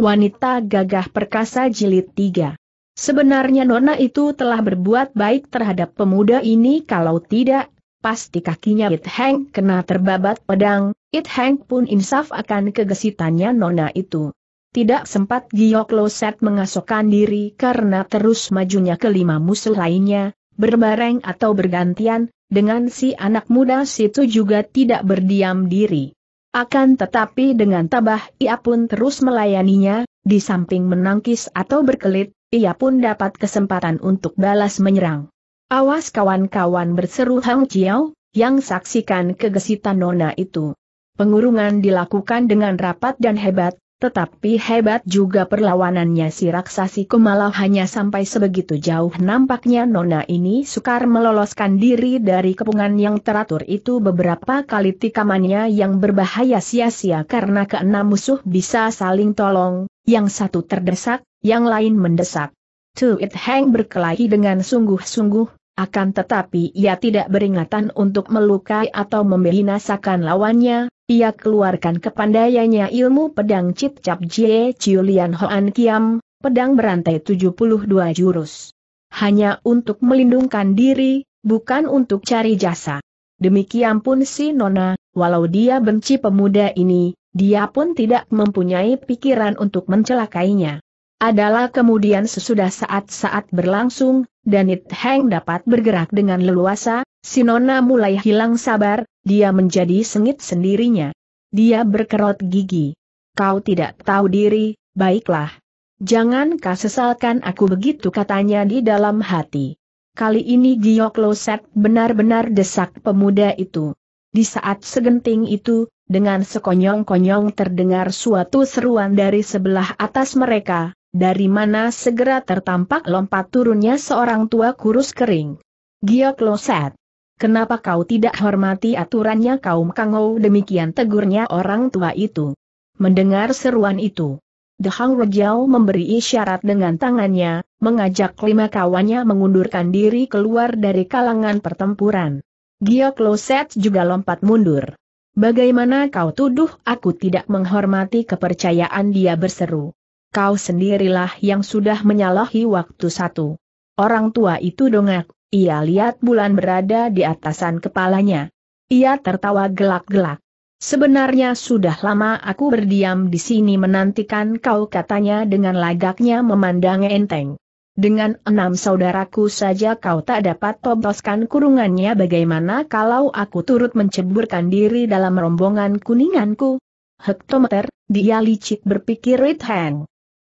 Wanita Gagah Perkasa Jilid 3 Sebenarnya Nona itu telah berbuat baik terhadap pemuda ini kalau tidak, pasti kakinya It Heng kena terbabat pedang, It Heng pun insaf akan kegesitannya Nona itu. Tidak sempat Giok Loset mengasokkan diri karena terus majunya kelima musuh lainnya, berbareng atau bergantian, dengan si anak muda situ juga tidak berdiam diri. Akan tetapi dengan tabah ia pun terus melayaninya, di samping menangkis atau berkelit, ia pun dapat kesempatan untuk balas menyerang. Awas kawan-kawan berseru Hang Chiao, yang saksikan kegesitan nona itu. Pengurungan dilakukan dengan rapat dan hebat, tetapi hebat juga perlawanannya si raksasi Kumala hanya sampai sebegitu jauh nampaknya Nona ini sukar meloloskan diri dari kepungan yang teratur itu beberapa kali tikamannya yang berbahaya sia-sia karena keenam musuh bisa saling tolong, yang satu terdesak, yang lain mendesak. Tuit Heng berkelahi dengan sungguh-sungguh, akan tetapi ia tidak beringatan untuk melukai atau membinasakan lawannya, ia keluarkan kepandaiannya ilmu pedang Cip-Cap Jie Chiulian Hoan Kiam, pedang berantai 72 jurus. Hanya untuk melindungkan diri, bukan untuk cari jasa. Demikian pun si Nona, walau dia benci pemuda ini, dia pun tidak mempunyai pikiran untuk mencelakainya adalah kemudian sesudah saat-saat berlangsung, dan it Heng dapat bergerak dengan leluasa, si Nona mulai hilang sabar, dia menjadi sengit sendirinya. Dia berkerut gigi. Kau tidak tahu diri, baiklah. Jangan kau sesalkan aku begitu katanya di dalam hati. Kali ini Giok Loset benar-benar desak pemuda itu. Di saat segenting itu, dengan sekonyong-konyong terdengar suatu seruan dari sebelah atas mereka, dari mana segera tertampak lompat turunnya seorang tua kurus kering. Gia Loset. Kenapa kau tidak hormati aturannya kaum kangou demikian tegurnya orang tua itu. Mendengar seruan itu. The Hang Rejau memberi isyarat dengan tangannya, mengajak lima kawannya mengundurkan diri keluar dari kalangan pertempuran. Gia Loset juga lompat mundur. Bagaimana kau tuduh aku tidak menghormati kepercayaan dia berseru kau sendirilah yang sudah menyalahi waktu satu. Orang tua itu dongak, ia lihat bulan berada di atasan kepalanya. Ia tertawa gelak-gelak. Sebenarnya sudah lama aku berdiam di sini menantikan kau katanya dengan lagaknya memandang enteng. Dengan enam saudaraku saja kau tak dapat toboskan kurungannya bagaimana kalau aku turut menceburkan diri dalam rombongan kuninganku. Hektometer, dia licik berpikir Red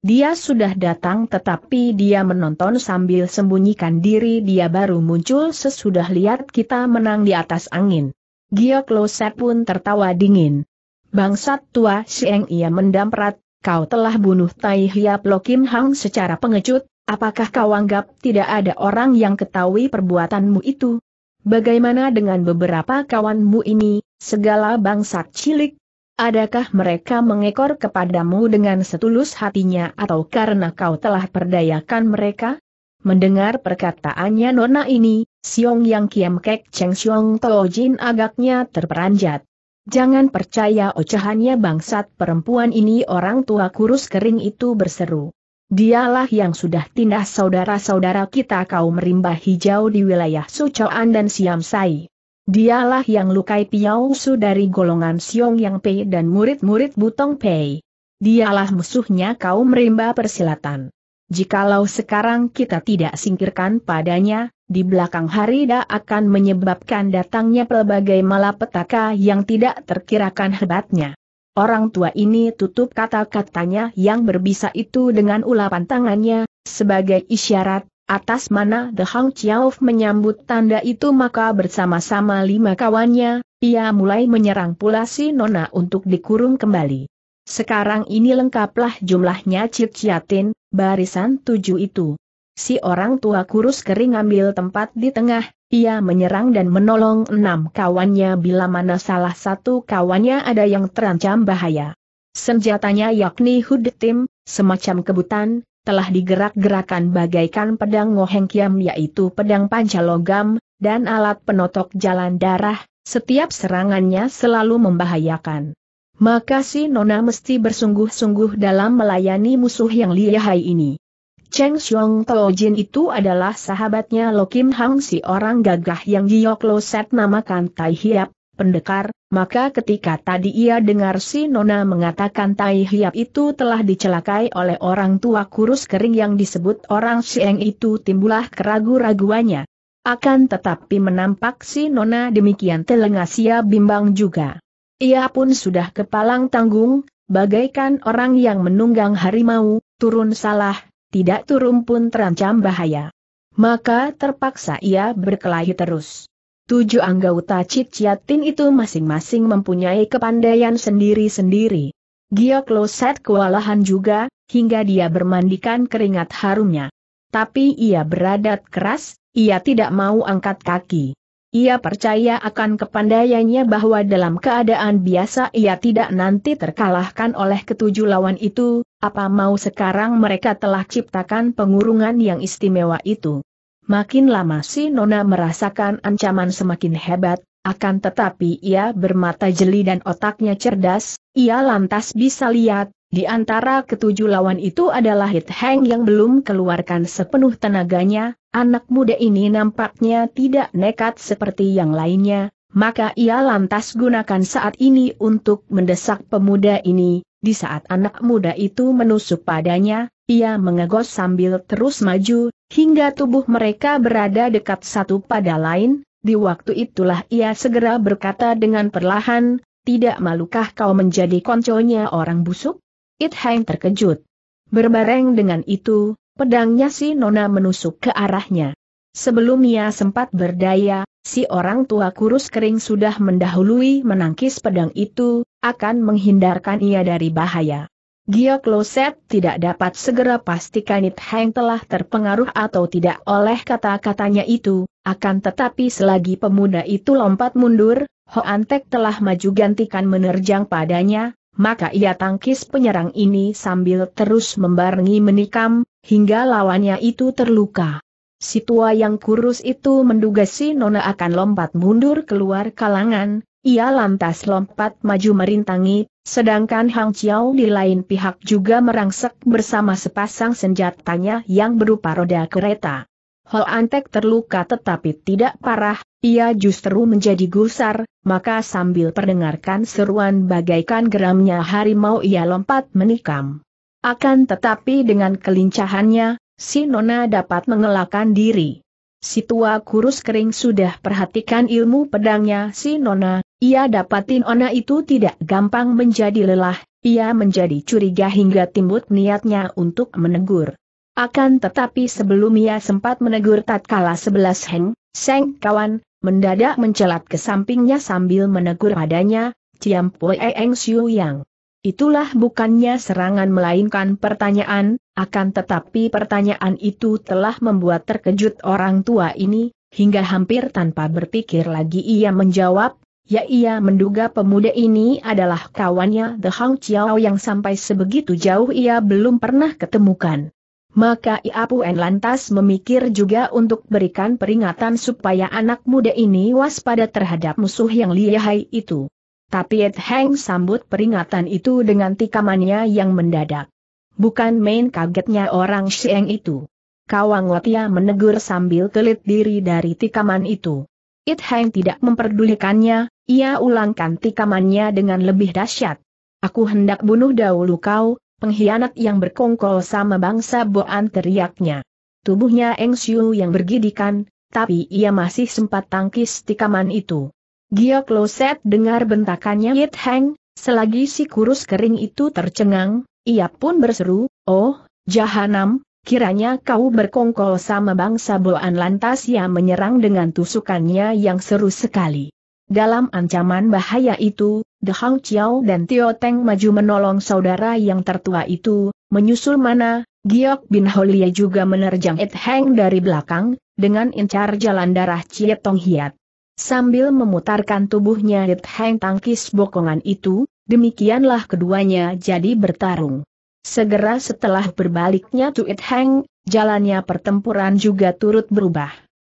dia sudah datang tetapi dia menonton sambil sembunyikan diri dia baru muncul sesudah lihat kita menang di atas angin. Giok Loset pun tertawa dingin. Bangsat tua Sieng ia mendamprat, kau telah bunuh Tai Hiap Lo Kim Hang secara pengecut, apakah kau anggap tidak ada orang yang ketahui perbuatanmu itu? Bagaimana dengan beberapa kawanmu ini, segala bangsat cilik, Adakah mereka mengekor kepadamu dengan setulus hatinya atau karena kau telah perdayakan mereka? Mendengar perkataannya nona ini, Siong Yang Kiam Kek Cheng Siong Tojin agaknya terperanjat. Jangan percaya ocehannya bangsat perempuan ini orang tua kurus kering itu berseru. Dialah yang sudah tindas saudara-saudara kita kau merimba hijau di wilayah Sucoan dan Siam Sai. Dialah yang lukai Piao dari golongan Siung Yang Pei dan murid-murid Butong Pei. Dialah musuhnya kaum rimba persilatan. Jikalau sekarang kita tidak singkirkan padanya, di belakang hari dah akan menyebabkan datangnya pelbagai malapetaka yang tidak terkirakan hebatnya. Orang tua ini tutup kata-katanya yang berbisa itu dengan ulapan tangannya, sebagai isyarat, atas mana The Hang Chiao menyambut tanda itu maka bersama-sama lima kawannya, ia mulai menyerang pula si Nona untuk dikurung kembali. Sekarang ini lengkaplah jumlahnya Cik Ciatin, barisan tujuh itu. Si orang tua kurus kering ambil tempat di tengah, ia menyerang dan menolong enam kawannya bila mana salah satu kawannya ada yang terancam bahaya. Senjatanya yakni hudetim, semacam kebutan, telah digerak-gerakan bagaikan pedang Ngoheng Kiam yaitu pedang Pancalogam, dan alat penotok jalan darah, setiap serangannya selalu membahayakan. Maka si Nona mesti bersungguh-sungguh dalam melayani musuh yang lihai ini. Cheng Xiong Tojin itu adalah sahabatnya Lokim Hang si orang gagah yang Giok Lo Set namakan Tai Hiap, pendekar, maka ketika tadi ia dengar si Nona mengatakan tai hiap itu telah dicelakai oleh orang tua kurus kering yang disebut orang Sieng itu timbullah keragu-raguannya. Akan tetapi menampak si Nona demikian telengasia bimbang juga. Ia pun sudah kepalang tanggung, bagaikan orang yang menunggang harimau, turun salah, tidak turun pun terancam bahaya. Maka terpaksa ia berkelahi terus. Tujuh anggota Ciciatin itu masing-masing mempunyai kepandaian sendiri-sendiri. Gio Kloset kewalahan juga, hingga dia bermandikan keringat harumnya. Tapi ia beradat keras, ia tidak mau angkat kaki. Ia percaya akan kepandaiannya bahwa dalam keadaan biasa ia tidak nanti terkalahkan oleh ketujuh lawan itu, apa mau sekarang mereka telah ciptakan pengurungan yang istimewa itu. Makin lama si Nona merasakan ancaman semakin hebat, akan tetapi ia bermata jeli dan otaknya cerdas, ia lantas bisa lihat, di antara ketujuh lawan itu adalah Hit Heng yang belum keluarkan sepenuh tenaganya, anak muda ini nampaknya tidak nekat seperti yang lainnya, maka ia lantas gunakan saat ini untuk mendesak pemuda ini, di saat anak muda itu menusuk padanya, ia mengegos sambil terus maju, hingga tubuh mereka berada dekat satu pada lain, di waktu itulah ia segera berkata dengan perlahan, tidak malukah kau menjadi konconya orang busuk? It Hang terkejut. Berbareng dengan itu, pedangnya si Nona menusuk ke arahnya. Sebelum ia sempat berdaya, si orang tua kurus kering sudah mendahului menangkis pedang itu, akan menghindarkan ia dari bahaya. Gia Kloset tidak dapat segera pastikan It Heng telah terpengaruh atau tidak oleh kata-katanya itu, akan tetapi selagi pemuda itu lompat mundur, Antek telah maju gantikan menerjang padanya, maka ia tangkis penyerang ini sambil terus membarengi menikam, hingga lawannya itu terluka. Si tua yang kurus itu menduga si Nona akan lompat mundur keluar kalangan, ia lantas lompat maju merintangi, sedangkan Hang Chiao di lain pihak juga merangsek bersama sepasang senjatanya yang berupa roda kereta. Hol Antek terluka tetapi tidak parah, ia justru menjadi gusar, maka sambil perdengarkan seruan bagaikan geramnya harimau ia lompat menikam. Akan tetapi dengan kelincahannya, si Nona dapat mengelakkan diri. Si tua kurus kering sudah perhatikan ilmu pedangnya si Nona, ia dapatin Nona itu tidak gampang menjadi lelah, ia menjadi curiga hingga timbut niatnya untuk menegur. Akan tetapi sebelum ia sempat menegur tatkala sebelas heng, seng kawan, mendadak mencelat ke sampingnya sambil menegur padanya, Ciampue Eng Siu Yang. Itulah bukannya serangan melainkan pertanyaan, akan tetapi pertanyaan itu telah membuat terkejut orang tua ini, hingga hampir tanpa berpikir lagi ia menjawab, ya ia menduga pemuda ini adalah kawannya The Hang Chiao yang sampai sebegitu jauh ia belum pernah ketemukan. Maka Ia Puen lantas memikir juga untuk berikan peringatan supaya anak muda ini waspada terhadap musuh yang lihai itu. Tapi Ed Heng sambut peringatan itu dengan tikamannya yang mendadak. Bukan main kagetnya orang Sieng itu. Kawangotia menegur sambil kelit diri dari tikaman itu. It Heng tidak memperdulikannya, ia ulangkan tikamannya dengan lebih dahsyat. Aku hendak bunuh dahulu kau, pengkhianat yang berkongkol sama bangsa Boan teriaknya. Tubuhnya Eng Siu yang bergidikan, tapi ia masih sempat tangkis tikaman itu. Giok Loset dengar bentakannya Yit Heng, selagi si kurus kering itu tercengang, ia pun berseru, Oh, Jahanam, kiranya kau berkongkol sama bangsa Boan lantas ia menyerang dengan tusukannya yang seru sekali. Dalam ancaman bahaya itu, The Hang Chiao dan Tio Teng maju menolong saudara yang tertua itu, menyusul mana, Giok Bin Holia juga menerjang It Heng dari belakang, dengan incar jalan darah Ciet Tong Hiat. Sambil memutarkan tubuhnya Hit Heng tangkis bokongan itu, demikianlah keduanya jadi bertarung. Segera setelah berbaliknya It Heng, jalannya pertempuran juga turut berubah.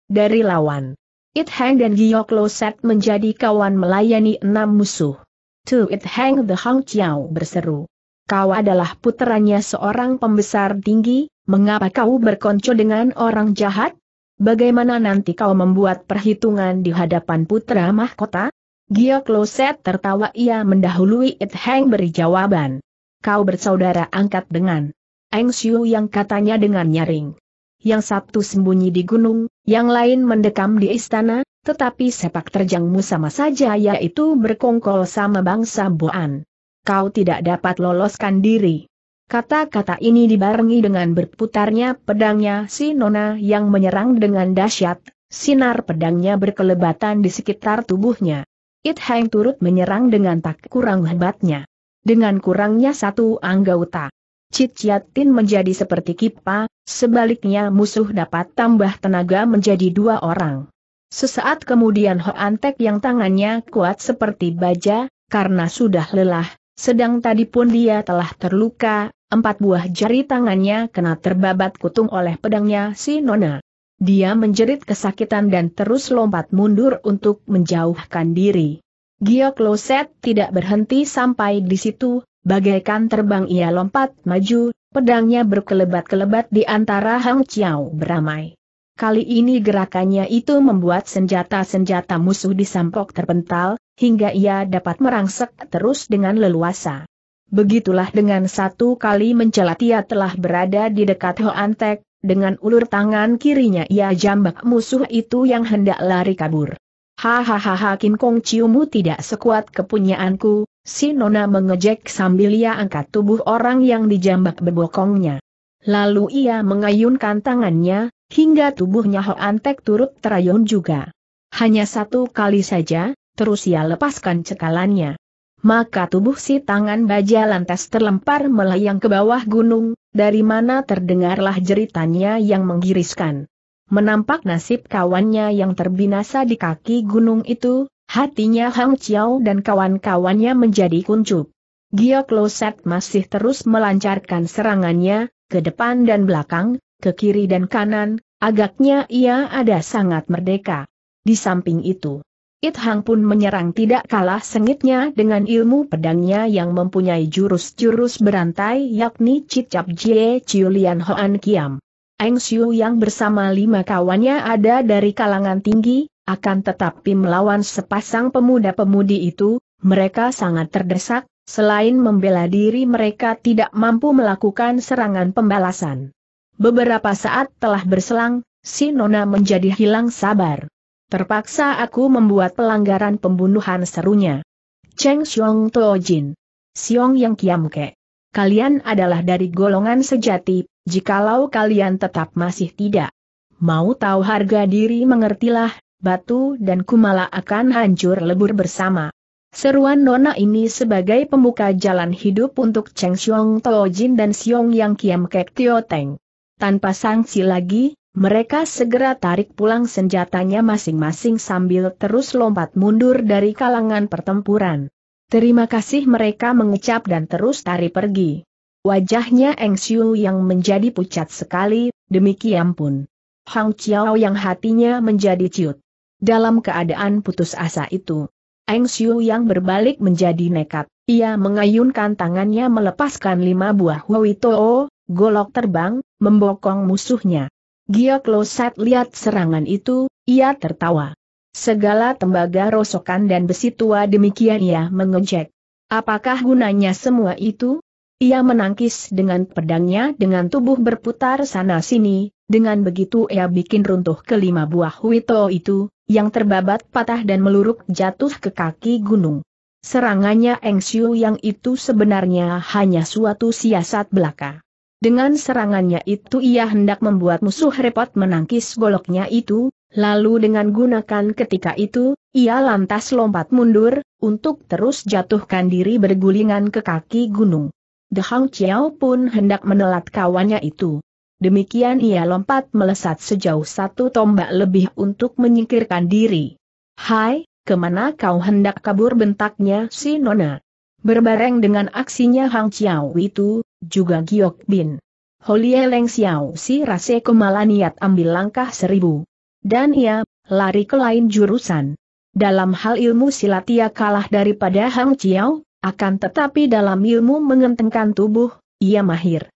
Dari lawan, It Heng dan Giok Lo Set menjadi kawan melayani enam musuh. It Heng The Hong Chiao berseru. Kau adalah puteranya seorang pembesar tinggi, mengapa kau berkonco dengan orang jahat? Bagaimana nanti kau membuat perhitungan di hadapan putra mahkota? Gio Kloset tertawa ia mendahului It Heng beri jawaban. Kau bersaudara angkat dengan Eng Xiu yang katanya dengan nyaring. Yang satu sembunyi di gunung, yang lain mendekam di istana, tetapi sepak terjangmu sama saja yaitu berkongkol sama bangsa Boan. Kau tidak dapat loloskan diri. Kata-kata ini dibarengi dengan berputarnya pedangnya si Nona yang menyerang dengan dahsyat, sinar pedangnya berkelebatan di sekitar tubuhnya. It Hang turut menyerang dengan tak kurang hebatnya. Dengan kurangnya satu anggota, Ciciatin menjadi seperti kipa, sebaliknya musuh dapat tambah tenaga menjadi dua orang. Sesaat kemudian Ho Antek yang tangannya kuat seperti baja, karena sudah lelah, sedang tadi pun dia telah terluka, Empat buah jari tangannya kena terbabat kutung oleh pedangnya si Nona. Dia menjerit kesakitan dan terus lompat mundur untuk menjauhkan diri. Gio Kloset tidak berhenti sampai di situ, bagaikan terbang ia lompat maju, pedangnya berkelebat-kelebat di antara Hang Chiao beramai. Kali ini gerakannya itu membuat senjata-senjata musuh disampok terpental, hingga ia dapat merangsek terus dengan leluasa. Begitulah dengan satu kali mencela ia telah berada di dekat Antek, dengan ulur tangan kirinya ia jambak musuh itu yang hendak lari kabur. Hahaha Kim Kong Ciumu tidak sekuat kepunyaanku, si Nona mengejek sambil ia angkat tubuh orang yang dijambak bebokongnya. Lalu ia mengayunkan tangannya, hingga tubuhnya Antek turut terayun juga. Hanya satu kali saja, terus ia lepaskan cekalannya maka tubuh si tangan baja lantas terlempar melayang ke bawah gunung, dari mana terdengarlah jeritannya yang menggiriskan. Menampak nasib kawannya yang terbinasa di kaki gunung itu, hatinya Hang Chiao dan kawan-kawannya menjadi kuncup. Gia Kloset masih terus melancarkan serangannya, ke depan dan belakang, ke kiri dan kanan, agaknya ia ada sangat merdeka. Di samping itu, It Hang pun menyerang tidak kalah sengitnya dengan ilmu pedangnya yang mempunyai jurus-jurus berantai yakni Cicap Jie Ciulian Hoan Kiam. Eng Xiu yang bersama lima kawannya ada dari kalangan tinggi, akan tetapi melawan sepasang pemuda-pemudi itu, mereka sangat terdesak, selain membela diri mereka tidak mampu melakukan serangan pembalasan. Beberapa saat telah berselang, si Nona menjadi hilang sabar. Terpaksa aku membuat pelanggaran pembunuhan serunya. Cheng Xiong Tuo Jin, Xiong Yang Ke. Kalian adalah dari golongan sejati, jikalau kalian tetap masih tidak mau tahu harga diri mengertilah, batu dan kumala akan hancur lebur bersama. Seruan Nona ini sebagai pembuka jalan hidup untuk Cheng Xiong Tuo Jin dan Xiong Yang Kiam Ke Tio Teng. Tanpa sanksi lagi, mereka segera tarik pulang senjatanya masing-masing sambil terus lompat mundur dari kalangan pertempuran. Terima kasih mereka mengecap dan terus tarik pergi. Wajahnya Eng Xiu yang menjadi pucat sekali, demikian pun. Hang Chiao yang hatinya menjadi ciut. Dalam keadaan putus asa itu, Eng Xiu yang berbalik menjadi nekat, ia mengayunkan tangannya melepaskan lima buah Huitoo, golok terbang, membokong musuhnya. Gioklo Sat lihat serangan itu, ia tertawa. Segala tembaga rosokan dan besi tua demikian ia mengejek. Apakah gunanya semua itu? Ia menangkis dengan pedangnya dengan tubuh berputar sana-sini, dengan begitu ia bikin runtuh kelima buah Huito itu, yang terbabat patah dan meluruk jatuh ke kaki gunung. Serangannya Eng Siu yang itu sebenarnya hanya suatu siasat belaka. Dengan serangannya itu ia hendak membuat musuh repot menangkis goloknya itu, lalu dengan gunakan ketika itu, ia lantas lompat mundur, untuk terus jatuhkan diri bergulingan ke kaki gunung. Hang Chiao pun hendak menelat kawannya itu. Demikian ia lompat melesat sejauh satu tombak lebih untuk menyingkirkan diri. Hai, kemana kau hendak kabur bentaknya si Nona? Berbareng dengan aksinya Hang Chiao itu, juga Giok Bin. Holie Leng Xiao si rase kemala niat ambil langkah seribu. Dan ia, lari ke lain jurusan. Dalam hal ilmu silat ia kalah daripada Hang Chiao, akan tetapi dalam ilmu mengentengkan tubuh, ia mahir.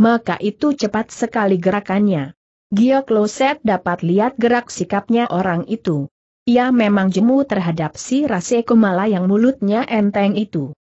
Maka itu cepat sekali gerakannya. Giok Loset dapat lihat gerak sikapnya orang itu. Ia memang jemu terhadap si rase Kumala yang mulutnya enteng itu.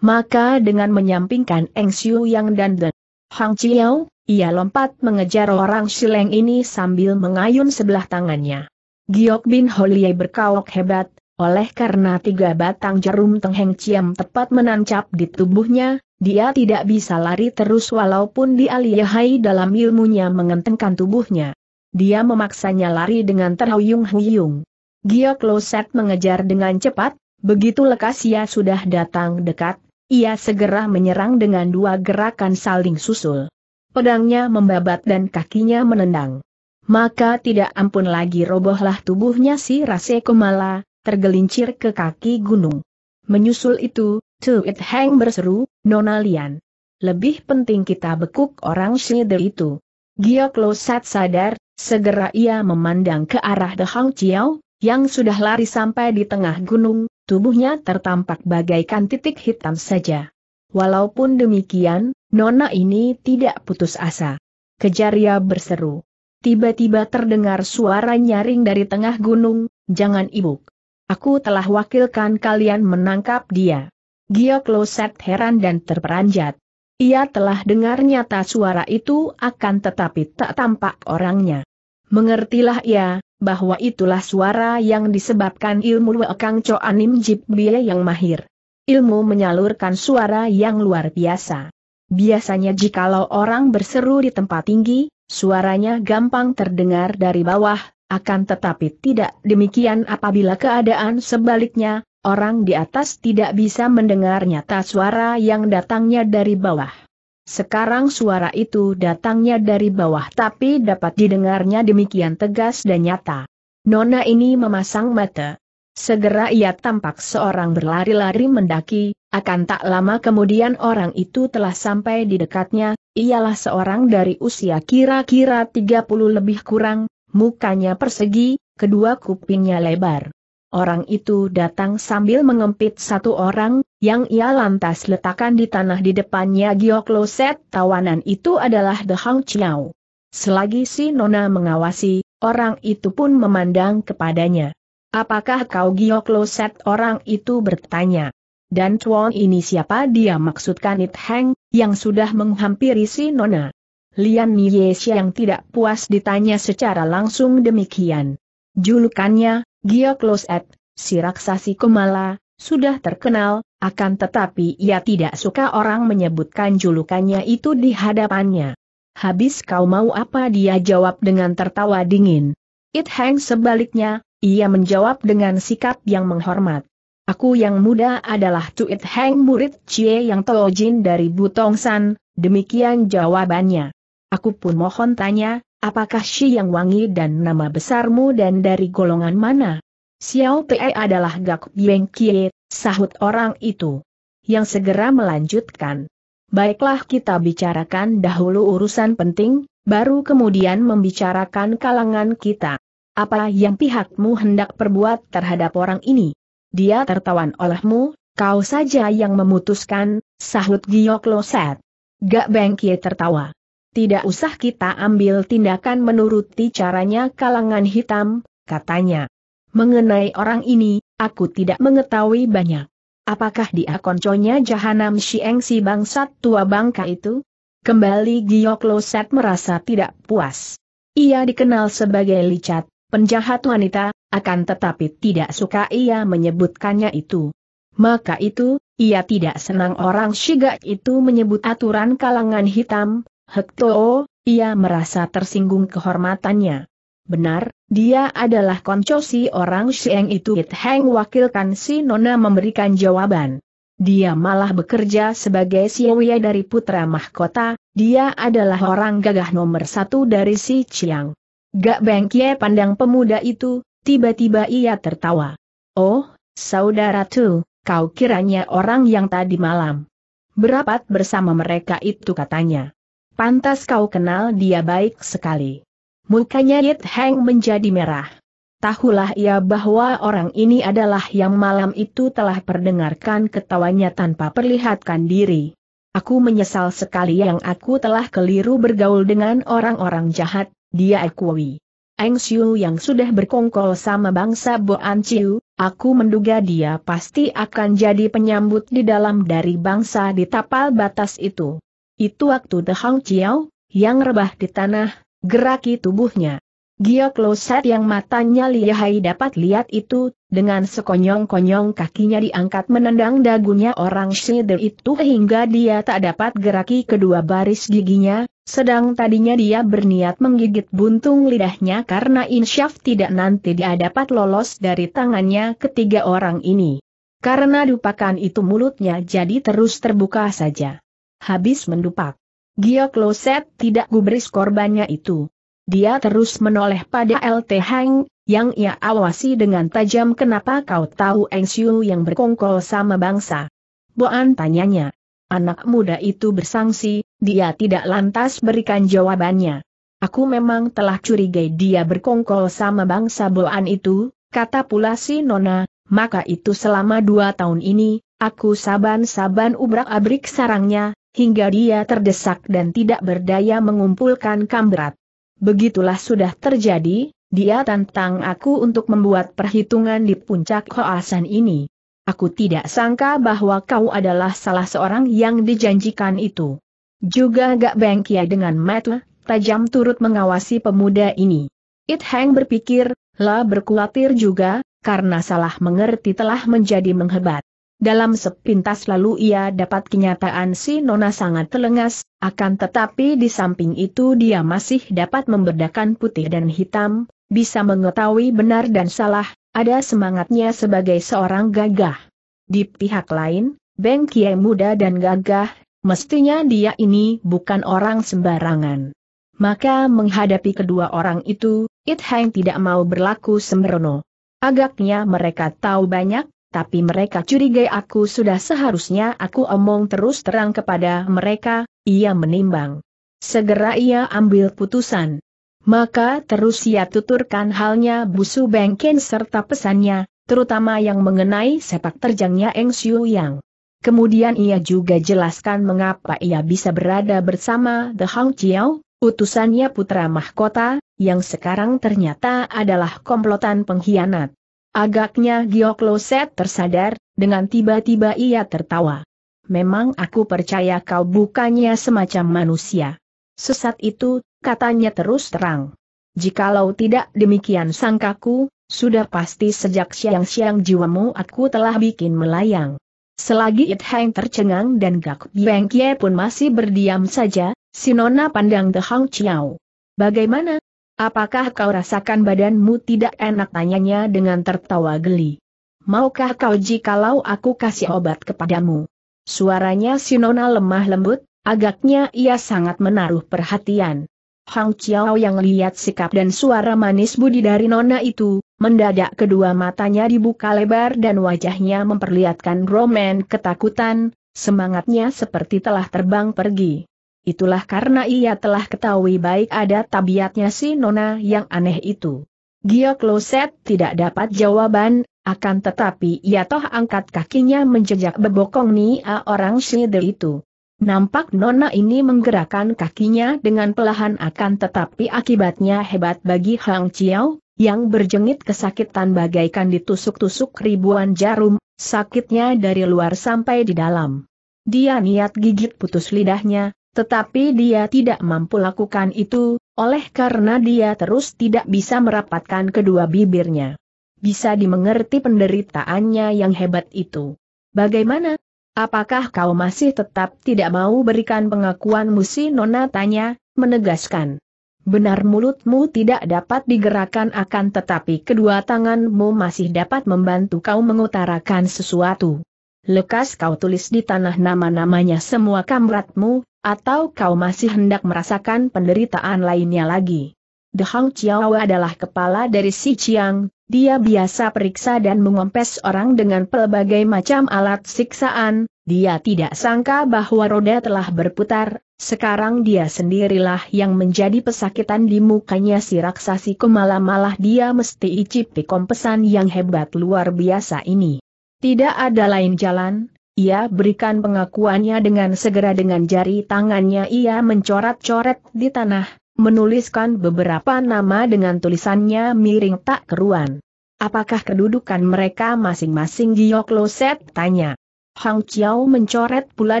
Maka dengan menyampingkan Eng Siu Yang dan Den Hang Chiao, ia lompat mengejar orang sileng ini sambil mengayun sebelah tangannya. Giok Bin Holie berkawok hebat, oleh karena tiga batang jarum tengheng ciam tepat menancap di tubuhnya, dia tidak bisa lari terus walaupun dialihai dalam ilmunya mengentengkan tubuhnya. Dia memaksanya lari dengan terhuyung-huyung. Giok Loset mengejar dengan cepat, begitu lekas ia sudah datang dekat, ia segera menyerang dengan dua gerakan saling susul. Pedangnya membabat dan kakinya menendang. Maka tidak ampun lagi robohlah tubuhnya si Rase Kumala, tergelincir ke kaki gunung. Menyusul itu, It Heng berseru, Nona Lian. Lebih penting kita bekuk orang Shider itu. Giok Lo Sat sadar, segera ia memandang ke arah Hang Chiao, yang sudah lari sampai di tengah gunung, Tubuhnya tertampak bagaikan titik hitam saja. Walaupun demikian, Nona ini tidak putus asa. Kejaria berseru. Tiba-tiba terdengar suara nyaring dari tengah gunung, jangan ibuk. Aku telah wakilkan kalian menangkap dia. Gio Kloset heran dan terperanjat. Ia telah dengar nyata suara itu akan tetapi tak tampak orangnya. Mengertilah ia, bahwa itulah suara yang disebabkan ilmu Wekang anim Jip Bie yang mahir. Ilmu menyalurkan suara yang luar biasa. Biasanya jikalau orang berseru di tempat tinggi, suaranya gampang terdengar dari bawah, akan tetapi tidak demikian apabila keadaan sebaliknya, orang di atas tidak bisa mendengar nyata suara yang datangnya dari bawah. Sekarang suara itu datangnya dari bawah tapi dapat didengarnya demikian tegas dan nyata. Nona ini memasang mata. Segera ia tampak seorang berlari-lari mendaki, akan tak lama kemudian orang itu telah sampai di dekatnya, ialah seorang dari usia kira-kira 30 lebih kurang, mukanya persegi, kedua kupingnya lebar. Orang itu datang sambil mengempit satu orang, yang ia lantas letakkan di tanah di depannya Giokloset. Tawanan itu adalah The Hang Chiao. Selagi si Nona mengawasi, orang itu pun memandang kepadanya. Apakah kau Giokloset? Orang itu bertanya. Dan Chuan ini siapa dia maksudkan It Hang, yang sudah menghampiri si Nona. Lian Yesha yang tidak puas ditanya secara langsung demikian. Julukannya, Giokloset, si raksasi Kumala, sudah terkenal, akan tetapi ia tidak suka orang menyebutkan julukannya itu di hadapannya. Habis kau mau apa dia jawab dengan tertawa dingin. It Hang sebaliknya, ia menjawab dengan sikap yang menghormat. Aku yang muda adalah It Hang murid Cie yang Tojin dari Butongsan, demikian jawabannya. Aku pun mohon tanya, Apakah Shi yang wangi dan nama besarmu dan dari golongan mana? Xiao Pei adalah Gak Bieng Kie, sahut orang itu. Yang segera melanjutkan. Baiklah kita bicarakan dahulu urusan penting, baru kemudian membicarakan kalangan kita. Apa yang pihakmu hendak perbuat terhadap orang ini? Dia tertawan olehmu, kau saja yang memutuskan, sahut Giyok Loset. Gak Beng Kie tertawa tidak usah kita ambil tindakan menuruti caranya kalangan hitam, katanya. Mengenai orang ini, aku tidak mengetahui banyak. Apakah dia konconya Jahanam Shieng si bangsat tua bangka itu? Kembali Giyok Loset merasa tidak puas. Ia dikenal sebagai licat, penjahat wanita, akan tetapi tidak suka ia menyebutkannya itu. Maka itu, ia tidak senang orang Shiga itu menyebut aturan kalangan hitam, Hektoo, ia merasa tersinggung kehormatannya. Benar, dia adalah konco si orang Sieng itu It Heng wakilkan si Nona memberikan jawaban. Dia malah bekerja sebagai siwia dari putra mahkota, dia adalah orang gagah nomor satu dari si Chiang. Gak bengkye pandang pemuda itu, tiba-tiba ia tertawa. Oh, saudara tu, kau kiranya orang yang tadi malam. Berapat bersama mereka itu katanya. Pantas kau kenal dia baik sekali. Mukanya Yit Heng menjadi merah. Tahulah ia bahwa orang ini adalah yang malam itu telah perdengarkan ketawanya tanpa perlihatkan diri. Aku menyesal sekali yang aku telah keliru bergaul dengan orang-orang jahat, dia akui. Eng Xiu yang sudah berkongkol sama bangsa Boan Chiu, aku menduga dia pasti akan jadi penyambut di dalam dari bangsa di tapal batas itu. Itu waktu The Hang Chiao, yang rebah di tanah, geraki tubuhnya. Giok Loset yang matanya lihai dapat lihat itu, dengan sekonyong-konyong kakinya diangkat menendang dagunya orang Shider itu hingga dia tak dapat geraki kedua baris giginya, sedang tadinya dia berniat menggigit buntung lidahnya karena insyaf tidak nanti dia dapat lolos dari tangannya ketiga orang ini. Karena dupakan itu mulutnya jadi terus terbuka saja habis mendupak. Gia Kloset tidak gubris korbannya itu. Dia terus menoleh pada LT Hang, yang ia awasi dengan tajam kenapa kau tahu Eng Siu yang berkongkol sama bangsa. Boan tanyanya. Anak muda itu bersangsi, dia tidak lantas berikan jawabannya. Aku memang telah curiga dia berkongkol sama bangsa Boan itu, kata pula si Nona, maka itu selama dua tahun ini, aku saban-saban ubrak-abrik sarangnya, hingga dia terdesak dan tidak berdaya mengumpulkan kambrat. Begitulah sudah terjadi, dia tantang aku untuk membuat perhitungan di puncak Hoasan ini. Aku tidak sangka bahwa kau adalah salah seorang yang dijanjikan itu. Juga gak bengkia dengan mata tajam turut mengawasi pemuda ini. It Heng berpikir, lah berkulatir juga, karena salah mengerti telah menjadi menghebat. Dalam sepintas lalu ia dapat kenyataan si Nona sangat telengas, akan tetapi di samping itu dia masih dapat membedakan putih dan hitam, bisa mengetahui benar dan salah, ada semangatnya sebagai seorang gagah. Di pihak lain, Beng Kie muda dan gagah, mestinya dia ini bukan orang sembarangan. Maka menghadapi kedua orang itu, It Hang tidak mau berlaku sembrono. Agaknya mereka tahu banyak, tapi mereka curiga aku sudah seharusnya aku omong terus terang kepada mereka, ia menimbang. Segera ia ambil putusan. Maka terus ia tuturkan halnya busu bengken serta pesannya, terutama yang mengenai sepak terjangnya Eng Siu Yang. Kemudian ia juga jelaskan mengapa ia bisa berada bersama The Hang Chiao, utusannya putra mahkota, yang sekarang ternyata adalah komplotan pengkhianat. Agaknya Loset tersadar, dengan tiba-tiba ia tertawa. Memang aku percaya kau bukannya semacam manusia. Sesat itu, katanya terus terang. Jikalau tidak demikian sangkaku, sudah pasti sejak siang-siang jiwamu aku telah bikin melayang. Selagi It Hang tercengang dan Gak Biang Kie pun masih berdiam saja, Sinona pandang The Hang Chiao. Bagaimana, Apakah kau rasakan badanmu tidak enak tanyanya dengan tertawa geli? Maukah kau jikalau aku kasih obat kepadamu? Suaranya si nona lemah lembut, agaknya ia sangat menaruh perhatian. Hang Chiao yang lihat sikap dan suara manis budi dari Nona itu, mendadak kedua matanya dibuka lebar dan wajahnya memperlihatkan roman ketakutan, semangatnya seperti telah terbang pergi. Itulah karena ia telah ketahui baik ada tabiatnya si Nona yang aneh itu. Gia Closet tidak dapat jawaban, akan tetapi ia toh angkat kakinya menjejak bebokong Nia orang Shider itu. Nampak Nona ini menggerakkan kakinya dengan pelahan akan tetapi akibatnya hebat bagi Hang Chiao, yang berjengit kesakitan bagaikan ditusuk-tusuk ribuan jarum, sakitnya dari luar sampai di dalam. Dia niat gigit putus lidahnya, tetapi dia tidak mampu lakukan itu, oleh karena dia terus tidak bisa merapatkan kedua bibirnya. Bisa dimengerti penderitaannya yang hebat itu. Bagaimana? Apakah kau masih tetap tidak mau berikan pengakuan si Nona tanya, menegaskan. Benar mulutmu tidak dapat digerakkan akan tetapi kedua tanganmu masih dapat membantu kau mengutarakan sesuatu lekas kau tulis di tanah nama-namanya semua kamratmu, atau kau masih hendak merasakan penderitaan lainnya lagi. The Hang Chiao adalah kepala dari Si Chiang, dia biasa periksa dan mengompes orang dengan pelbagai macam alat siksaan, dia tidak sangka bahwa roda telah berputar, sekarang dia sendirilah yang menjadi pesakitan di mukanya si raksasi kemala malah dia mesti icipi kompesan yang hebat luar biasa ini. Tidak ada lain jalan, ia berikan pengakuannya dengan segera dengan jari tangannya ia mencoret-coret di tanah, menuliskan beberapa nama dengan tulisannya miring tak keruan. Apakah kedudukan mereka masing-masing Giok Loset tanya. Hang Chiao mencoret pula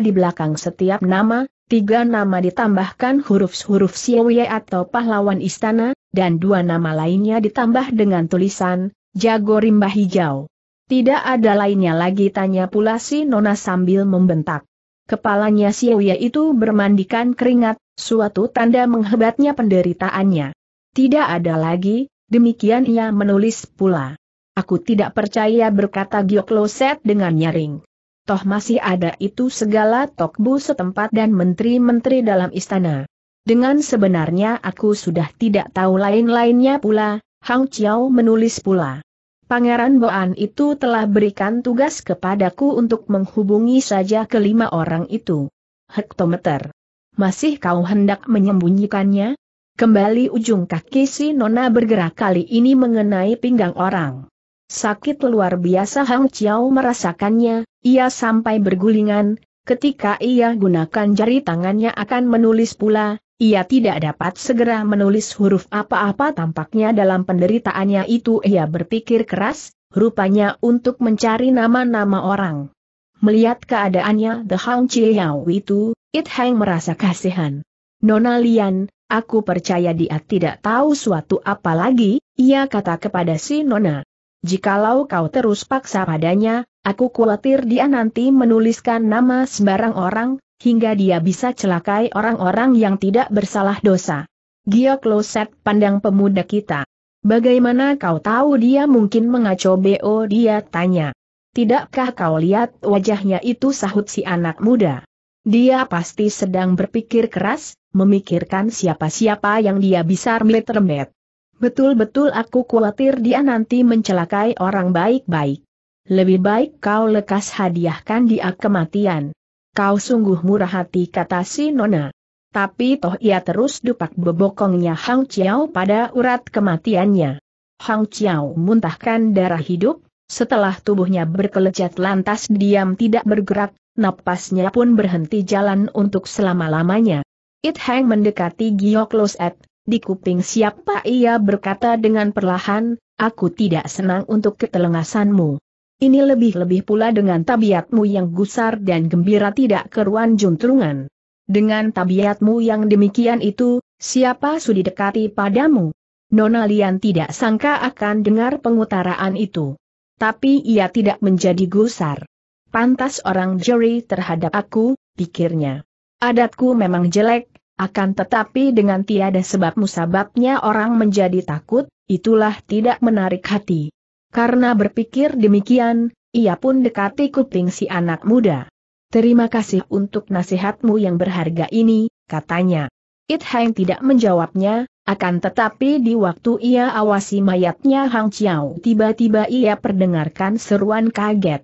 di belakang setiap nama, tiga nama ditambahkan huruf-huruf Siwe atau pahlawan istana, dan dua nama lainnya ditambah dengan tulisan, Jago Rimba Hijau. Tidak ada lainnya lagi tanya pula si Nona sambil membentak. Kepalanya si Uya itu bermandikan keringat, suatu tanda menghebatnya penderitaannya. Tidak ada lagi, demikian ia menulis pula. Aku tidak percaya berkata Giokloset dengan nyaring. Toh masih ada itu segala tokbu setempat dan menteri-menteri dalam istana. Dengan sebenarnya aku sudah tidak tahu lain-lainnya pula, Hang Chiao menulis pula. Pangeran Boan itu telah berikan tugas kepadaku untuk menghubungi saja kelima orang itu. Hektometer. Masih kau hendak menyembunyikannya? Kembali ujung kaki si Nona bergerak kali ini mengenai pinggang orang. Sakit luar biasa Hang Chiao merasakannya, ia sampai bergulingan, ketika ia gunakan jari tangannya akan menulis pula, ia tidak dapat segera menulis huruf apa-apa tampaknya dalam penderitaannya itu ia berpikir keras, rupanya untuk mencari nama-nama orang. Melihat keadaannya The Hang Chiao itu, It Hang merasa kasihan. Nona Lian, aku percaya dia tidak tahu suatu apa lagi, ia kata kepada si Nona. Jikalau kau terus paksa padanya, aku khawatir dia nanti menuliskan nama sembarang orang, hingga dia bisa celakai orang-orang yang tidak bersalah dosa. Gio Kloset pandang pemuda kita. Bagaimana kau tahu dia mungkin mengaco BO dia tanya. Tidakkah kau lihat wajahnya itu sahut si anak muda? Dia pasti sedang berpikir keras, memikirkan siapa-siapa yang dia bisa remet-remet. Betul-betul aku khawatir dia nanti mencelakai orang baik-baik. Lebih baik kau lekas hadiahkan dia kematian. Kau sungguh murah hati kata si Nona. Tapi toh ia terus dupak bebokongnya Hang Chiao pada urat kematiannya. Hang Chiao muntahkan darah hidup, setelah tubuhnya berkelejat lantas diam tidak bergerak, napasnya pun berhenti jalan untuk selama-lamanya. It Hang mendekati Giok Loset, di kuping siapa ia berkata dengan perlahan, aku tidak senang untuk ketelengasanmu. Ini lebih-lebih pula dengan tabiatmu yang gusar dan gembira tidak keruan juntrungan. Dengan tabiatmu yang demikian itu, siapa sudi dekati padamu? Nona Lian tidak sangka akan dengar pengutaraan itu. Tapi ia tidak menjadi gusar. Pantas orang juri terhadap aku, pikirnya. Adatku memang jelek, akan tetapi dengan tiada sebab musababnya orang menjadi takut, itulah tidak menarik hati. Karena berpikir demikian, ia pun dekati kuping si anak muda. Terima kasih untuk nasihatmu yang berharga ini, katanya. It Hang tidak menjawabnya, akan tetapi di waktu ia awasi mayatnya Hang Chiao tiba-tiba ia perdengarkan seruan kaget.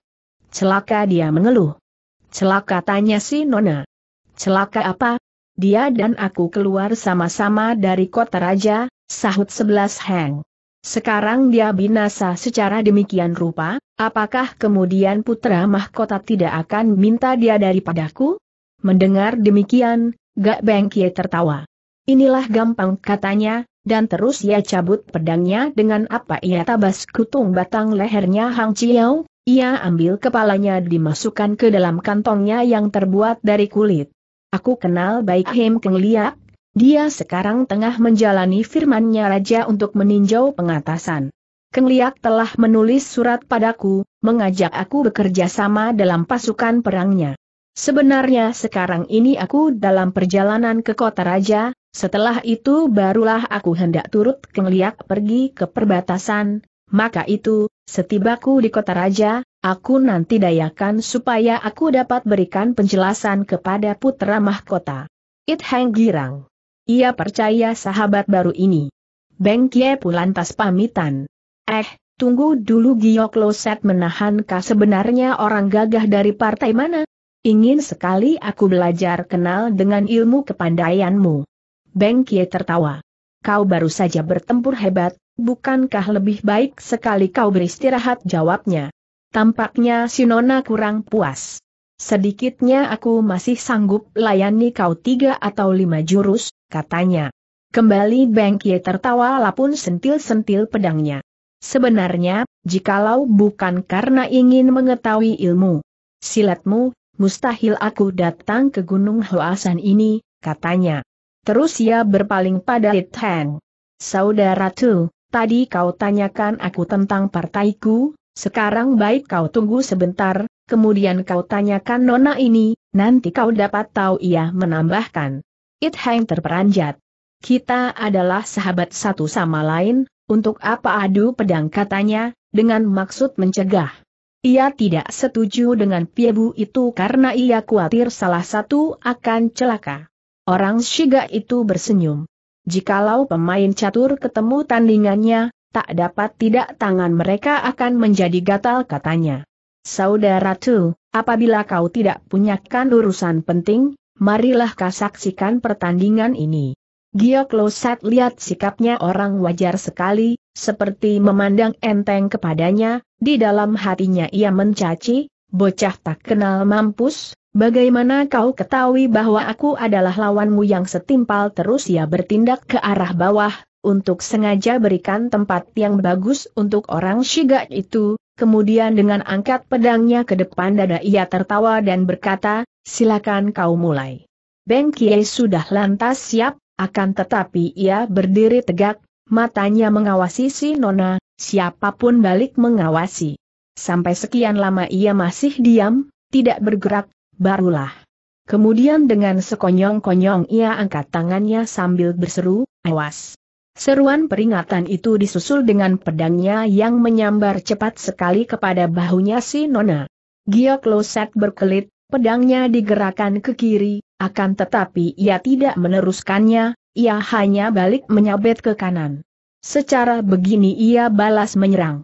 Celaka dia mengeluh. Celaka tanya si Nona. Celaka apa? Dia dan aku keluar sama-sama dari kota raja, sahut sebelas Hang. Sekarang dia binasa secara demikian rupa, apakah kemudian putra mahkota tidak akan minta dia daripadaku? Mendengar demikian, Gak Bengkie tertawa. Inilah gampang katanya, dan terus ia cabut pedangnya dengan apa ia tabas kutung batang lehernya Hang Chiao, ia ambil kepalanya dimasukkan ke dalam kantongnya yang terbuat dari kulit. Aku kenal baik Hem Keng Liak, dia sekarang tengah menjalani firmannya Raja untuk meninjau pengatasan. Kengliak telah menulis surat padaku, mengajak aku bekerja sama dalam pasukan perangnya. Sebenarnya sekarang ini aku dalam perjalanan ke kota Raja, setelah itu barulah aku hendak turut Kengliak pergi ke perbatasan, maka itu, setibaku di kota Raja, aku nanti dayakan supaya aku dapat berikan penjelasan kepada putra mahkota. It Hang Girang ia percaya sahabat baru ini. Beng Kie Pu lantas pamitan. Eh, tunggu dulu set Loset menahankah sebenarnya orang gagah dari partai mana? Ingin sekali aku belajar kenal dengan ilmu kepandaianmu. Beng Kie tertawa. Kau baru saja bertempur hebat, bukankah lebih baik sekali kau beristirahat jawabnya? Tampaknya si Nona kurang puas. Sedikitnya aku masih sanggup layani kau tiga atau lima jurus, katanya. Kembali Beng Kie tertawa lapun sentil-sentil pedangnya. Sebenarnya, jikalau bukan karena ingin mengetahui ilmu silatmu, mustahil aku datang ke Gunung Hoasan ini, katanya. Terus ia berpaling pada It hang. Saudara Tu, tadi kau tanyakan aku tentang partaiku, sekarang baik kau tunggu sebentar, kemudian kau tanyakan nona ini, nanti kau dapat tahu ia menambahkan. It Hang terperanjat. Kita adalah sahabat satu sama lain, untuk apa adu pedang katanya, dengan maksud mencegah. Ia tidak setuju dengan Piebu itu karena ia khawatir salah satu akan celaka. Orang Shiga itu bersenyum. Jikalau pemain catur ketemu tandingannya, tak dapat tidak tangan mereka akan menjadi gatal katanya. Saudara tuh, apabila kau tidak punyakan urusan penting, marilah kau saksikan pertandingan ini. Giok Losat lihat sikapnya orang wajar sekali, seperti memandang enteng kepadanya, di dalam hatinya ia mencaci, bocah tak kenal mampus, bagaimana kau ketahui bahwa aku adalah lawanmu yang setimpal terus ia bertindak ke arah bawah, untuk sengaja berikan tempat yang bagus untuk orang Shiga itu, kemudian dengan angkat pedangnya ke depan dada ia tertawa dan berkata, silakan kau mulai. Beng Kie sudah lantas siap, akan tetapi ia berdiri tegak, matanya mengawasi si Nona, siapapun balik mengawasi. Sampai sekian lama ia masih diam, tidak bergerak, barulah. Kemudian dengan sekonyong-konyong ia angkat tangannya sambil berseru, awas. Seruan peringatan itu disusul dengan pedangnya yang menyambar cepat sekali kepada bahunya si Nona. Giok Loset berkelit, pedangnya digerakkan ke kiri, akan tetapi ia tidak meneruskannya, ia hanya balik menyabet ke kanan. Secara begini ia balas menyerang.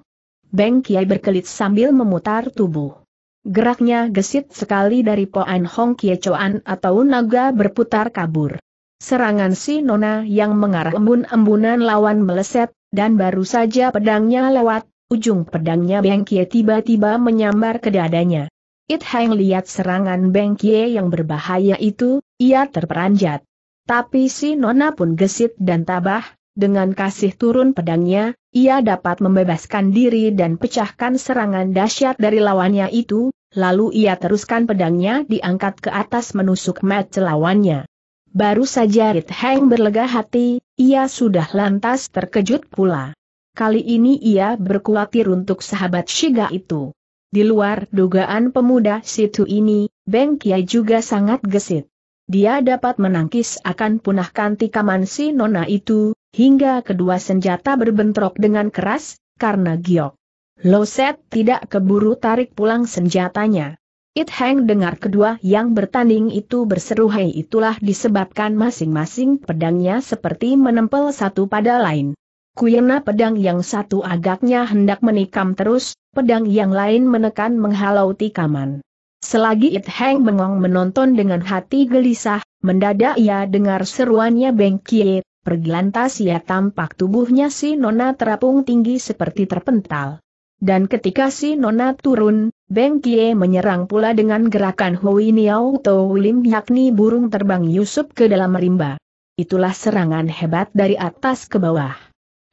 Beng Kiai berkelit sambil memutar tubuh. Geraknya gesit sekali dari Poan Hong Kie Choan atau naga berputar kabur. Serangan si Nona yang mengarah embun-embunan lawan meleset, dan baru saja pedangnya lewat, ujung pedangnya Beng Kie tiba-tiba menyambar ke dadanya. It Hang lihat serangan Beng Kie yang berbahaya itu, ia terperanjat. Tapi si Nona pun gesit dan tabah, dengan kasih turun pedangnya, ia dapat membebaskan diri dan pecahkan serangan dahsyat dari lawannya itu, lalu ia teruskan pedangnya diangkat ke atas menusuk mat lawannya. Baru saja It Hang berlega hati, ia sudah lantas terkejut pula. Kali ini ia berkuatir untuk sahabat Shiga itu. Di luar dugaan pemuda situ ini, Beng Kiai juga sangat gesit. Dia dapat menangkis akan punahkan tikaman si nona itu, hingga kedua senjata berbentrok dengan keras, karena giok. Loset tidak keburu tarik pulang senjatanya. It Hang dengar kedua yang bertanding itu berseru hei itulah disebabkan masing-masing pedangnya seperti menempel satu pada lain. Kuyena pedang yang satu agaknya hendak menikam terus, pedang yang lain menekan menghalau tikaman. Selagi It Heng Mengong menonton dengan hati gelisah, mendadak ia dengar seruannya Beng Kie, pergilantas ia ya tampak tubuhnya si Nona terapung tinggi seperti terpental. Dan ketika si Nona turun, Beng Kie menyerang pula dengan gerakan Hui Niao To Lim yakni burung terbang Yusuf ke dalam rimba. Itulah serangan hebat dari atas ke bawah.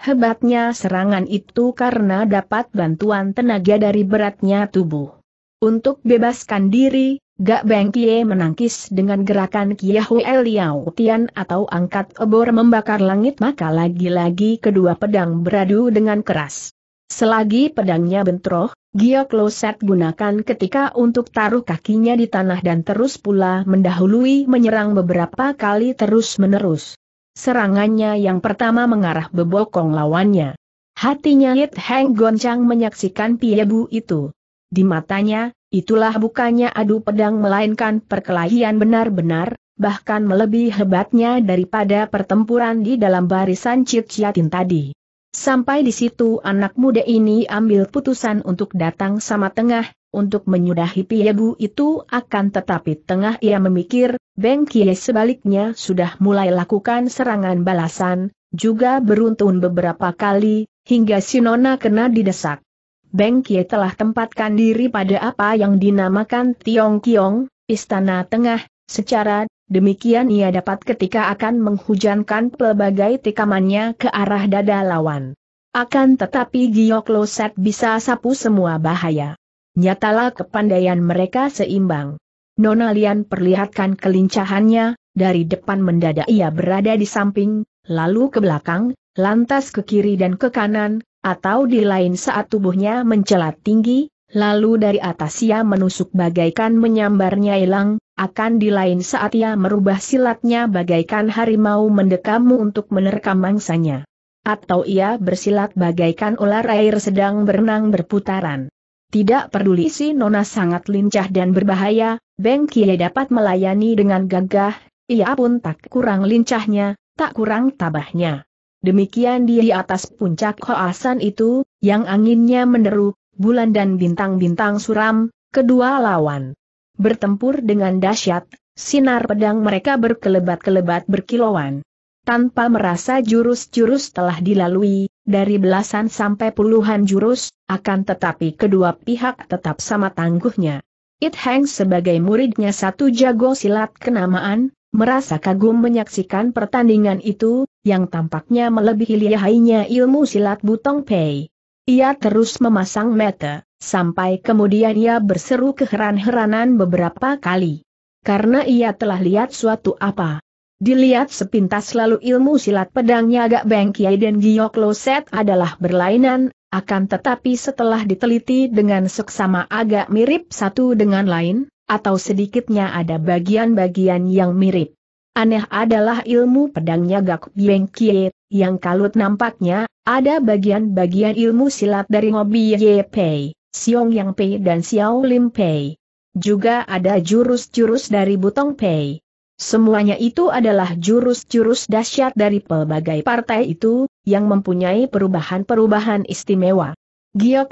Hebatnya serangan itu karena dapat bantuan tenaga dari beratnya tubuh. Untuk bebaskan diri, Gak Beng Kie menangkis dengan gerakan Kiahue Eliau Tian atau angkat obor membakar langit maka lagi-lagi kedua pedang beradu dengan keras. Selagi pedangnya bentroh, Gio Kloset gunakan ketika untuk taruh kakinya di tanah dan terus pula mendahului menyerang beberapa kali terus-menerus. Serangannya yang pertama mengarah bebokong lawannya. Hatinya Yit Heng goncang menyaksikan Piebu itu. Di matanya, itulah bukannya adu pedang melainkan perkelahian benar-benar, bahkan melebihi hebatnya daripada pertempuran di dalam barisan Ciciatin tadi. Sampai di situ anak muda ini ambil putusan untuk datang sama tengah, untuk menyudahi Piegu itu akan tetapi tengah ia memikir, Beng Kie sebaliknya sudah mulai lakukan serangan balasan, juga beruntun beberapa kali, hingga si Nona kena didesak. Beng Kie telah tempatkan diri pada apa yang dinamakan Tiong Kiong, Istana Tengah, secara demikian ia dapat ketika akan menghujankan pelbagai tikamannya ke arah dada lawan. Akan tetapi Giok Loset bisa sapu semua bahaya. Nyatalah kepandaian mereka seimbang. Nona Lian perlihatkan kelincahannya, dari depan mendadak ia berada di samping, lalu ke belakang, lantas ke kiri dan ke kanan, atau di lain saat tubuhnya mencelat tinggi, lalu dari atas ia menusuk bagaikan menyambarnya hilang, akan di lain saat ia merubah silatnya bagaikan harimau mendekamu untuk menerkam mangsanya. Atau ia bersilat bagaikan ular air sedang berenang berputaran. Tidak peduli si Nona sangat lincah dan berbahaya, Beng Kie dapat melayani dengan gagah, ia pun tak kurang lincahnya, tak kurang tabahnya. Demikian dia di atas puncak Hoasan itu, yang anginnya meneru, bulan dan bintang-bintang suram, kedua lawan. Bertempur dengan dahsyat, sinar pedang mereka berkelebat-kelebat berkilauan. Tanpa merasa jurus-jurus telah dilalui, dari belasan sampai puluhan jurus, akan tetapi kedua pihak tetap sama tangguhnya. It Heng sebagai muridnya satu jago silat kenamaan, merasa kagum menyaksikan pertandingan itu, yang tampaknya melebihi lihainya ilmu silat Butong Pei. Ia terus memasang mata, sampai kemudian ia berseru keheran-heranan beberapa kali. Karena ia telah lihat suatu apa Dilihat sepintas lalu ilmu silat pedangnya agak bengkiai dan Giok Loset adalah berlainan, akan tetapi setelah diteliti dengan seksama agak mirip satu dengan lain, atau sedikitnya ada bagian-bagian yang mirip. Aneh adalah ilmu pedangnya Gak Kie, yang kalut nampaknya, ada bagian-bagian ilmu silat dari Ngobi Ye Pei, Siong Yang Pei dan Xiao Lim Pei. Juga ada jurus-jurus dari Butong Pei. Semuanya itu adalah jurus-jurus dahsyat dari pelbagai partai itu, yang mempunyai perubahan-perubahan istimewa.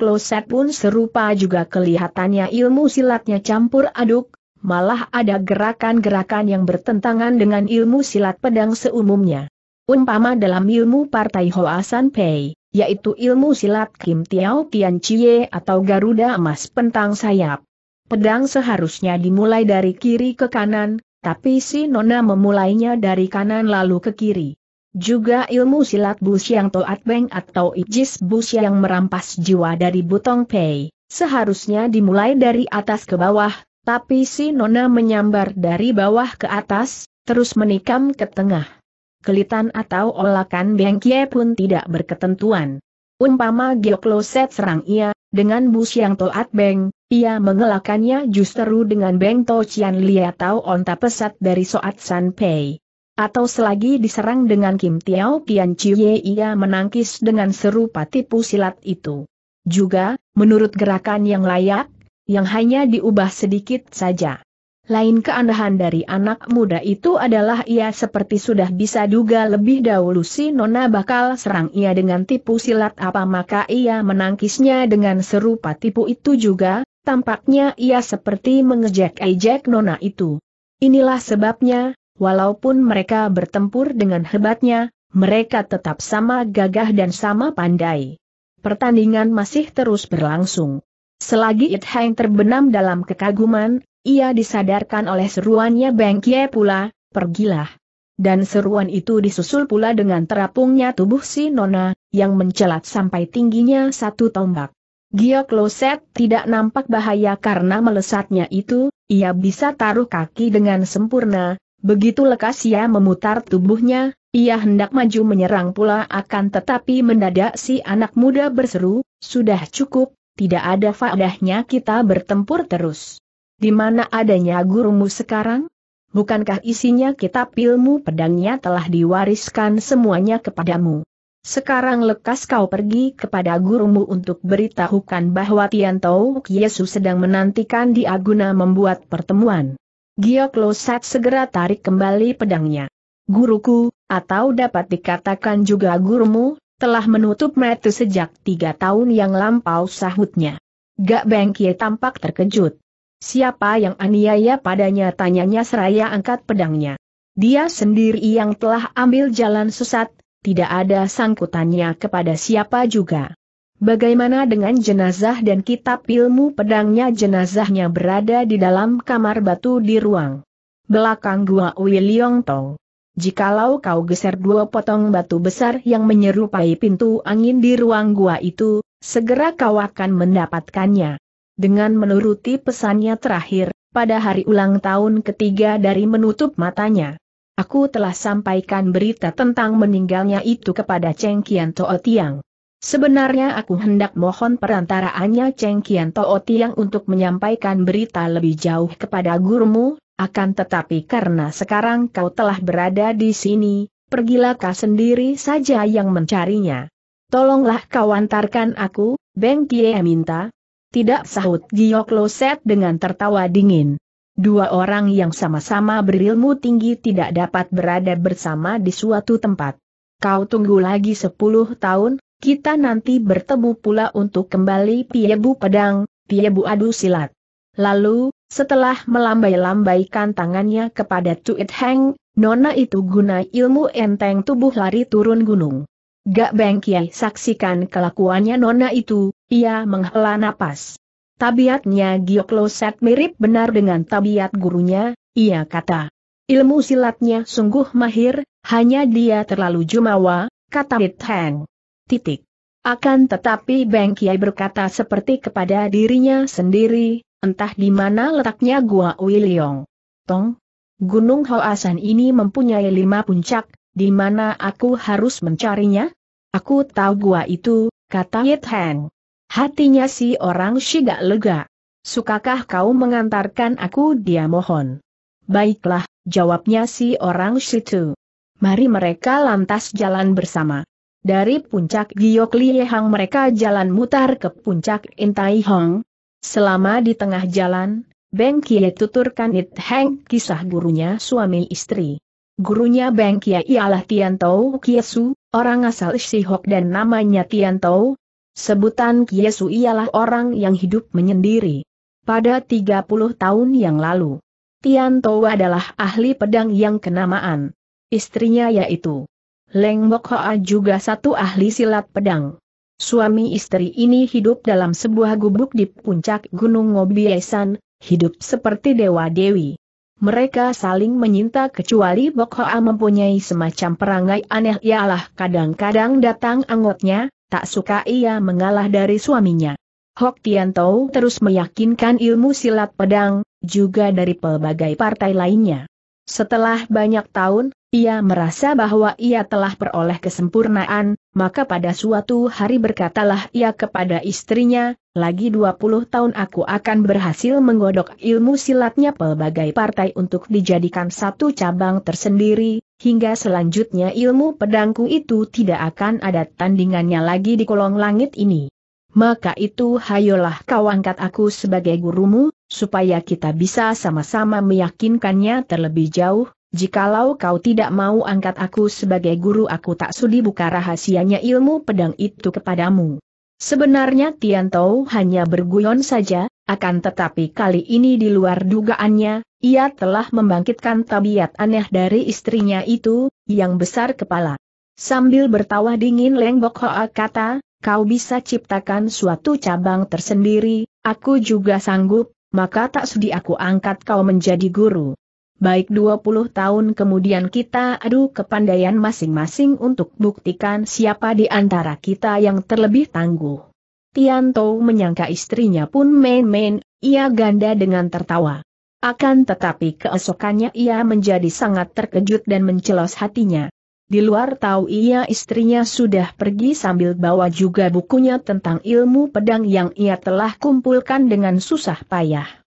Loset pun serupa juga kelihatannya ilmu silatnya campur aduk, malah ada gerakan-gerakan yang bertentangan dengan ilmu silat pedang seumumnya. Umpama dalam ilmu partai Hoasan Pei, yaitu ilmu silat Kim Tiao Tian Chie atau Garuda Emas Pentang Sayap. Pedang seharusnya dimulai dari kiri ke kanan, tapi si Nona memulainya dari kanan lalu ke kiri. Juga ilmu silat bus yang Toat Beng atau Ijis bus yang merampas jiwa dari Butong Pei, seharusnya dimulai dari atas ke bawah, tapi si Nona menyambar dari bawah ke atas, terus menikam ke tengah. Kelitan atau olakan Beng Kie pun tidak berketentuan. Umpama Geokloset serang ia, dengan bus yang toat Beng, ia mengelakannya justru dengan Beng To cian Lia Tau onta pesat dari Soat San Pei. Atau selagi diserang dengan Kim Tiao pian Chie ia menangkis dengan serupa tipu silat itu. Juga, menurut gerakan yang layak, yang hanya diubah sedikit saja. Lain keandahan dari anak muda itu adalah ia seperti sudah bisa duga lebih dahulu si Nona bakal serang ia dengan tipu silat apa maka ia menangkisnya dengan serupa tipu itu juga, tampaknya ia seperti mengejek-ejek Nona itu. Inilah sebabnya, walaupun mereka bertempur dengan hebatnya, mereka tetap sama gagah dan sama pandai. Pertandingan masih terus berlangsung. Selagi It Hang terbenam dalam kekaguman, ia disadarkan oleh seruannya Beng Kie pula, pergilah. Dan seruan itu disusul pula dengan terapungnya tubuh si Nona, yang mencelat sampai tingginya satu tombak. Gio Kloset tidak nampak bahaya karena melesatnya itu, ia bisa taruh kaki dengan sempurna, begitu lekas ia memutar tubuhnya, ia hendak maju menyerang pula akan tetapi mendadak si anak muda berseru, sudah cukup, tidak ada faedahnya kita bertempur terus. Di mana adanya gurumu sekarang? Bukankah isinya kitab ilmu pedangnya telah diwariskan semuanya kepadamu? Sekarang lekas kau pergi kepada gurumu untuk beritahukan bahwa Tian Tiantou Yesus sedang menantikan di Aguna membuat pertemuan. Giok Losat segera tarik kembali pedangnya. Guruku, atau dapat dikatakan juga gurumu, telah menutup mata sejak tiga tahun yang lampau sahutnya. Gak Bengkie tampak terkejut. Siapa yang aniaya padanya tanyanya seraya angkat pedangnya. Dia sendiri yang telah ambil jalan sesat, tidak ada sangkutannya kepada siapa juga. Bagaimana dengan jenazah dan kitab ilmu pedangnya jenazahnya berada di dalam kamar batu di ruang belakang gua Wiliong Tong. Jikalau kau geser dua potong batu besar yang menyerupai pintu angin di ruang gua itu, segera kau akan mendapatkannya dengan menuruti pesannya terakhir, pada hari ulang tahun ketiga dari menutup matanya. Aku telah sampaikan berita tentang meninggalnya itu kepada Cheng Kian Toh Tiang. Sebenarnya aku hendak mohon perantaraannya Cheng Kian Toh Tiang untuk menyampaikan berita lebih jauh kepada gurumu, akan tetapi karena sekarang kau telah berada di sini, pergilah kau sendiri saja yang mencarinya. Tolonglah kau antarkan aku, Beng Tie minta, tidak sahut Giok Loset dengan tertawa dingin. Dua orang yang sama-sama berilmu tinggi tidak dapat berada bersama di suatu tempat. Kau tunggu lagi sepuluh tahun, kita nanti bertemu pula untuk kembali Piebu Pedang, Piebu Adu Silat. Lalu, setelah melambai-lambaikan tangannya kepada Tuit Heng, Nona itu guna ilmu enteng tubuh lari turun gunung. Gak Beng saksikan kelakuannya nona itu, ia menghela napas. Tabiatnya Giokloset mirip benar dengan tabiat gurunya, ia kata. Ilmu silatnya sungguh mahir, hanya dia terlalu jumawa, kata Hang. Titik. Akan tetapi Beng Kiai berkata seperti kepada dirinya sendiri, entah di mana letaknya Gua Wiliong. Tong, Gunung Hoasan ini mempunyai lima puncak, di mana aku harus mencarinya? Aku tahu gua itu, kata Yit Heng. Hatinya si orang gak lega. Sukakah kau mengantarkan aku dia mohon. Baiklah, jawabnya si orang situ. Mari mereka lantas jalan bersama. Dari puncak Giok Hang mereka jalan mutar ke puncak Intai Hong. Selama di tengah jalan, Beng Kie tuturkan It Heng kisah gurunya suami istri. Gurunya Beng Kia ialah Tiantou Kiesu, orang asal Shihok dan namanya Tian Tiantou. Sebutan Kiesu ialah orang yang hidup menyendiri. Pada 30 tahun yang lalu, Tian Tiantou adalah ahli pedang yang kenamaan. Istrinya yaitu Leng Bok Hoa juga satu ahli silat pedang. Suami istri ini hidup dalam sebuah gubuk di puncak Gunung Ngobiesan, hidup seperti dewa-dewi. Mereka saling menyinta kecuali Bok Hoa mempunyai semacam perangai aneh ialah kadang-kadang datang anggotnya tak suka ia mengalah dari suaminya. Hok Tian Tau terus meyakinkan ilmu silat pedang, juga dari pelbagai partai lainnya. Setelah banyak tahun, ia merasa bahwa ia telah peroleh kesempurnaan, maka pada suatu hari berkatalah ia kepada istrinya, lagi 20 tahun aku akan berhasil menggodok ilmu silatnya pelbagai partai untuk dijadikan satu cabang tersendiri, hingga selanjutnya ilmu pedangku itu tidak akan ada tandingannya lagi di kolong langit ini. Maka itu hayolah kau angkat aku sebagai gurumu, supaya kita bisa sama-sama meyakinkannya terlebih jauh, Jikalau kau tidak mau angkat aku sebagai guru aku tak sudi buka rahasianya ilmu pedang itu kepadamu. Sebenarnya Tian Tianto hanya berguyon saja, akan tetapi kali ini di luar dugaannya, ia telah membangkitkan tabiat aneh dari istrinya itu, yang besar kepala. Sambil bertawa dingin Leng Bok Hoa kata, kau bisa ciptakan suatu cabang tersendiri, aku juga sanggup, maka tak sudi aku angkat kau menjadi guru baik 20 tahun kemudian kita adu kepandaian masing-masing untuk buktikan siapa di antara kita yang terlebih tangguh. Tianto menyangka istrinya pun main-main, ia ganda dengan tertawa. Akan tetapi keesokannya ia menjadi sangat terkejut dan mencelos hatinya. Di luar tahu ia istrinya sudah pergi sambil bawa juga bukunya tentang ilmu pedang yang ia telah kumpulkan dengan susah payah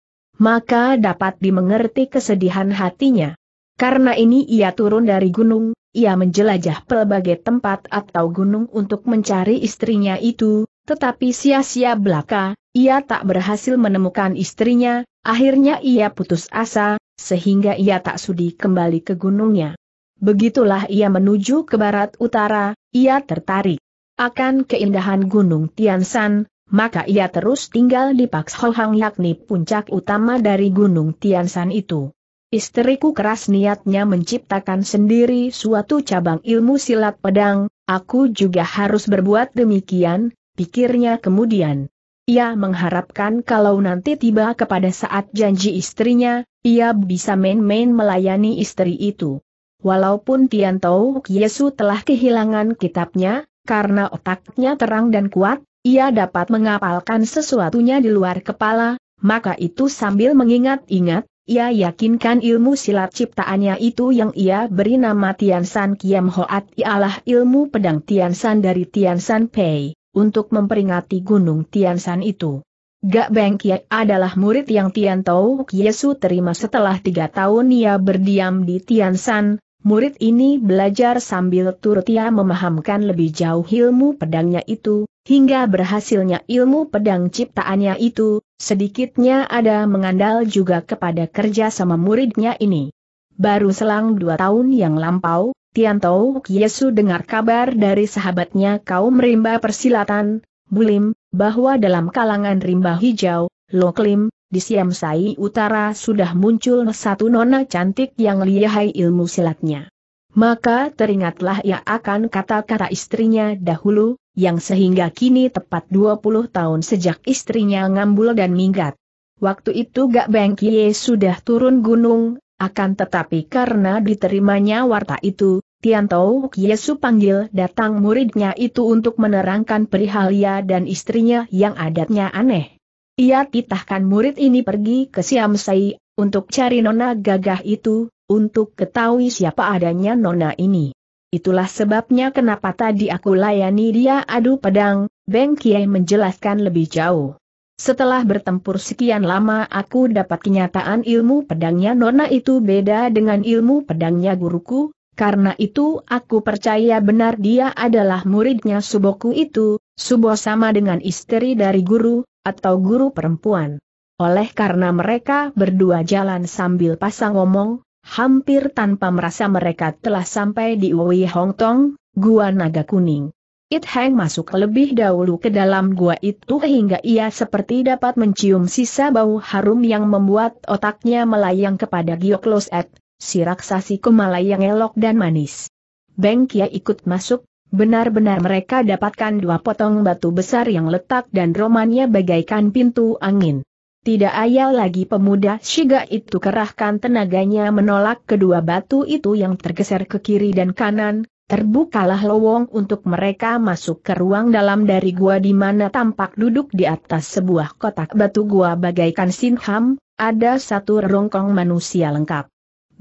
maka dapat dimengerti kesedihan hatinya. Karena ini ia turun dari gunung, ia menjelajah pelbagai tempat atau gunung untuk mencari istrinya itu, tetapi sia-sia belaka, ia tak berhasil menemukan istrinya, akhirnya ia putus asa, sehingga ia tak sudi kembali ke gunungnya. Begitulah ia menuju ke barat utara, ia tertarik akan keindahan Gunung Tian Tiansan, maka ia terus tinggal di Hohang, yakni puncak utama dari Gunung Tiansan itu. Istriku keras niatnya menciptakan sendiri suatu cabang ilmu silat pedang, aku juga harus berbuat demikian, pikirnya kemudian. Ia mengharapkan kalau nanti tiba kepada saat janji istrinya, ia bisa main-main melayani istri itu. Walaupun Tian Tau Yesu telah kehilangan kitabnya, karena otaknya terang dan kuat, ia dapat mengapalkan sesuatunya di luar kepala, maka itu sambil mengingat-ingat, ia yakinkan ilmu silat ciptaannya itu yang ia beri nama Tiansan Kiam Hoat ialah ilmu pedang Tiansan dari Tiansan Pei, untuk memperingati gunung Tiansan itu. Gak Beng Kie adalah murid yang Tian Tau Kiesu terima setelah tiga tahun ia berdiam di Tiansan, Murid ini belajar sambil turut ia memahamkan lebih jauh ilmu pedangnya itu, hingga berhasilnya ilmu pedang ciptaannya itu, sedikitnya ada mengandal juga kepada kerja sama muridnya ini. Baru selang dua tahun yang lampau, Tiantou Kiesu dengar kabar dari sahabatnya kaum rimba persilatan, Bulim, bahwa dalam kalangan rimba hijau, Loklim, di Siam Sai Utara sudah muncul satu nona cantik yang lihai ilmu silatnya. Maka teringatlah ia akan kata-kata istrinya dahulu, yang sehingga kini tepat 20 tahun sejak istrinya ngambul dan minggat. Waktu itu Gak Beng Kie sudah turun gunung, akan tetapi karena diterimanya warta itu, Tiantou Kiesu panggil datang muridnya itu untuk menerangkan perihal ia dan istrinya yang adatnya aneh. Ia titahkan murid ini pergi ke Siamsai untuk cari nona gagah itu, untuk ketahui siapa adanya nona ini. Itulah sebabnya kenapa tadi aku layani dia adu pedang, Beng Kiai menjelaskan lebih jauh. Setelah bertempur sekian lama aku dapat kenyataan ilmu pedangnya Nona itu beda dengan ilmu pedangnya guruku, karena itu aku percaya benar dia adalah muridnya Suboku itu, Subo sama dengan istri dari guru, atau guru perempuan. Oleh karena mereka berdua jalan sambil pasang ngomong, hampir tanpa merasa mereka telah sampai di Wei Hong Tong, Gua Naga Kuning. It Heng masuk lebih dahulu ke dalam gua itu hingga ia seperti dapat mencium sisa bau harum yang membuat otaknya melayang kepada Gioklos Et, si raksasi kumala yang elok dan manis. Beng Kia ikut masuk, Benar-benar mereka dapatkan dua potong batu besar yang letak dan romannya bagaikan pintu angin. Tidak ayal lagi pemuda Shiga itu kerahkan tenaganya menolak kedua batu itu yang tergeser ke kiri dan kanan, terbukalah lowong untuk mereka masuk ke ruang dalam dari gua di mana tampak duduk di atas sebuah kotak batu gua bagaikan sinham, ada satu rongkong manusia lengkap.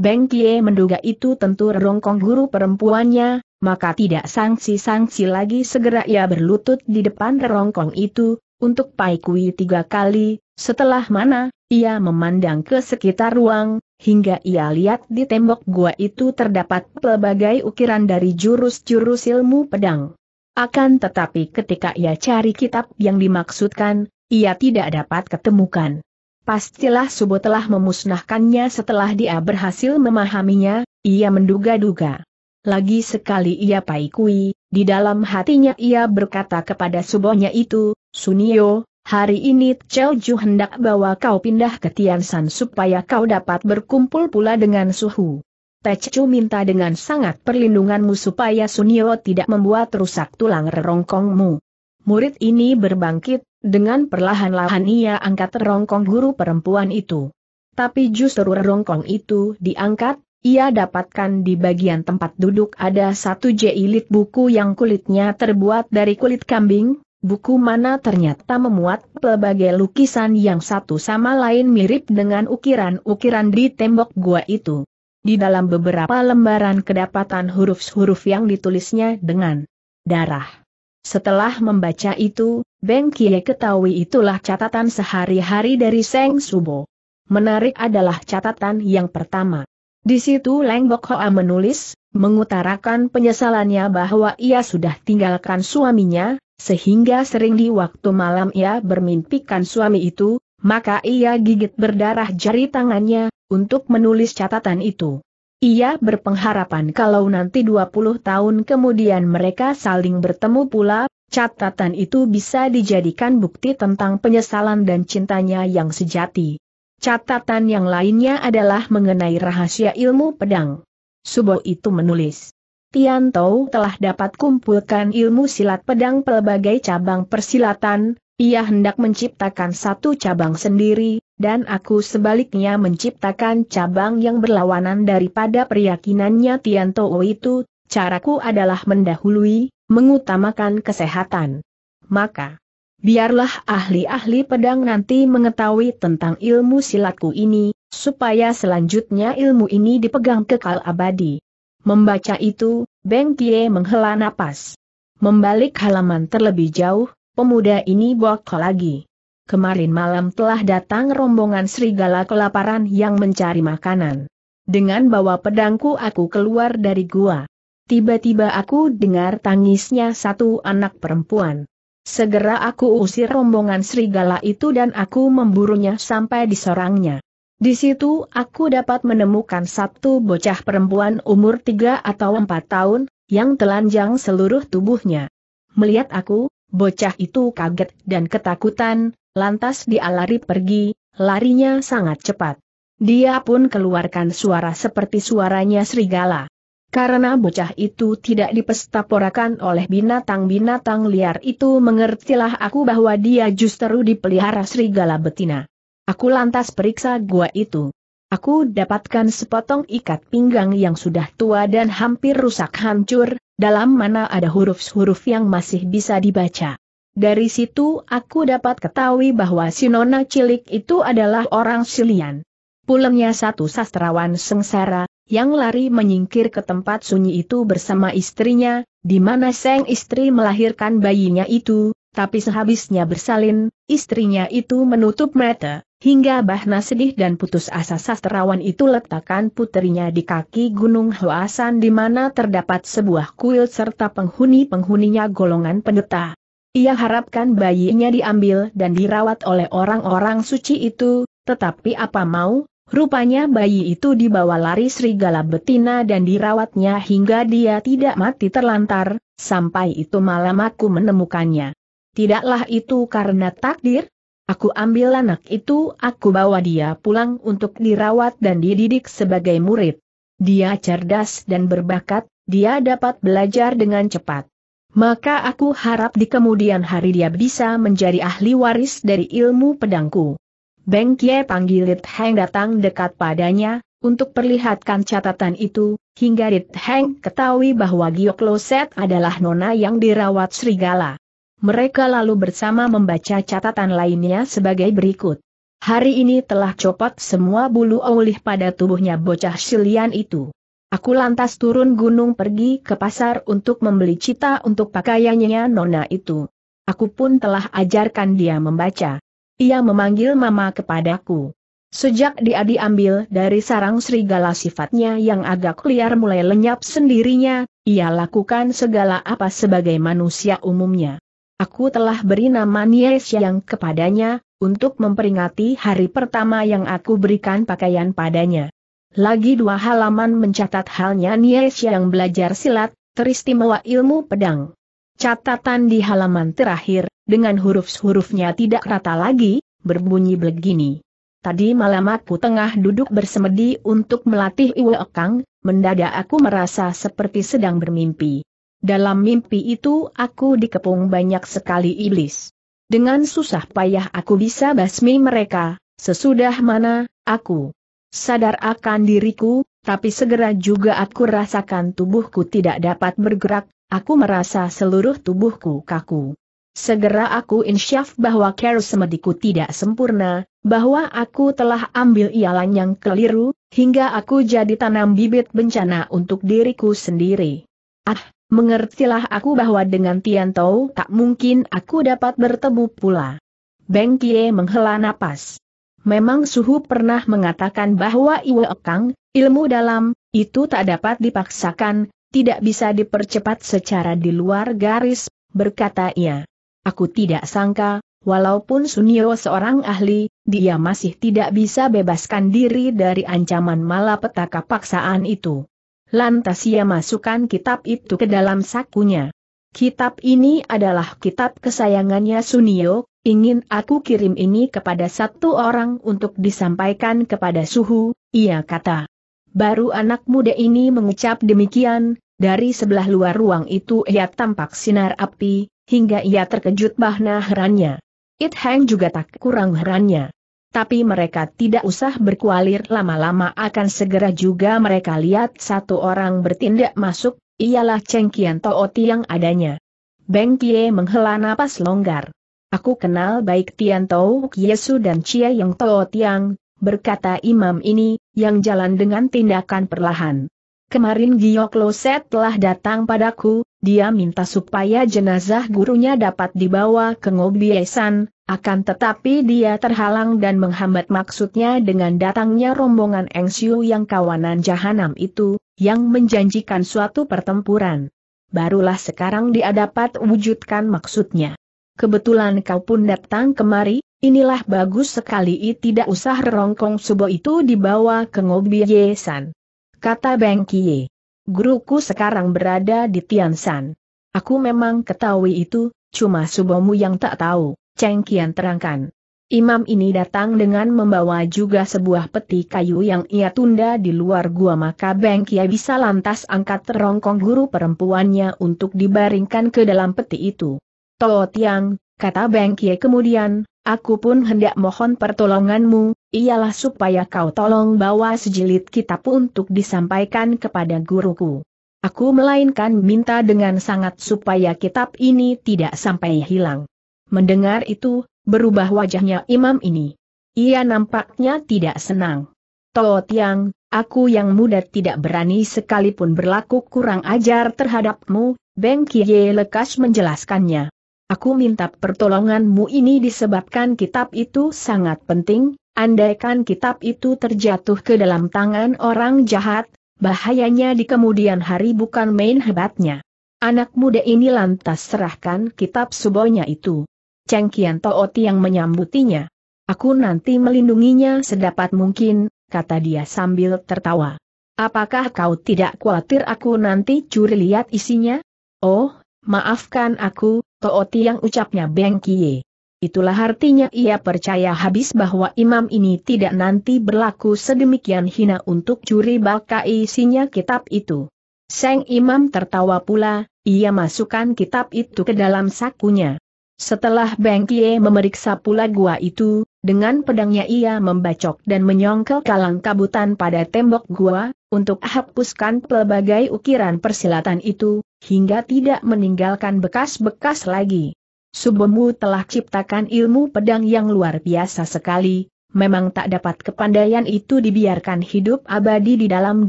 Beng Kie menduga itu tentu rongkong guru perempuannya, maka tidak sangsi-sangsi lagi segera ia berlutut di depan rongkong itu, untuk Pai Kui tiga kali, setelah mana, ia memandang ke sekitar ruang, hingga ia lihat di tembok gua itu terdapat pelbagai ukiran dari jurus-jurus ilmu pedang. Akan tetapi ketika ia cari kitab yang dimaksudkan, ia tidak dapat ketemukan. Pastilah Subo telah memusnahkannya setelah dia berhasil memahaminya, ia menduga-duga. Lagi sekali ia paikui, di dalam hatinya ia berkata kepada subonya itu, Sunio, hari ini Chel Ju hendak bawa kau pindah ke Tiansan supaya kau dapat berkumpul pula dengan Suhu. Techu minta dengan sangat perlindunganmu supaya Sunio tidak membuat rusak tulang rerongkongmu. Murid ini berbangkit, dengan perlahan-lahan ia angkat rongkong guru perempuan itu. Tapi justru rongkong itu diangkat, ia dapatkan di bagian tempat duduk ada satu jilid buku yang kulitnya terbuat dari kulit kambing, Buku mana ternyata memuat pelbagai lukisan yang satu sama lain mirip dengan ukiran-ukiran di tembok gua itu. Di dalam beberapa lembaran kedapatan huruf-huruf yang ditulisnya dengan darah. Setelah membaca itu, Beng Kie ketahui itulah catatan sehari-hari dari Seng Subo. Menarik adalah catatan yang pertama. Di situ Leng Bok Hoa menulis, mengutarakan penyesalannya bahwa ia sudah tinggalkan suaminya, sehingga sering di waktu malam ia bermimpikan suami itu, maka ia gigit berdarah jari tangannya, untuk menulis catatan itu. Ia berpengharapan kalau nanti 20 tahun kemudian mereka saling bertemu pula, catatan itu bisa dijadikan bukti tentang penyesalan dan cintanya yang sejati. Catatan yang lainnya adalah mengenai rahasia ilmu pedang. Subo itu menulis. Tian telah dapat kumpulkan ilmu silat pedang pelbagai cabang persilatan, ia hendak menciptakan satu cabang sendiri, dan aku sebaliknya menciptakan cabang yang berlawanan daripada peryakinannya Tianto itu, caraku adalah mendahului, mengutamakan kesehatan. Maka, biarlah ahli-ahli pedang nanti mengetahui tentang ilmu silatku ini, supaya selanjutnya ilmu ini dipegang kekal abadi. Membaca itu, Beng Tie menghela napas. Membalik halaman terlebih jauh, pemuda ini kau lagi. Kemarin malam telah datang rombongan serigala kelaparan yang mencari makanan. Dengan bawa pedangku aku keluar dari gua. Tiba-tiba aku dengar tangisnya satu anak perempuan. Segera aku usir rombongan serigala itu dan aku memburunya sampai di sorangnya. Di situ aku dapat menemukan satu bocah perempuan umur tiga atau empat tahun, yang telanjang seluruh tubuhnya. Melihat aku, Bocah itu kaget dan ketakutan, lantas dia lari pergi, larinya sangat cepat. Dia pun keluarkan suara seperti suaranya serigala. Karena bocah itu tidak dipestaporakan oleh binatang-binatang liar itu mengertilah aku bahwa dia justru dipelihara serigala betina. Aku lantas periksa gua itu. Aku dapatkan sepotong ikat pinggang yang sudah tua dan hampir rusak hancur, dalam mana ada huruf-huruf yang masih bisa dibaca. Dari situ aku dapat ketahui bahwa si nona cilik itu adalah orang Silian. Pulangnya satu sastrawan sengsara, yang lari menyingkir ke tempat sunyi itu bersama istrinya, di mana sang istri melahirkan bayinya itu, tapi sehabisnya bersalin, istrinya itu menutup mata. Hingga Bahna sedih dan putus asa sastrawan itu letakkan putrinya di kaki Gunung Hoasan di mana terdapat sebuah kuil serta penghuni-penghuninya golongan pendeta. Ia harapkan bayinya diambil dan dirawat oleh orang-orang suci itu, tetapi apa mau, rupanya bayi itu dibawa lari serigala betina dan dirawatnya hingga dia tidak mati terlantar, sampai itu malam aku menemukannya. Tidaklah itu karena takdir? Aku ambil anak itu, aku bawa dia pulang untuk dirawat dan dididik sebagai murid. Dia cerdas dan berbakat, dia dapat belajar dengan cepat. Maka aku harap di kemudian hari dia bisa menjadi ahli waris dari ilmu pedangku. Beng Kie panggil Lit Heng datang dekat padanya, untuk perlihatkan catatan itu, hingga rit Heng ketahui bahwa Gioklo Set adalah nona yang dirawat serigala. Mereka lalu bersama membaca catatan lainnya sebagai berikut. Hari ini telah copot semua bulu aulih pada tubuhnya bocah silian itu. Aku lantas turun gunung pergi ke pasar untuk membeli cita untuk pakaiannya nona itu. Aku pun telah ajarkan dia membaca. Ia memanggil mama kepadaku. Sejak dia diambil dari sarang serigala sifatnya yang agak liar mulai lenyap sendirinya, ia lakukan segala apa sebagai manusia umumnya. Aku telah beri nama Nie yang kepadanya, untuk memperingati hari pertama yang aku berikan pakaian padanya. Lagi dua halaman mencatat halnya Nie yang belajar silat, teristimewa ilmu pedang. Catatan di halaman terakhir, dengan huruf-hurufnya tidak rata lagi, berbunyi begini. Tadi malam aku tengah duduk bersemedi untuk melatih Iwe Okang, mendadak aku merasa seperti sedang bermimpi. Dalam mimpi itu aku dikepung banyak sekali iblis. Dengan susah payah aku bisa basmi mereka, sesudah mana, aku sadar akan diriku, tapi segera juga aku rasakan tubuhku tidak dapat bergerak, aku merasa seluruh tubuhku kaku. Segera aku insyaf bahwa semediku tidak sempurna, bahwa aku telah ambil ialan yang keliru, hingga aku jadi tanam bibit bencana untuk diriku sendiri. Ah, Mengertilah aku bahwa dengan Tiantou tak mungkin aku dapat bertemu pula. Beng Kie menghela napas. Memang Suhu pernah mengatakan bahwa Iwe Ekang, ilmu dalam, itu tak dapat dipaksakan, tidak bisa dipercepat secara di luar garis, berkata ia. Aku tidak sangka, walaupun Sunio seorang ahli, dia masih tidak bisa bebaskan diri dari ancaman malapetaka paksaan itu. Lantas ia masukkan kitab itu ke dalam sakunya. Kitab ini adalah kitab kesayangannya Sunio, ingin aku kirim ini kepada satu orang untuk disampaikan kepada Suhu, ia kata. Baru anak muda ini mengucap demikian, dari sebelah luar ruang itu ia tampak sinar api, hingga ia terkejut bahna herannya. It Hang juga tak kurang herannya tapi mereka tidak usah berkualir lama-lama akan segera juga mereka lihat satu orang bertindak masuk, ialah Cheng Kian Tooti yang adanya. Beng Kie menghela napas longgar. Aku kenal baik Tian Tau Kiesu dan Chia Yang Tao Tiang, berkata imam ini, yang jalan dengan tindakan perlahan. Kemarin Giok Loset telah datang padaku, dia minta supaya jenazah gurunya dapat dibawa ke Ngobiesan, akan tetapi dia terhalang dan menghambat maksudnya dengan datangnya rombongan Eng Xiu yang kawanan jahanam itu, yang menjanjikan suatu pertempuran. Barulah sekarang dia dapat wujudkan maksudnya. Kebetulan kau pun datang kemari, inilah bagus sekali I tidak usah rongkong subo itu dibawa ke Ngobi Yesan. Kata Beng Kie. Guruku sekarang berada di Tiansan. Aku memang ketahui itu, cuma subomu yang tak tahu. Cheng Kian terangkan. Imam ini datang dengan membawa juga sebuah peti kayu yang ia tunda di luar gua maka Beng Kia bisa lantas angkat terongkong guru perempuannya untuk dibaringkan ke dalam peti itu. Toh Tiang, kata Beng Kia kemudian, aku pun hendak mohon pertolonganmu, ialah supaya kau tolong bawa sejilid kitab untuk disampaikan kepada guruku. Aku melainkan minta dengan sangat supaya kitab ini tidak sampai hilang. Mendengar itu, berubah wajahnya imam ini. Ia nampaknya tidak senang. Toh Tiang, aku yang muda tidak berani sekalipun berlaku kurang ajar terhadapmu, Beng Kie lekas menjelaskannya. Aku minta pertolonganmu ini disebabkan kitab itu sangat penting, andaikan kitab itu terjatuh ke dalam tangan orang jahat, bahayanya di kemudian hari bukan main hebatnya. Anak muda ini lantas serahkan kitab subonya itu. Cheng Kian Toot yang menyambutinya. Aku nanti melindunginya sedapat mungkin, kata dia sambil tertawa. Apakah kau tidak khawatir aku nanti curi lihat isinya? Oh, maafkan aku, Toot yang ucapnya Beng Kie. Itulah artinya ia percaya habis bahwa imam ini tidak nanti berlaku sedemikian hina untuk curi baka isinya kitab itu. Seng imam tertawa pula, ia masukkan kitab itu ke dalam sakunya. Setelah Beng Kie memeriksa pula gua itu, dengan pedangnya ia membacok dan menyongkel kalang kabutan pada tembok gua, untuk hapuskan pelbagai ukiran persilatan itu, hingga tidak meninggalkan bekas-bekas lagi. Subomu telah ciptakan ilmu pedang yang luar biasa sekali, memang tak dapat kepandaian itu dibiarkan hidup abadi di dalam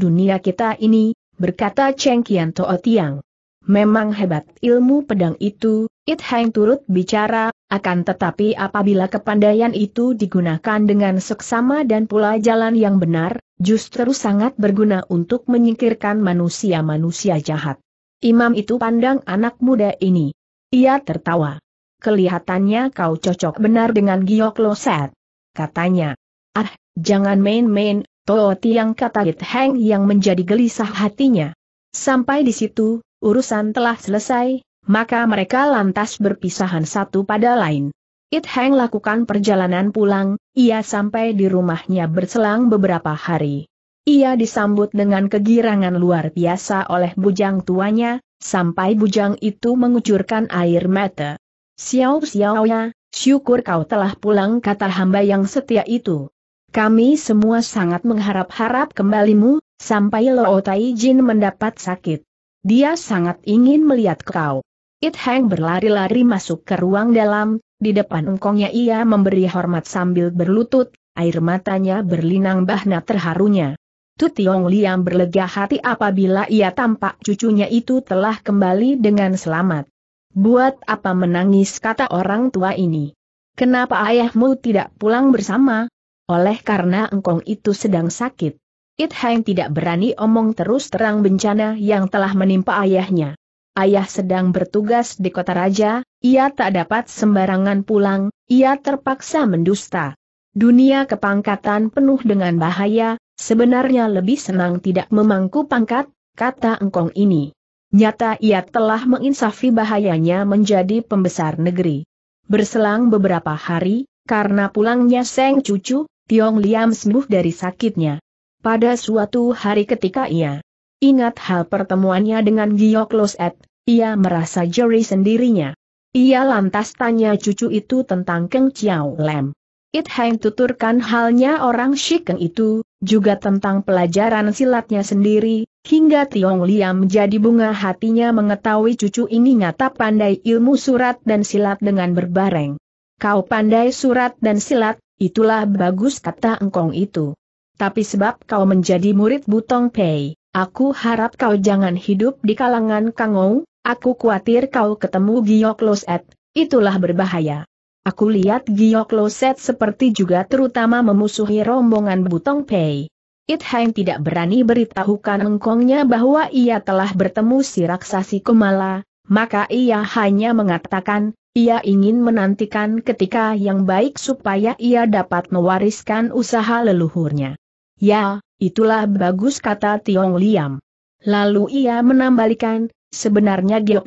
dunia kita ini, berkata Cheng Kian Tuo Tiang. Memang hebat ilmu pedang itu, It Hang turut bicara, akan tetapi apabila kepandaian itu digunakan dengan seksama dan pula jalan yang benar, justru sangat berguna untuk menyingkirkan manusia-manusia jahat. Imam itu pandang anak muda ini. Ia tertawa. Kelihatannya kau cocok benar dengan Giok Loset. Katanya. Ah, jangan main-main, Toh Tiang kata It Heng yang menjadi gelisah hatinya. Sampai di situ, urusan telah selesai, maka mereka lantas berpisahan satu pada lain. It Heng lakukan perjalanan pulang, ia sampai di rumahnya berselang beberapa hari. Ia disambut dengan kegirangan luar biasa oleh bujang tuanya, sampai bujang itu mengucurkan air mata. Xiao Xiao ya, syukur kau telah pulang kata hamba yang setia itu. Kami semua sangat mengharap-harap kembalimu, sampai Lo Tai Jin mendapat sakit. Dia sangat ingin melihat kau. It Hang berlari-lari masuk ke ruang dalam, di depan engkongnya ia memberi hormat sambil berlutut, air matanya berlinang bahna terharunya. Tu Tiong Liang berlega hati apabila ia tampak cucunya itu telah kembali dengan selamat. Buat apa menangis kata orang tua ini? Kenapa ayahmu tidak pulang bersama? Oleh karena engkong itu sedang sakit. It Hang tidak berani omong terus terang bencana yang telah menimpa ayahnya. Ayah sedang bertugas di kota raja, ia tak dapat sembarangan pulang, ia terpaksa mendusta. Dunia kepangkatan penuh dengan bahaya, sebenarnya lebih senang tidak memangku pangkat, kata engkong ini. Nyata ia telah menginsafi bahayanya menjadi pembesar negeri. Berselang beberapa hari, karena pulangnya Seng Cucu, Tiong Liam sembuh dari sakitnya. Pada suatu hari ketika ia ingat hal pertemuannya dengan Giyok Loset, ia merasa jeri sendirinya. Ia lantas tanya cucu itu tentang Keng Chiao Lem. It Heng tuturkan halnya orang Shikeng itu, juga tentang pelajaran silatnya sendiri, hingga Tiong Liam menjadi bunga hatinya mengetahui cucu ini nyata pandai ilmu surat dan silat dengan berbareng. Kau pandai surat dan silat, itulah bagus kata engkong itu tapi sebab kau menjadi murid Butong Pei, aku harap kau jangan hidup di kalangan Kangou, aku khawatir kau ketemu Giok Loset, itulah berbahaya. Aku lihat Giok Loset seperti juga terutama memusuhi rombongan Butong Pei. It Hang tidak berani beritahukan engkongnya bahwa ia telah bertemu si raksasi Kumala, maka ia hanya mengatakan, ia ingin menantikan ketika yang baik supaya ia dapat mewariskan usaha leluhurnya. Ya, itulah bagus kata Tiong Liam. Lalu ia menambalikan, sebenarnya Gio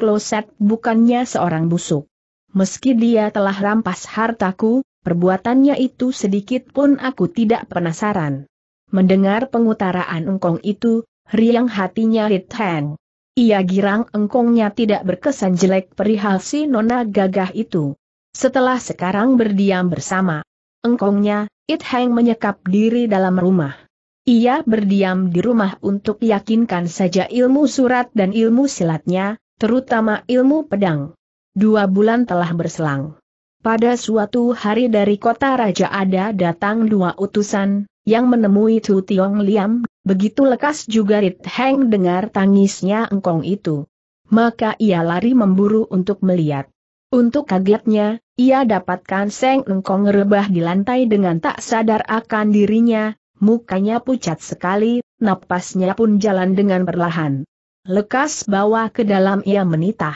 bukannya seorang busuk. Meski dia telah rampas hartaku, perbuatannya itu sedikit pun aku tidak penasaran. Mendengar pengutaraan engkong itu, riang hatinya Rit Heng. Ia girang engkongnya tidak berkesan jelek perihal si nona gagah itu. Setelah sekarang berdiam bersama, engkongnya, It Heng menyekap diri dalam rumah. Ia berdiam di rumah untuk yakinkan saja ilmu surat dan ilmu silatnya, terutama ilmu pedang. Dua bulan telah berselang. Pada suatu hari dari kota Raja ada datang dua utusan, yang menemui Tu Tiong Liam, begitu lekas juga Rit Heng dengar tangisnya engkong itu. Maka ia lari memburu untuk melihat. Untuk kagetnya, ia dapatkan Seng Engkong rebah di lantai dengan tak sadar akan dirinya, mukanya pucat sekali, napasnya pun jalan dengan perlahan. Lekas bawa ke dalam ia menitah.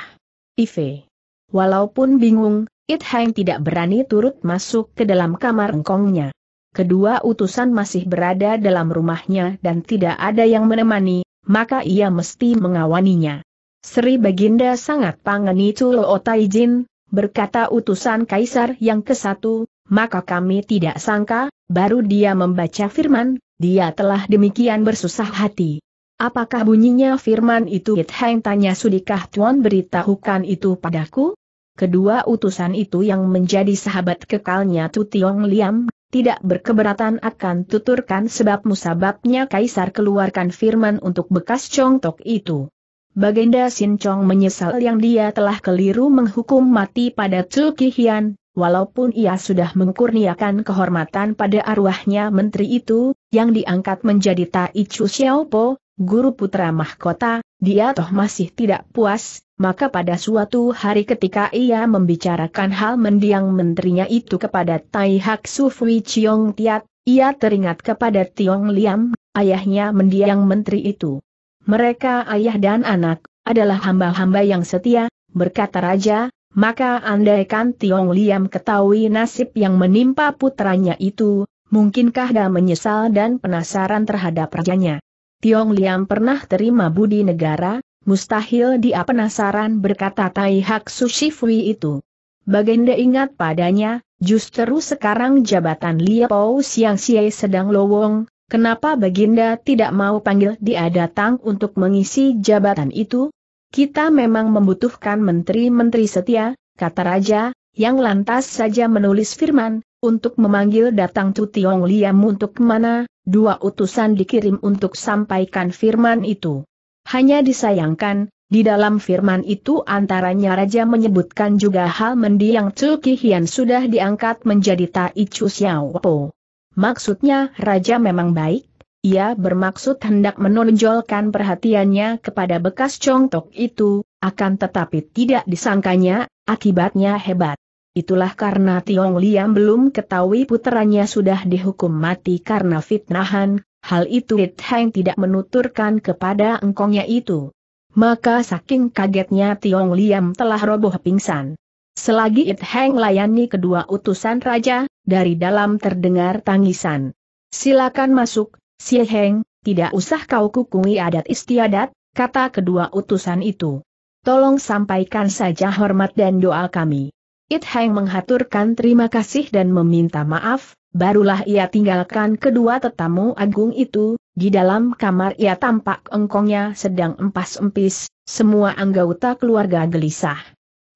Ife. Walaupun bingung, It Hang tidak berani turut masuk ke dalam kamar engkongnya. Kedua utusan masih berada dalam rumahnya dan tidak ada yang menemani, maka ia mesti mengawaninya. Sri Baginda sangat pangeni Culo Otaijin, berkata utusan kaisar yang ke satu maka kami tidak sangka, baru dia membaca firman, dia telah demikian bersusah hati. Apakah bunyinya firman itu It Heng tanya sudikah Tuan beritahukan itu padaku? Kedua utusan itu yang menjadi sahabat kekalnya Tu Tiong Liam, tidak berkeberatan akan tuturkan sebab musababnya Kaisar keluarkan firman untuk bekas Chong Tok itu. Baginda Sin Chong menyesal yang dia telah keliru menghukum mati pada Tu Kihian, walaupun ia sudah mengkurniakan kehormatan pada arwahnya menteri itu, yang diangkat menjadi Tai Chu Xiaopo, guru putra mahkota, dia toh masih tidak puas, maka pada suatu hari ketika ia membicarakan hal mendiang menterinya itu kepada Tai Hak Fui Chiong Tiat, ia teringat kepada Tiong Liam, ayahnya mendiang menteri itu. Mereka ayah dan anak, adalah hamba-hamba yang setia, berkata raja, maka andaikan Tiong Liam ketahui nasib yang menimpa putranya itu, mungkinkah dia menyesal dan penasaran terhadap rajanya. Tiong Liam pernah terima budi negara, mustahil dia penasaran berkata Tai Hak Sushifui itu. Baginda ingat padanya, justru sekarang jabatan Liapau Siang Siai sedang lowong, kenapa Baginda tidak mau panggil dia datang untuk mengisi jabatan itu? Kita memang membutuhkan menteri-menteri setia, kata Raja, yang lantas saja menulis firman, untuk memanggil datang Tu Tiong Liam untuk mana dua utusan dikirim untuk sampaikan firman itu. Hanya disayangkan, di dalam firman itu antaranya Raja menyebutkan juga hal mendiang Chu Kihian sudah diangkat menjadi Tai Chu Xiao po. Maksudnya Raja memang baik, ia bermaksud hendak menonjolkan perhatiannya kepada bekas congtok itu, akan tetapi tidak disangkanya, akibatnya hebat. Itulah karena Tiong Liam belum ketahui puterannya sudah dihukum mati karena fitnahan, hal itu It Heng tidak menuturkan kepada engkongnya itu. Maka saking kagetnya Tiong Liam telah roboh pingsan. Selagi It Heng layani kedua utusan raja, dari dalam terdengar tangisan. Silakan masuk, Xie Heng, tidak usah kau kukui adat istiadat, kata kedua utusan itu. Tolong sampaikan saja hormat dan doa kami. It Heng menghaturkan terima kasih dan meminta maaf, barulah ia tinggalkan kedua tetamu agung itu, di dalam kamar ia tampak engkongnya sedang empas-empis, semua anggota keluarga gelisah.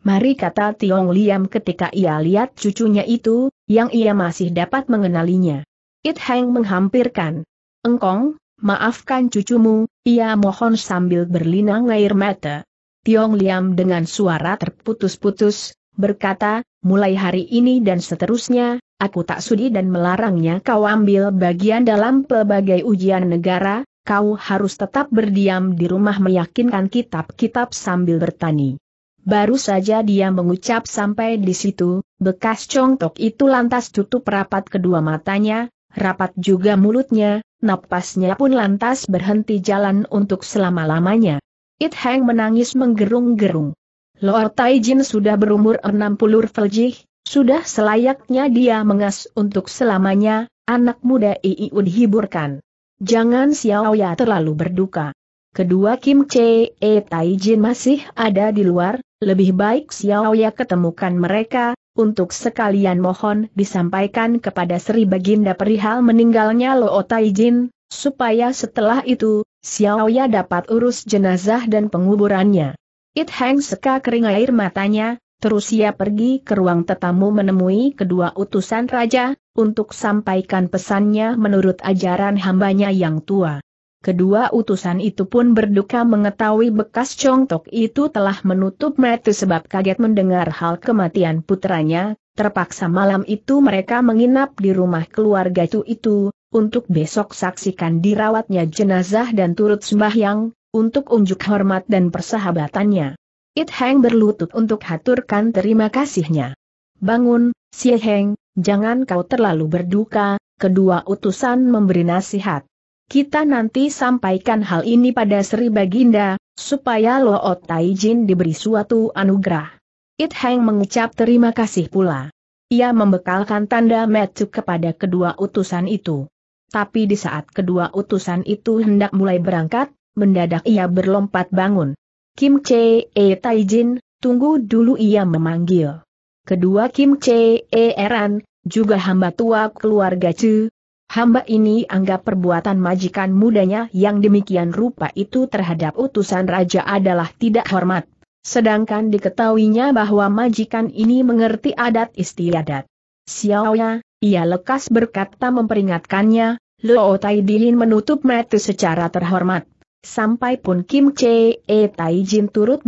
Mari kata Tiong Liam ketika ia lihat cucunya itu, yang ia masih dapat mengenalinya. It Heng menghampirkan. Engkong, maafkan cucumu, ia mohon sambil berlinang air mata. Tiong Liam dengan suara terputus-putus, berkata, mulai hari ini dan seterusnya, aku tak sudi dan melarangnya kau ambil bagian dalam pelbagai ujian negara, kau harus tetap berdiam di rumah meyakinkan kitab-kitab sambil bertani. Baru saja dia mengucap sampai di situ, bekas congtok itu lantas tutup rapat kedua matanya, rapat juga mulutnya, napasnya pun lantas berhenti jalan untuk selama-lamanya. It Hang menangis menggerung-gerung. Lord Taijin sudah berumur 60 feljih, sudah selayaknya dia mengas untuk selamanya, anak muda Iiu dihiburkan. Jangan Ya terlalu berduka. Kedua Kim Chee Taijin masih ada di luar, lebih baik Ya ketemukan mereka, untuk sekalian mohon disampaikan kepada Sri Baginda perihal meninggalnya Lo Taijin, supaya setelah itu, Xiaoya dapat urus jenazah dan penguburannya. It Heng Seka kering air matanya, terus ia pergi ke ruang tetamu menemui kedua utusan raja, untuk sampaikan pesannya menurut ajaran hambanya yang tua. Kedua utusan itu pun berduka mengetahui bekas congtok itu telah menutup mata sebab kaget mendengar hal kematian putranya, terpaksa malam itu mereka menginap di rumah keluarga itu itu, untuk besok saksikan dirawatnya jenazah dan turut sembahyang, untuk unjuk hormat dan persahabatannya. It Heng berlutut untuk haturkan terima kasihnya. Bangun, Si Heng, jangan kau terlalu berduka, kedua utusan memberi nasihat. Kita nanti sampaikan hal ini pada Sri Baginda, supaya Loot Taijin diberi suatu anugerah. It Heng mengucap terima kasih pula. Ia membekalkan tanda metu kepada kedua utusan itu. Tapi di saat kedua utusan itu hendak mulai berangkat, mendadak ia berlompat bangun. Kim Che E Taijin, tunggu dulu ia memanggil. Kedua Kim Che E Eran, juga hamba tua keluarga Chu, Hamba ini anggap perbuatan majikan mudanya yang demikian rupa itu terhadap utusan raja adalah tidak hormat. Sedangkan diketahuinya bahwa majikan ini mengerti adat istiadat. Xiaoya, ia lekas berkata memperingatkannya, Luo Tai Dihin menutup mata secara terhormat. Sampai pun Kim Che E Tai Jin turut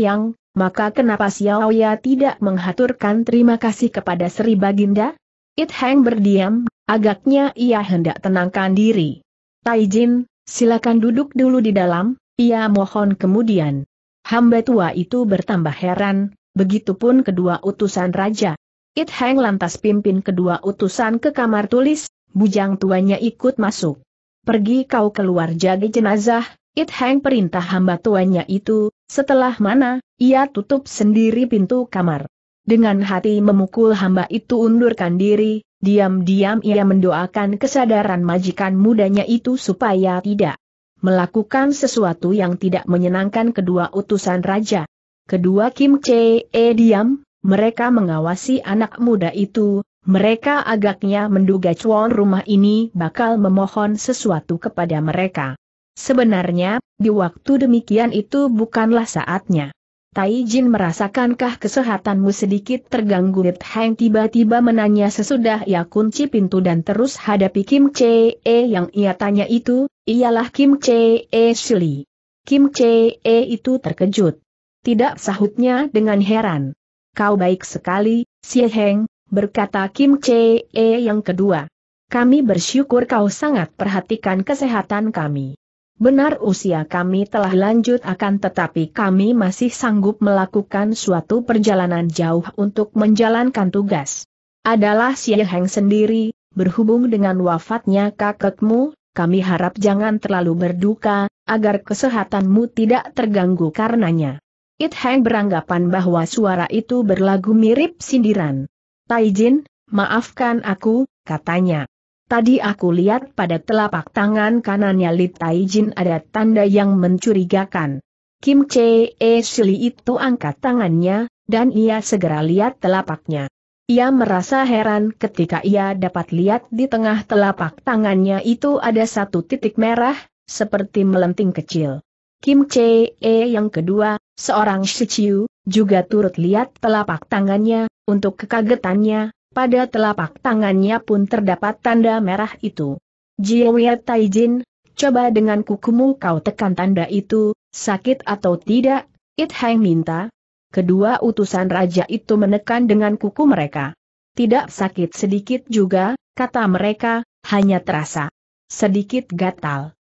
yang, maka kenapa Xiaoya tidak menghaturkan terima kasih kepada Sri Baginda? It Hang berdiam Agaknya ia hendak tenangkan diri. Taijin, silakan duduk dulu di dalam, ia mohon kemudian. Hamba tua itu bertambah heran, begitupun kedua utusan raja. It Heng lantas pimpin kedua utusan ke kamar tulis, bujang tuanya ikut masuk. Pergi kau keluar jaga jenazah, It Heng perintah hamba tuanya itu, setelah mana, ia tutup sendiri pintu kamar. Dengan hati memukul hamba itu undurkan diri, Diam-diam ia mendoakan kesadaran majikan mudanya itu supaya tidak melakukan sesuatu yang tidak menyenangkan kedua utusan raja. Kedua Kim Chee eh, diam, mereka mengawasi anak muda itu, mereka agaknya menduga cuan rumah ini bakal memohon sesuatu kepada mereka. Sebenarnya, di waktu demikian itu bukanlah saatnya. Tai Jin merasakankah kesehatanmu sedikit terganggu Nit Heng tiba-tiba menanya sesudah ia kunci pintu dan terus hadapi Kim Chee yang ia tanya itu, ialah Kim Chee Shili. Kim Chee itu terkejut. Tidak sahutnya dengan heran. Kau baik sekali, Si Heng, berkata Kim Chee yang kedua. Kami bersyukur kau sangat perhatikan kesehatan kami. Benar usia kami telah lanjut akan tetapi kami masih sanggup melakukan suatu perjalanan jauh untuk menjalankan tugas. Adalah si Heng sendiri, berhubung dengan wafatnya kakekmu, kami harap jangan terlalu berduka, agar kesehatanmu tidak terganggu karenanya. It Heng beranggapan bahwa suara itu berlagu mirip sindiran. Taijin, maafkan aku, katanya. Tadi aku lihat pada telapak tangan kanannya Li Taijin ada tanda yang mencurigakan. Kim Che E Shili itu angkat tangannya, dan ia segera lihat telapaknya. Ia merasa heran ketika ia dapat lihat di tengah telapak tangannya itu ada satu titik merah, seperti melenting kecil. Kim Che E yang kedua, seorang Shiciu, juga turut lihat telapak tangannya, untuk kekagetannya, pada telapak tangannya pun terdapat tanda merah itu. Jiwia Taijin, coba dengan kukumu kau tekan tanda itu, sakit atau tidak, It Hang minta. Kedua utusan raja itu menekan dengan kuku mereka. Tidak sakit sedikit juga, kata mereka, hanya terasa sedikit gatal.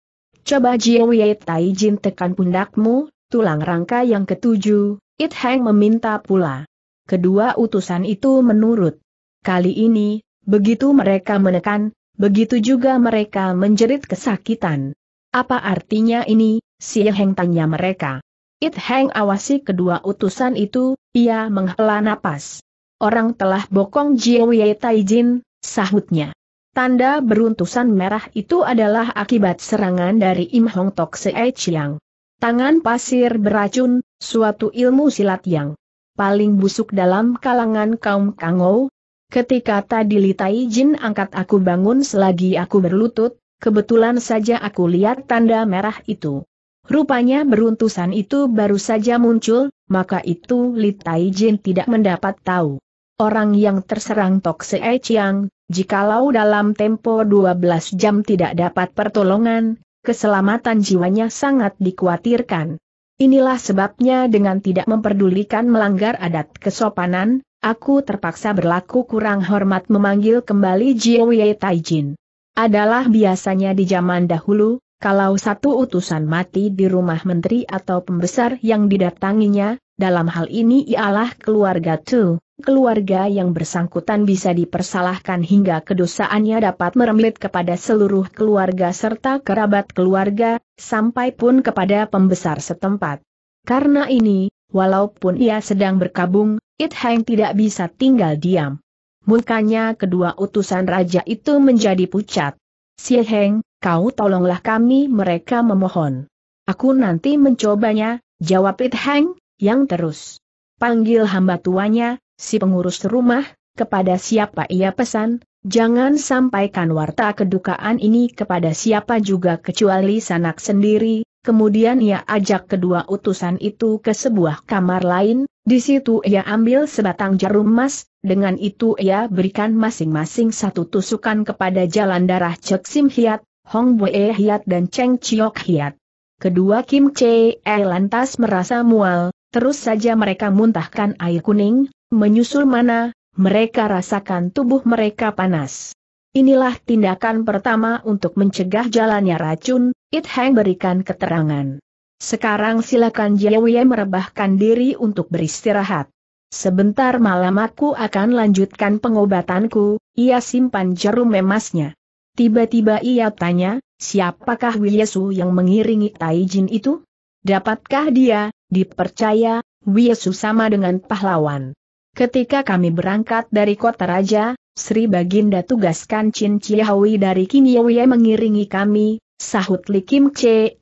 Coba Jiwei Taijin tekan pundakmu, tulang rangka yang ketujuh, It Hang meminta pula. Kedua utusan itu menurut. Kali ini, begitu mereka menekan, begitu juga mereka menjerit kesakitan. Apa artinya ini, si Heng tanya mereka. It Heng awasi kedua utusan itu, ia menghela napas. Orang telah bokong Jiwei Taijin, sahutnya. Tanda beruntusan merah itu adalah akibat serangan dari Im Hong Tok Sei Chiang. Tangan pasir beracun, suatu ilmu silat yang paling busuk dalam kalangan kaum Kangou, Ketika tadi Litai Jin angkat aku bangun selagi aku berlutut, kebetulan saja aku lihat tanda merah itu. Rupanya beruntusan itu baru saja muncul, maka itu Litai Jin tidak mendapat tahu. Orang yang terserang Tok Se Chiang, jikalau dalam tempo 12 jam tidak dapat pertolongan, keselamatan jiwanya sangat dikhawatirkan. Inilah sebabnya dengan tidak memperdulikan melanggar adat kesopanan, aku terpaksa berlaku kurang hormat memanggil kembali Jiu Ye Taijin. Adalah biasanya di zaman dahulu, kalau satu utusan mati di rumah menteri atau pembesar yang didatanginya, dalam hal ini ialah keluarga Tu, keluarga yang bersangkutan bisa dipersalahkan hingga kedosaannya dapat merembet kepada seluruh keluarga serta kerabat keluarga, sampai pun kepada pembesar setempat. Karena ini, walaupun ia sedang berkabung, It Heng tidak bisa tinggal diam. Mukanya kedua utusan raja itu menjadi pucat. Si Heng, kau tolonglah kami mereka memohon. Aku nanti mencobanya, jawab It Heng, yang terus. Panggil hamba tuanya, si pengurus rumah, kepada siapa ia pesan, jangan sampaikan warta kedukaan ini kepada siapa juga kecuali sanak sendiri, Kemudian ia ajak kedua utusan itu ke sebuah kamar lain, di situ ia ambil sebatang jarum emas, dengan itu ia berikan masing-masing satu tusukan kepada jalan darah Cek Sim Hiat, Hong Bue Hiat dan Cheng Chiok Hiat. Kedua Kim Che E lantas merasa mual, terus saja mereka muntahkan air kuning, menyusul mana, mereka rasakan tubuh mereka panas. Inilah tindakan pertama untuk mencegah jalannya racun, It Hang berikan keterangan. Sekarang silakan Jiawie merebahkan diri untuk beristirahat. Sebentar malam aku akan lanjutkan pengobatanku, ia simpan jarum memasnya. Tiba-tiba ia tanya, siapakah Wiesu yang mengiringi Taijin itu? Dapatkah dia, dipercaya, Wiesu sama dengan pahlawan? Ketika kami berangkat dari kota raja, Sri Baginda tugaskan Chin Chiawi dari Kimyewie mengiringi kami, sahut Likim Che.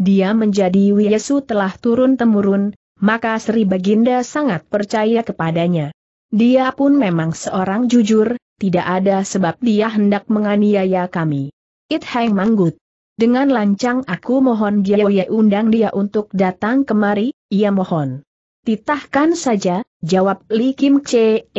Dia menjadi Wiesu telah turun-temurun, maka Sri Baginda sangat percaya kepadanya. Dia pun memang seorang jujur, tidak ada sebab dia hendak menganiaya kami. It Hang Manggut. Dengan lancang aku mohon dia undang dia untuk datang kemari, ia mohon. Titahkan saja, jawab Li Kim Chee.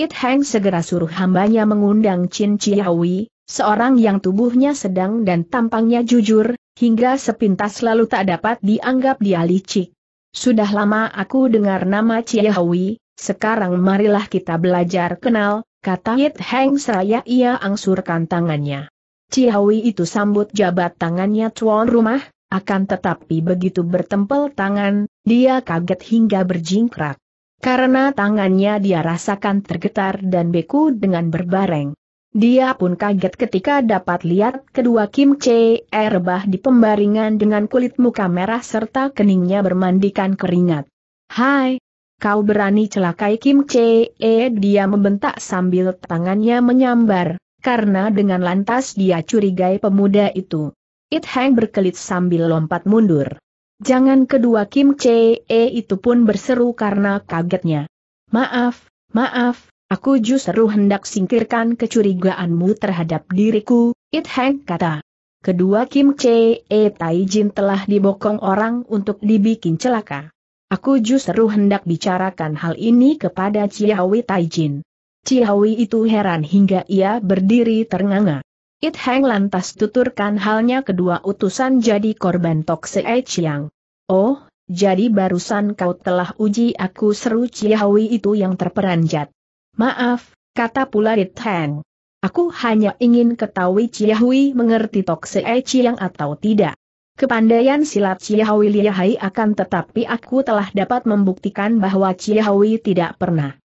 It Heng segera suruh hambanya mengundang Chin Chiawi, seorang yang tubuhnya sedang dan tampangnya jujur, hingga sepintas lalu tak dapat dianggap dia licik. Sudah lama aku dengar nama Chiawi, sekarang marilah kita belajar kenal, kata It Heng seraya ia angsurkan tangannya. Chiawi itu sambut jabat tangannya tuan rumah, akan tetapi begitu bertempel tangan, dia kaget hingga berjingkrak. Karena tangannya dia rasakan tergetar dan beku dengan berbareng. Dia pun kaget ketika dapat lihat kedua Kim C. rebah di pembaringan dengan kulit muka merah serta keningnya bermandikan keringat. Hai, kau berani celakai Kim Che dia membentak sambil tangannya menyambar, karena dengan lantas dia curigai pemuda itu. It Hang berkelit sambil lompat mundur. Jangan kedua Kim Che E itu pun berseru karena kagetnya. Maaf, maaf, aku justru hendak singkirkan kecurigaanmu terhadap diriku, It Heng kata. Kedua Kim Chee Tai Jin telah dibokong orang untuk dibikin celaka. Aku justru hendak bicarakan hal ini kepada Chiawi Tai Jin. Chiawi itu heran hingga ia berdiri ternganga. It Hang lantas tuturkan halnya kedua utusan jadi korban Tok Sei Chiang. Oh, jadi barusan kau telah uji aku seru Ciawi itu yang terperanjat. Maaf, kata pula It Hang. Aku hanya ingin ketahui Ciawi mengerti Tok Sei Chiang atau tidak. Kepandaian silat Ciawi Liahai akan tetapi aku telah dapat membuktikan bahwa Ciawi tidak pernah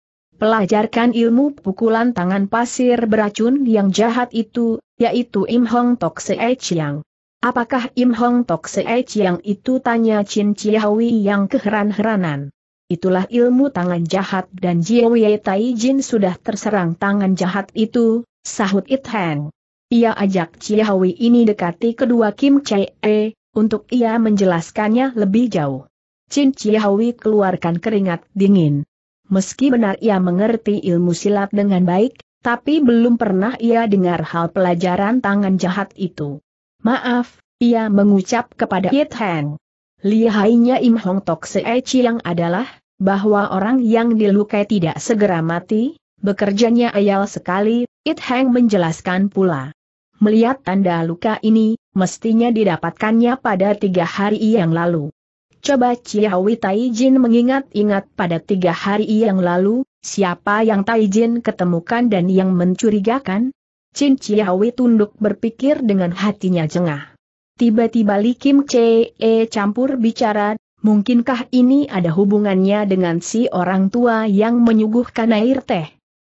pelajarkan ilmu pukulan tangan pasir beracun yang jahat itu, yaitu Im Hong Tok Se'e Chiang. Apakah Im Hong Tok Se'e Chiang itu tanya Chin Chiawi yang keheran-heranan. Itulah ilmu tangan jahat dan Jiawie Tai Jin sudah terserang tangan jahat itu, sahut It Heng. Ia ajak Chiawi ini dekati kedua Kim E untuk ia menjelaskannya lebih jauh. Chin Chiawi keluarkan keringat dingin. Meski benar ia mengerti ilmu silat dengan baik, tapi belum pernah ia dengar hal pelajaran tangan jahat itu. Maaf, ia mengucap kepada It Heng. Lihainya Im Hong Tok Se yang adalah, bahwa orang yang dilukai tidak segera mati, bekerjanya ayal sekali, It Heng menjelaskan pula. Melihat tanda luka ini, mestinya didapatkannya pada tiga hari yang lalu. Coba Ciawi Jin mengingat-ingat pada tiga hari yang lalu, Siapa yang Taijin ketemukan dan yang mencurigakan? Chin Chiawi tunduk berpikir dengan hatinya jengah. Tiba-tiba Li Kim Chee campur bicara, mungkinkah ini ada hubungannya dengan si orang tua yang menyuguhkan air teh?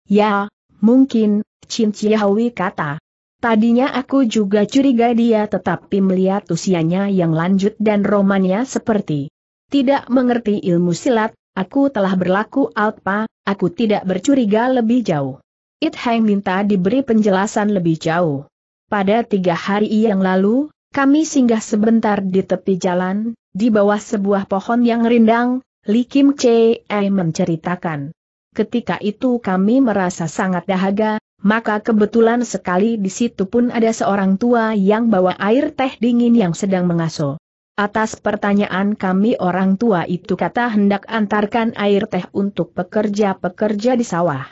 Ya, mungkin, Chin Chiawi kata. Tadinya aku juga curiga dia tetapi melihat usianya yang lanjut dan romannya seperti tidak mengerti ilmu silat, Aku telah berlaku alpa, aku tidak bercuriga lebih jauh. It Hang minta diberi penjelasan lebih jauh. Pada tiga hari yang lalu, kami singgah sebentar di tepi jalan, di bawah sebuah pohon yang rindang, Li Kim Chee menceritakan. Ketika itu kami merasa sangat dahaga, maka kebetulan sekali di situ pun ada seorang tua yang bawa air teh dingin yang sedang mengasuh. Atas pertanyaan kami orang tua itu kata hendak antarkan air teh untuk pekerja-pekerja di sawah.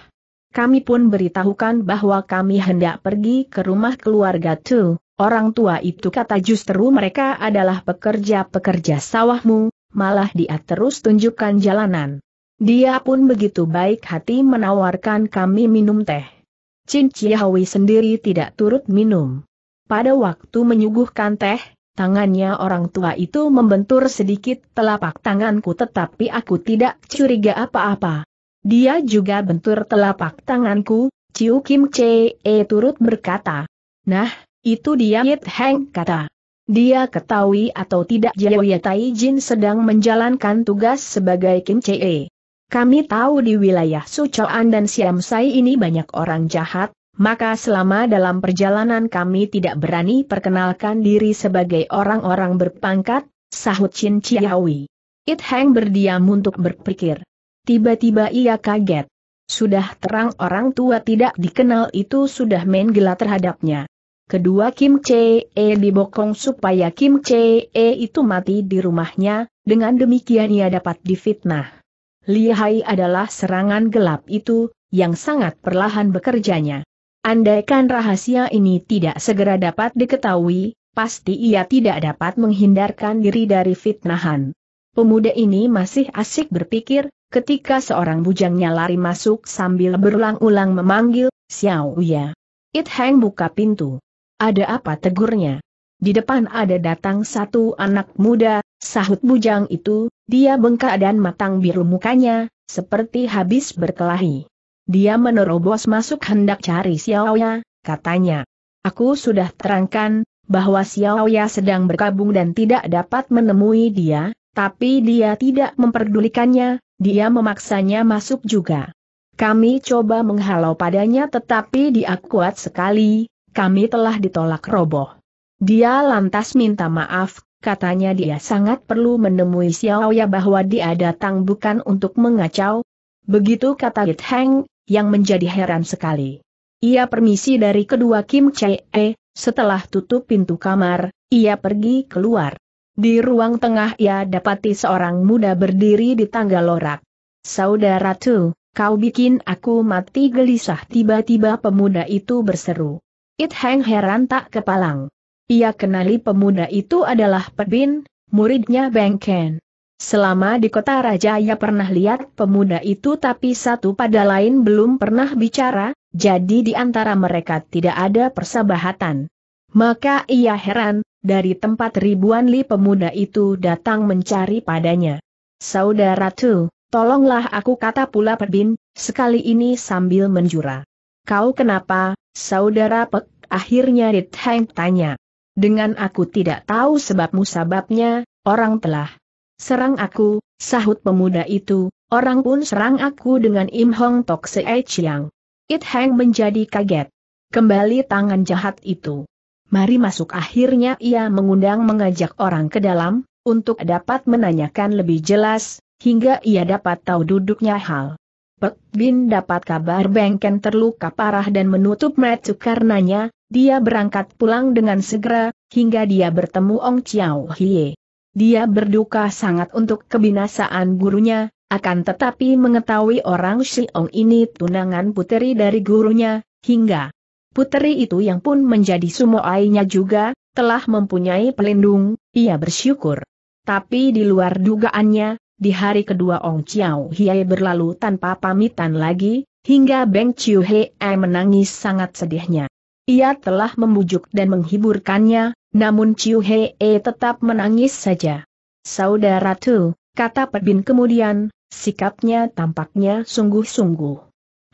Kami pun beritahukan bahwa kami hendak pergi ke rumah keluarga tu. Orang tua itu kata justru mereka adalah pekerja-pekerja sawahmu, malah dia terus tunjukkan jalanan. Dia pun begitu baik hati menawarkan kami minum teh. Cin Chiawi sendiri tidak turut minum. Pada waktu menyuguhkan teh, Tangannya orang tua itu membentur sedikit telapak tanganku tetapi aku tidak curiga apa-apa. Dia juga bentur telapak tanganku, Ciu Kim Chee turut berkata. Nah, itu dia Yit Heng kata. Dia ketahui atau tidak Jaya Tai Jin sedang menjalankan tugas sebagai Kim Chee. Kami tahu di wilayah Sucoan dan Siam Siamsai ini banyak orang jahat, maka selama dalam perjalanan kami tidak berani perkenalkan diri sebagai orang-orang berpangkat, sahut Chin Chiawi. It Heng berdiam untuk berpikir. Tiba-tiba ia kaget. Sudah terang orang tua tidak dikenal itu sudah main gila terhadapnya. Kedua Kim Che E dibokong supaya Kim Che E itu mati di rumahnya, dengan demikian ia dapat difitnah. Lihai adalah serangan gelap itu, yang sangat perlahan bekerjanya. Andaikan rahasia ini tidak segera dapat diketahui, pasti ia tidak dapat menghindarkan diri dari fitnahan. Pemuda ini masih asik berpikir, ketika seorang bujangnya lari masuk sambil berulang-ulang memanggil, Xiao Ya. It Heng buka pintu. Ada apa tegurnya? Di depan ada datang satu anak muda, sahut bujang itu, dia bengkak dan matang biru mukanya, seperti habis berkelahi. Dia menerobos masuk hendak cari Xiaoya, katanya. Aku sudah terangkan, bahwa Xiaoya sedang berkabung dan tidak dapat menemui dia, tapi dia tidak memperdulikannya, dia memaksanya masuk juga. Kami coba menghalau padanya tetapi dia kuat sekali, kami telah ditolak roboh. Dia lantas minta maaf, katanya dia sangat perlu menemui Xiaoya bahwa dia datang bukan untuk mengacau. Begitu kata Yit Heng, yang menjadi heran sekali. Ia permisi dari kedua Kim Chae, e, setelah tutup pintu kamar, ia pergi keluar. Di ruang tengah ia dapati seorang muda berdiri di tangga lorak. Saudara Tu, kau bikin aku mati gelisah tiba-tiba pemuda itu berseru. It Heng heran tak kepalang. Ia kenali pemuda itu adalah Pebin, muridnya Beng Ken. Selama di kota raja ia pernah lihat pemuda itu tapi satu pada lain belum pernah bicara, jadi di antara mereka tidak ada persahabatan. Maka ia heran, dari tempat ribuan li pemuda itu datang mencari padanya. Saudara Tu, tolonglah aku kata pula perbin, sekali ini sambil menjura. Kau kenapa, saudara Pek, akhirnya Dit tanya. Dengan aku tidak tahu sebabmu sababnya, orang telah Serang aku, sahut pemuda itu, orang pun serang aku dengan Im Hong Tok Se'e Chiang. It Hang menjadi kaget. Kembali tangan jahat itu. Mari masuk akhirnya ia mengundang mengajak orang ke dalam, untuk dapat menanyakan lebih jelas, hingga ia dapat tahu duduknya hal. Pek Bin dapat kabar Bengken terluka parah dan menutup mata karenanya, dia berangkat pulang dengan segera, hingga dia bertemu Ong Chiao Hie. Dia berduka sangat untuk kebinasaan gurunya, akan tetapi mengetahui orang Xiong ini tunangan puteri dari gurunya, hingga puteri itu yang pun menjadi sumo sumoainya juga, telah mempunyai pelindung, ia bersyukur. Tapi di luar dugaannya, di hari kedua Ong Chiao Hiai berlalu tanpa pamitan lagi, hingga Beng Chiu Hei menangis sangat sedihnya. Ia telah membujuk dan menghiburkannya, namun Ciu Hee eh, tetap menangis saja. Saudara Tu, kata Pebin kemudian, sikapnya tampaknya sungguh-sungguh.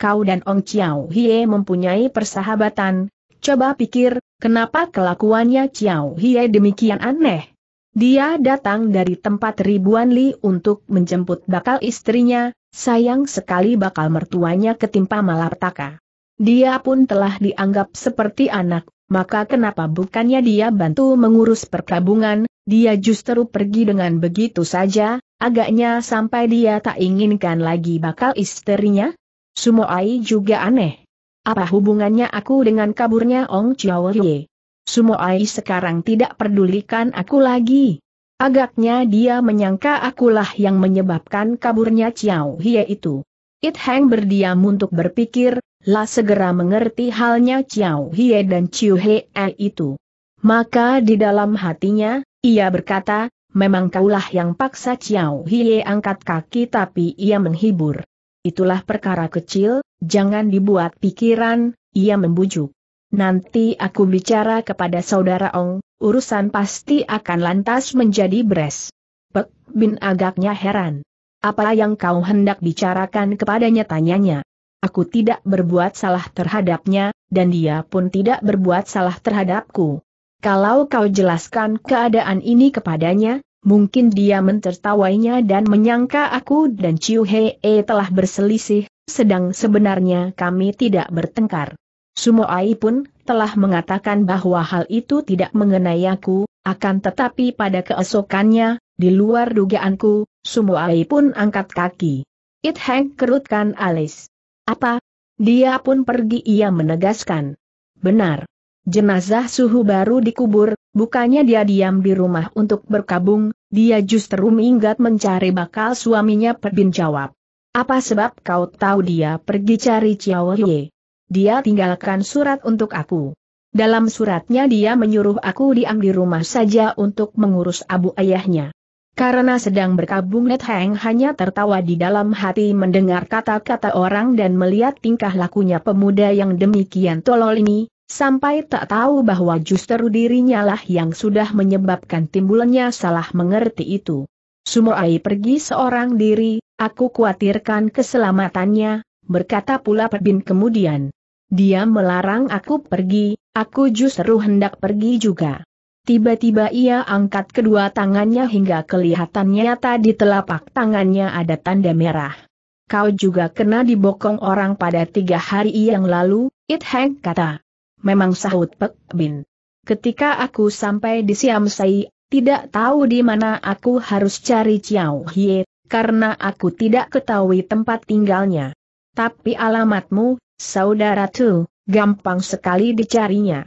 Kau dan Ong Chiao Hie mempunyai persahabatan, coba pikir, kenapa kelakuannya Chiao Hie demikian aneh? Dia datang dari tempat ribuan li untuk menjemput bakal istrinya, sayang sekali bakal mertuanya ketimpa malapetaka. Dia pun telah dianggap seperti anak maka kenapa bukannya dia bantu mengurus perkabungan, dia justru pergi dengan begitu saja, agaknya sampai dia tak inginkan lagi bakal istrinya? Sumoai juga aneh. Apa hubungannya aku dengan kaburnya Ong Chiao Ye? Sumoai sekarang tidak pedulikan aku lagi. Agaknya dia menyangka akulah yang menyebabkan kaburnya Chiao Hie itu. It Heng berdiam untuk berpikir, lah segera mengerti halnya Ciao Hie dan Chiu e itu. Maka di dalam hatinya, ia berkata, memang kaulah yang paksa Ciao Hie angkat kaki tapi ia menghibur. Itulah perkara kecil, jangan dibuat pikiran, ia membujuk. Nanti aku bicara kepada saudara Ong, urusan pasti akan lantas menjadi beres. Pek Bin agaknya heran. Apa yang kau hendak bicarakan kepadanya tanyanya. Aku tidak berbuat salah terhadapnya, dan dia pun tidak berbuat salah terhadapku. Kalau kau jelaskan keadaan ini kepadanya, mungkin dia mentertawainya dan menyangka aku dan Chiu Hee telah berselisih, sedang sebenarnya kami tidak bertengkar. Sumo Ai pun telah mengatakan bahwa hal itu tidak mengenai aku, akan tetapi pada keesokannya, di luar dugaanku, Sumo Ai pun angkat kaki. It Hank kerutkan alis. Apa? Dia pun pergi ia menegaskan. Benar. Jenazah suhu baru dikubur, bukannya dia diam di rumah untuk berkabung, dia justru minggat mencari bakal suaminya Pebin jawab. Apa sebab kau tahu dia pergi cari Chiao Ye? Dia tinggalkan surat untuk aku. Dalam suratnya dia menyuruh aku diam di rumah saja untuk mengurus abu ayahnya. Karena sedang berkabung Net Heng hanya tertawa di dalam hati mendengar kata-kata orang dan melihat tingkah lakunya pemuda yang demikian tolol ini, sampai tak tahu bahwa justru dirinya lah yang sudah menyebabkan timbulnya salah mengerti itu. Sumoai pergi seorang diri, aku khawatirkan keselamatannya, berkata pula Pebin kemudian. Dia melarang aku pergi, aku justru hendak pergi juga. Tiba-tiba ia angkat kedua tangannya hingga kelihatannya nyata di telapak tangannya ada tanda merah. Kau juga kena dibokong orang pada tiga hari yang lalu, It Heng kata. Memang sahut Pek Bin. Ketika aku sampai di Siam Sai, tidak tahu di mana aku harus cari Chiao Hie, karena aku tidak ketahui tempat tinggalnya. Tapi alamatmu, saudara Tu, gampang sekali dicarinya.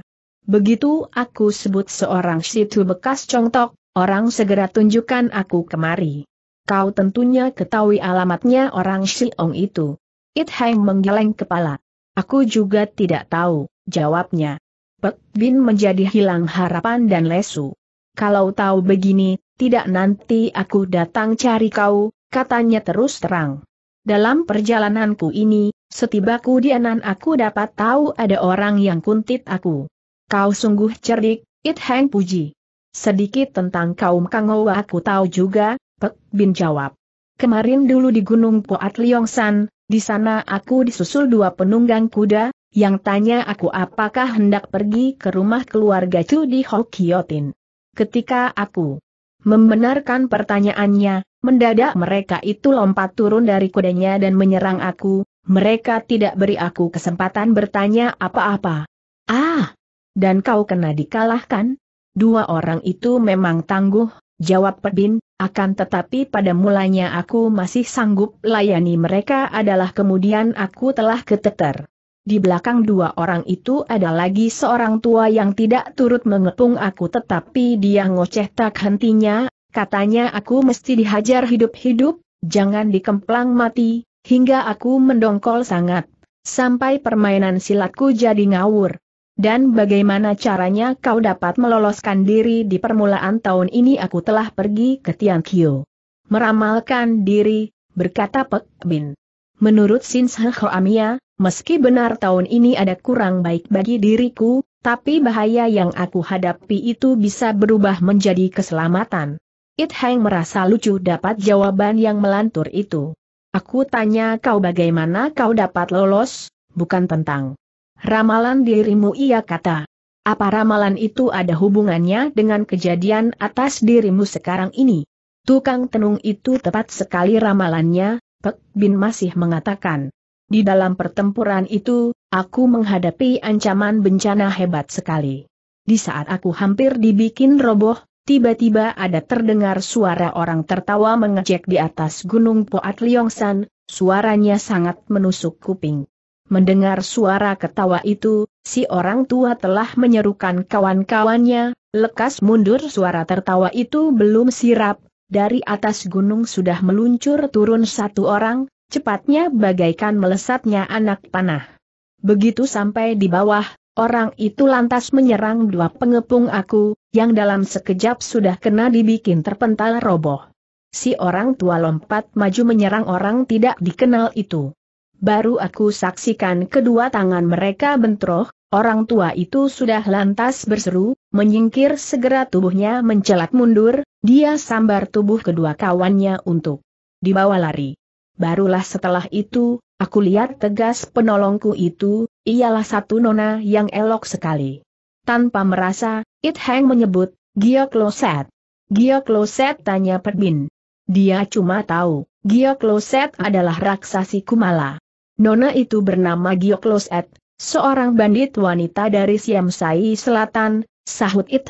Begitu aku sebut seorang situ bekas congtok, orang segera tunjukkan aku kemari. Kau tentunya ketahui alamatnya orang si ong itu. It hang menggeleng kepala. Aku juga tidak tahu, jawabnya. Pek Bin menjadi hilang harapan dan lesu. Kalau tahu begini, tidak nanti aku datang cari kau, katanya terus terang. Dalam perjalananku ini, setibaku di Anan aku dapat tahu ada orang yang kuntit aku. Kau sungguh cerdik, It Heng puji. Sedikit tentang kaum Kangowa aku tahu juga, Pek Bin jawab. Kemarin dulu di Gunung Poat Liongsan, di sana aku disusul dua penunggang kuda, yang tanya aku apakah hendak pergi ke rumah keluarga Chu di Hokiotin. Ketika aku membenarkan pertanyaannya, mendadak mereka itu lompat turun dari kudanya dan menyerang aku, mereka tidak beri aku kesempatan bertanya apa-apa. Ah, dan kau kena dikalahkan? Dua orang itu memang tangguh, jawab Pebin, akan tetapi pada mulanya aku masih sanggup layani mereka adalah kemudian aku telah keteter. Di belakang dua orang itu ada lagi seorang tua yang tidak turut mengepung aku tetapi dia ngoceh tak hentinya, katanya aku mesti dihajar hidup-hidup, jangan dikemplang mati, hingga aku mendongkol sangat. Sampai permainan silatku jadi ngawur. Dan bagaimana caranya kau dapat meloloskan diri di permulaan tahun ini aku telah pergi ke Tiangkyo. Meramalkan diri, berkata Pek Bin. Menurut Sin Amia, meski benar tahun ini ada kurang baik bagi diriku, tapi bahaya yang aku hadapi itu bisa berubah menjadi keselamatan. It Hang merasa lucu dapat jawaban yang melantur itu. Aku tanya kau bagaimana kau dapat lolos, bukan tentang Ramalan dirimu ia kata. Apa ramalan itu ada hubungannya dengan kejadian atas dirimu sekarang ini? Tukang tenung itu tepat sekali ramalannya, Pek Bin masih mengatakan. Di dalam pertempuran itu, aku menghadapi ancaman bencana hebat sekali. Di saat aku hampir dibikin roboh, tiba-tiba ada terdengar suara orang tertawa mengejek di atas gunung Poat Liongsan, suaranya sangat menusuk kuping. Mendengar suara ketawa itu, si orang tua telah menyerukan kawan-kawannya, lekas mundur suara tertawa itu belum sirap, dari atas gunung sudah meluncur turun satu orang, cepatnya bagaikan melesatnya anak panah. Begitu sampai di bawah, orang itu lantas menyerang dua pengepung aku, yang dalam sekejap sudah kena dibikin terpental roboh. Si orang tua lompat maju menyerang orang tidak dikenal itu baru aku saksikan kedua tangan mereka bentroh, orang tua itu sudah lantas berseru, menyingkir segera tubuhnya mencelat mundur, dia sambar tubuh kedua kawannya untuk dibawa lari. Barulah setelah itu, aku lihat tegas penolongku itu, ialah satu nona yang elok sekali. Tanpa merasa, It Hang menyebut, Gio Kloset. Gio Kloset tanya Perbin. Dia cuma tahu, Gio Kloset adalah raksasi Kumala. Nona itu bernama Giokloset, seorang bandit wanita dari Siamsai Selatan, sahut It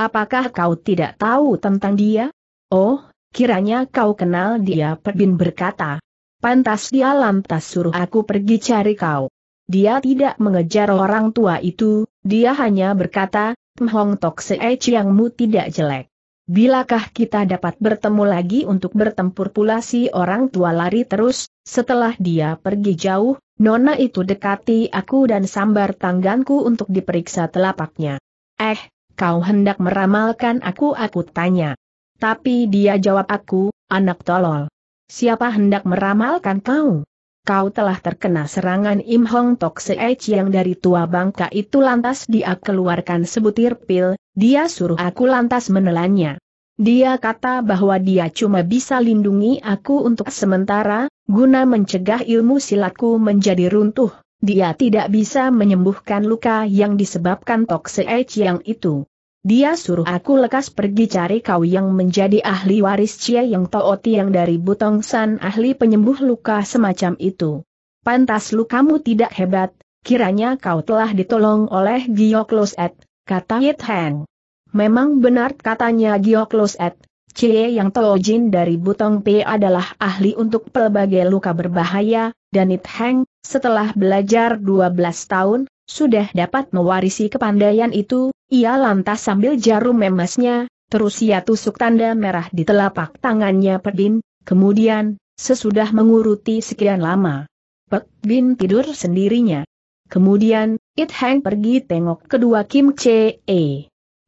Apakah kau tidak tahu tentang dia? Oh, kiranya kau kenal dia Pebin berkata. Pantas dia lantas suruh aku pergi cari kau. Dia tidak mengejar orang tua itu, dia hanya berkata, Mhong Tok Se e Chiangmu tidak jelek. Bilakah kita dapat bertemu lagi untuk bertempur pula si orang tua lari terus, setelah dia pergi jauh, Nona itu dekati aku dan sambar tanganku untuk diperiksa telapaknya. Eh, kau hendak meramalkan aku aku tanya. Tapi dia jawab aku, anak tolol. Siapa hendak meramalkan kau? Kau telah terkena serangan Im Hong Tok Seich yang dari tua bangka itu lantas dia keluarkan sebutir pil, dia suruh aku lantas menelannya. Dia kata bahwa dia cuma bisa lindungi aku untuk sementara, guna mencegah ilmu silatku menjadi runtuh. Dia tidak bisa menyembuhkan luka yang disebabkan Tokse yang itu. Dia suruh aku lekas pergi cari kau yang menjadi ahli waris Cia yang Tooti yang dari Butong San ahli penyembuh luka semacam itu. Pantas lukamu tidak hebat, kiranya kau telah ditolong oleh Gioklos Et, kata Yit Heng. Memang benar katanya Giokloset, Cie Yang Tojin dari Butong P adalah ahli untuk pelbagai luka berbahaya, dan It Heng, setelah belajar 12 tahun, sudah dapat mewarisi kepandaian itu, ia lantas sambil jarum memasnya, terus ia tusuk tanda merah di telapak tangannya Pedin, kemudian, sesudah menguruti sekian lama. Pek Bin tidur sendirinya. Kemudian, It Hang pergi tengok kedua Kim Che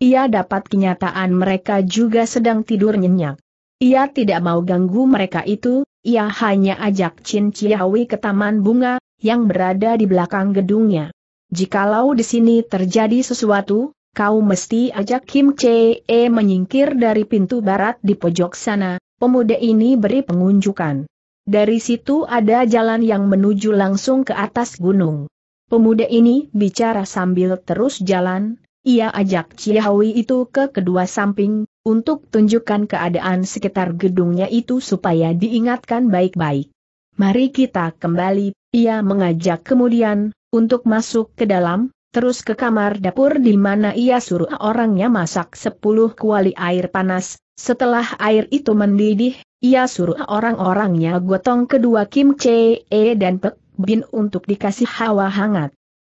ia dapat kenyataan mereka juga sedang tidur nyenyak. Ia tidak mau ganggu mereka itu, ia hanya ajak Chin Chiawi ke taman bunga, yang berada di belakang gedungnya. Jikalau di sini terjadi sesuatu, kau mesti ajak Kim Chee menyingkir dari pintu barat di pojok sana, pemuda ini beri pengunjukan. Dari situ ada jalan yang menuju langsung ke atas gunung. Pemuda ini bicara sambil terus jalan, ia ajak Ciawi itu ke kedua samping, untuk tunjukkan keadaan sekitar gedungnya itu supaya diingatkan baik-baik. Mari kita kembali, ia mengajak kemudian, untuk masuk ke dalam, terus ke kamar dapur di mana ia suruh orangnya masak 10 kuali air panas, setelah air itu mendidih, ia suruh orang-orangnya gotong kedua Kim Chee e dan Pek Bin untuk dikasih hawa hangat.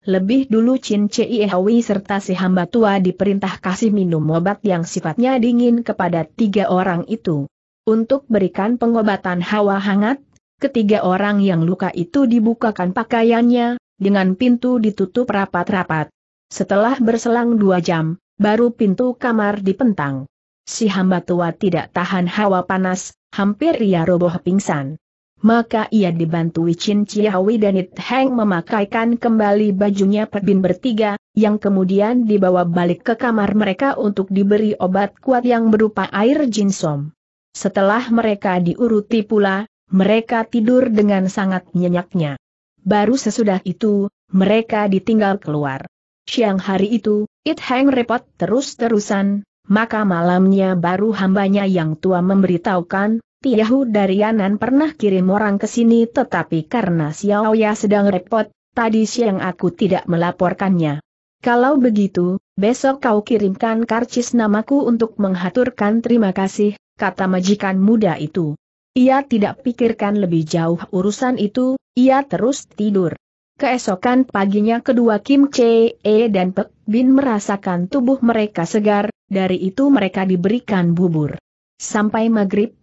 Lebih dulu Chin Ciehui serta si hamba tua diperintah kasih minum obat yang sifatnya dingin kepada tiga orang itu. Untuk berikan pengobatan hawa hangat, ketiga orang yang luka itu dibukakan pakaiannya, dengan pintu ditutup rapat-rapat. Setelah berselang dua jam, baru pintu kamar dipentang. Si hamba tua tidak tahan hawa panas, hampir ia roboh pingsan maka ia dibantu Chin Chiawi dan It Heng memakaikan kembali bajunya Pebin bertiga, yang kemudian dibawa balik ke kamar mereka untuk diberi obat kuat yang berupa air jinsom. Setelah mereka diuruti pula, mereka tidur dengan sangat nyenyaknya. Baru sesudah itu, mereka ditinggal keluar. Siang hari itu, It Heng repot terus-terusan, maka malamnya baru hambanya yang tua memberitahukan, Tiahu dari Yanan pernah kirim orang ke sini tetapi karena Xiao Ya sedang repot, tadi siang aku tidak melaporkannya. Kalau begitu, besok kau kirimkan karcis namaku untuk menghaturkan terima kasih, kata majikan muda itu. Ia tidak pikirkan lebih jauh urusan itu, ia terus tidur. Keesokan paginya kedua Kim Che E dan Pek Bin merasakan tubuh mereka segar, dari itu mereka diberikan bubur. Sampai maghrib,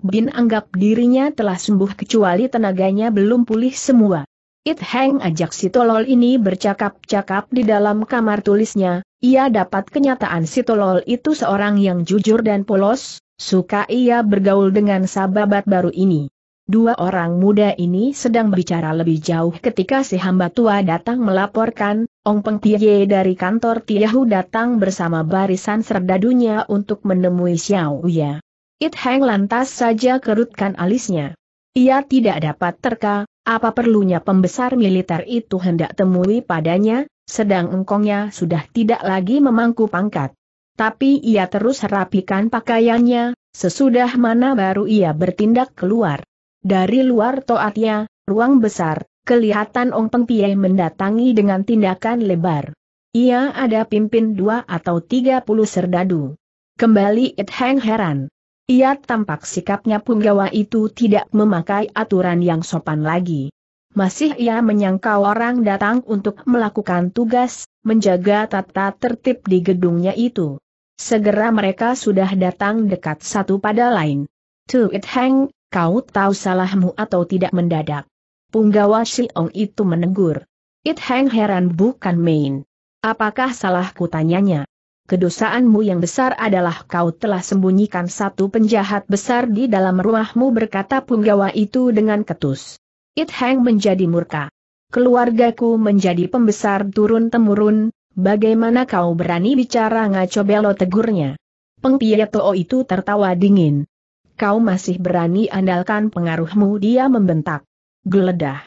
Bin anggap dirinya telah sembuh kecuali tenaganya belum pulih semua. It Heng ajak si tolol ini bercakap-cakap di dalam kamar tulisnya, ia dapat kenyataan si tolol itu seorang yang jujur dan polos, suka ia bergaul dengan sahabat baru ini. Dua orang muda ini sedang berbicara lebih jauh ketika si hamba tua datang melaporkan, Ong Peng Tie dari kantor Tiahu datang bersama barisan serdadunya untuk menemui Xiao Ya. It Hang lantas saja kerutkan alisnya. Ia tidak dapat terka, apa perlunya pembesar militer itu hendak temui padanya, sedang engkongnya sudah tidak lagi memangku pangkat. Tapi ia terus rapikan pakaiannya, sesudah mana baru ia bertindak keluar. Dari luar toatnya, ruang besar, kelihatan Ong Peng Pie mendatangi dengan tindakan lebar. Ia ada pimpin dua atau tiga puluh serdadu. Kembali It Heng heran, ia tampak sikapnya punggawa itu tidak memakai aturan yang sopan lagi. Masih ia menyangka orang datang untuk melakukan tugas, menjaga tata tertib di gedungnya itu. Segera mereka sudah datang dekat satu pada lain. It Hang, kau tahu salahmu atau tidak mendadak. Punggawa Ong itu menegur. It Hang heran bukan main. Apakah salahku tanyanya? kedosaanmu yang besar adalah kau telah sembunyikan satu penjahat besar di dalam rumahmu berkata punggawa itu dengan ketus. It Hang menjadi murka. Keluargaku menjadi pembesar turun-temurun, bagaimana kau berani bicara ngaco belo tegurnya. Pengpiatoo itu tertawa dingin. Kau masih berani andalkan pengaruhmu dia membentak. Geledah.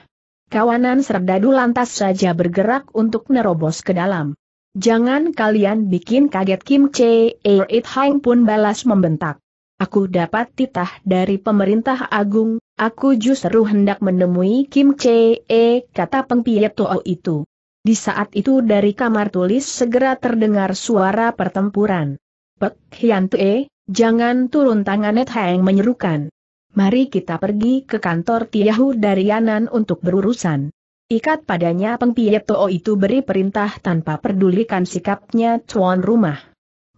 Kawanan serdadu lantas saja bergerak untuk nerobos ke dalam. Jangan kalian bikin kaget Kim Che It Hang pun balas membentak. Aku dapat titah dari pemerintah agung, aku justru hendak menemui Kim Che E kata pengpiet Tuo itu. Di saat itu dari kamar tulis segera terdengar suara pertempuran. Pek Hian Tue, jangan turun tangan Net Hang menyerukan. Mari kita pergi ke kantor Tiahu Darianan untuk berurusan. Ikat padanya pengpiet Pietoo itu beri perintah tanpa pedulikan sikapnya tuan rumah.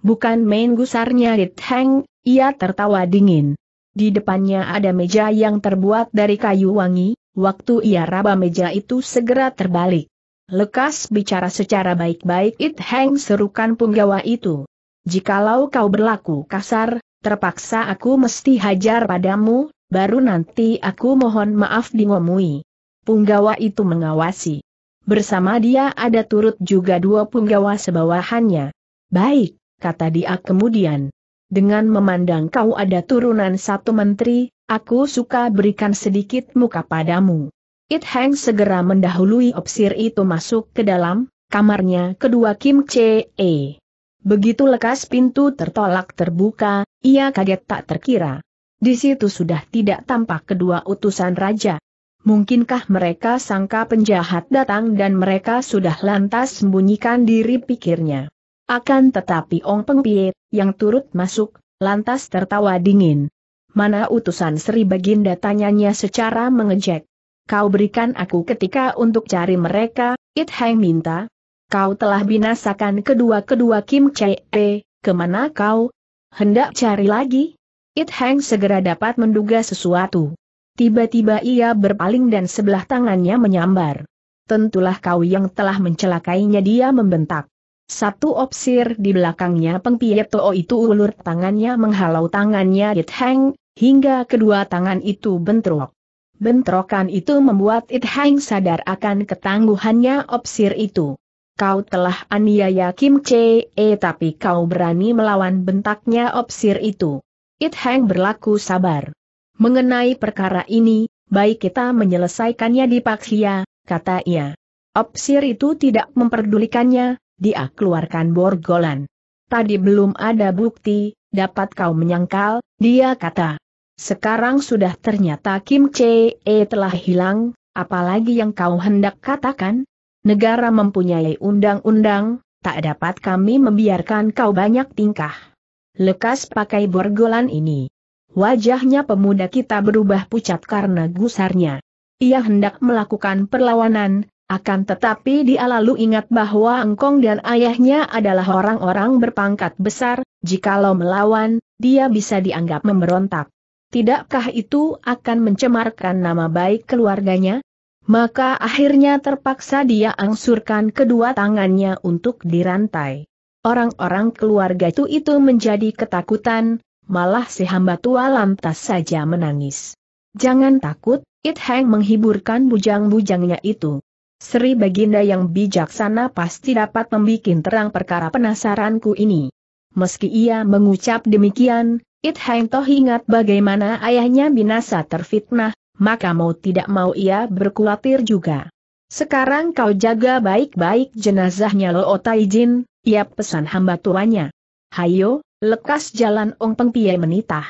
Bukan main gusarnya Rit Heng, ia tertawa dingin. Di depannya ada meja yang terbuat dari kayu wangi, waktu ia raba meja itu segera terbalik. Lekas bicara secara baik-baik It Heng serukan punggawa itu. Jikalau kau berlaku kasar, terpaksa aku mesti hajar padamu, baru nanti aku mohon maaf dingomui punggawa itu mengawasi. Bersama dia ada turut juga dua punggawa sebawahannya. Baik, kata dia kemudian. Dengan memandang kau ada turunan satu menteri, aku suka berikan sedikit muka padamu. It Hang segera mendahului opsir itu masuk ke dalam, kamarnya kedua Kim Chee. Begitu lekas pintu tertolak terbuka, ia kaget tak terkira. Di situ sudah tidak tampak kedua utusan raja, Mungkinkah mereka sangka penjahat datang dan mereka sudah lantas sembunyikan diri pikirnya. Akan tetapi Ong Peng Pie, yang turut masuk, lantas tertawa dingin. Mana utusan Sri Baginda tanyanya secara mengejek. Kau berikan aku ketika untuk cari mereka, It Hang minta. Kau telah binasakan kedua-kedua Kim Chee, kemana kau? Hendak cari lagi? It Hang segera dapat menduga sesuatu. Tiba-tiba ia berpaling dan sebelah tangannya menyambar. Tentulah kau yang telah mencelakainya dia membentak. Satu opsir di belakangnya Peng Pietoo itu ulur tangannya menghalau tangannya It Hang, hingga kedua tangan itu bentrok. Bentrokan itu membuat It Hang sadar akan ketangguhannya opsir itu. Kau telah aniaya Kim Che, eh tapi kau berani melawan bentaknya opsir itu. It Hang berlaku sabar. Mengenai perkara ini, baik kita menyelesaikannya di Paksia, kata ia. Opsir itu tidak memperdulikannya, dia keluarkan borgolan. Tadi belum ada bukti, dapat kau menyangkal, dia kata. Sekarang sudah ternyata Kim e telah hilang, apalagi yang kau hendak katakan? Negara mempunyai undang-undang, tak dapat kami membiarkan kau banyak tingkah. Lekas pakai borgolan ini. Wajahnya pemuda kita berubah pucat karena gusarnya. Ia hendak melakukan perlawanan, akan tetapi dia lalu ingat bahwa Engkong dan ayahnya adalah orang-orang berpangkat besar, jikalau melawan, dia bisa dianggap memberontak. Tidakkah itu akan mencemarkan nama baik keluarganya? Maka akhirnya terpaksa dia angsurkan kedua tangannya untuk dirantai. Orang-orang keluarga itu itu menjadi ketakutan, malah si hamba tua lantas saja menangis. Jangan takut, It Heng menghiburkan bujang-bujangnya itu. Sri Baginda yang bijaksana pasti dapat membuat terang perkara penasaranku ini. Meski ia mengucap demikian, It Heng toh ingat bagaimana ayahnya binasa terfitnah, maka mau tidak mau ia berkulatir juga. Sekarang kau jaga baik-baik jenazahnya Lo Taijin, ia pesan hamba tuanya. Hayo, lekas jalan Ong Peng Pie menitah.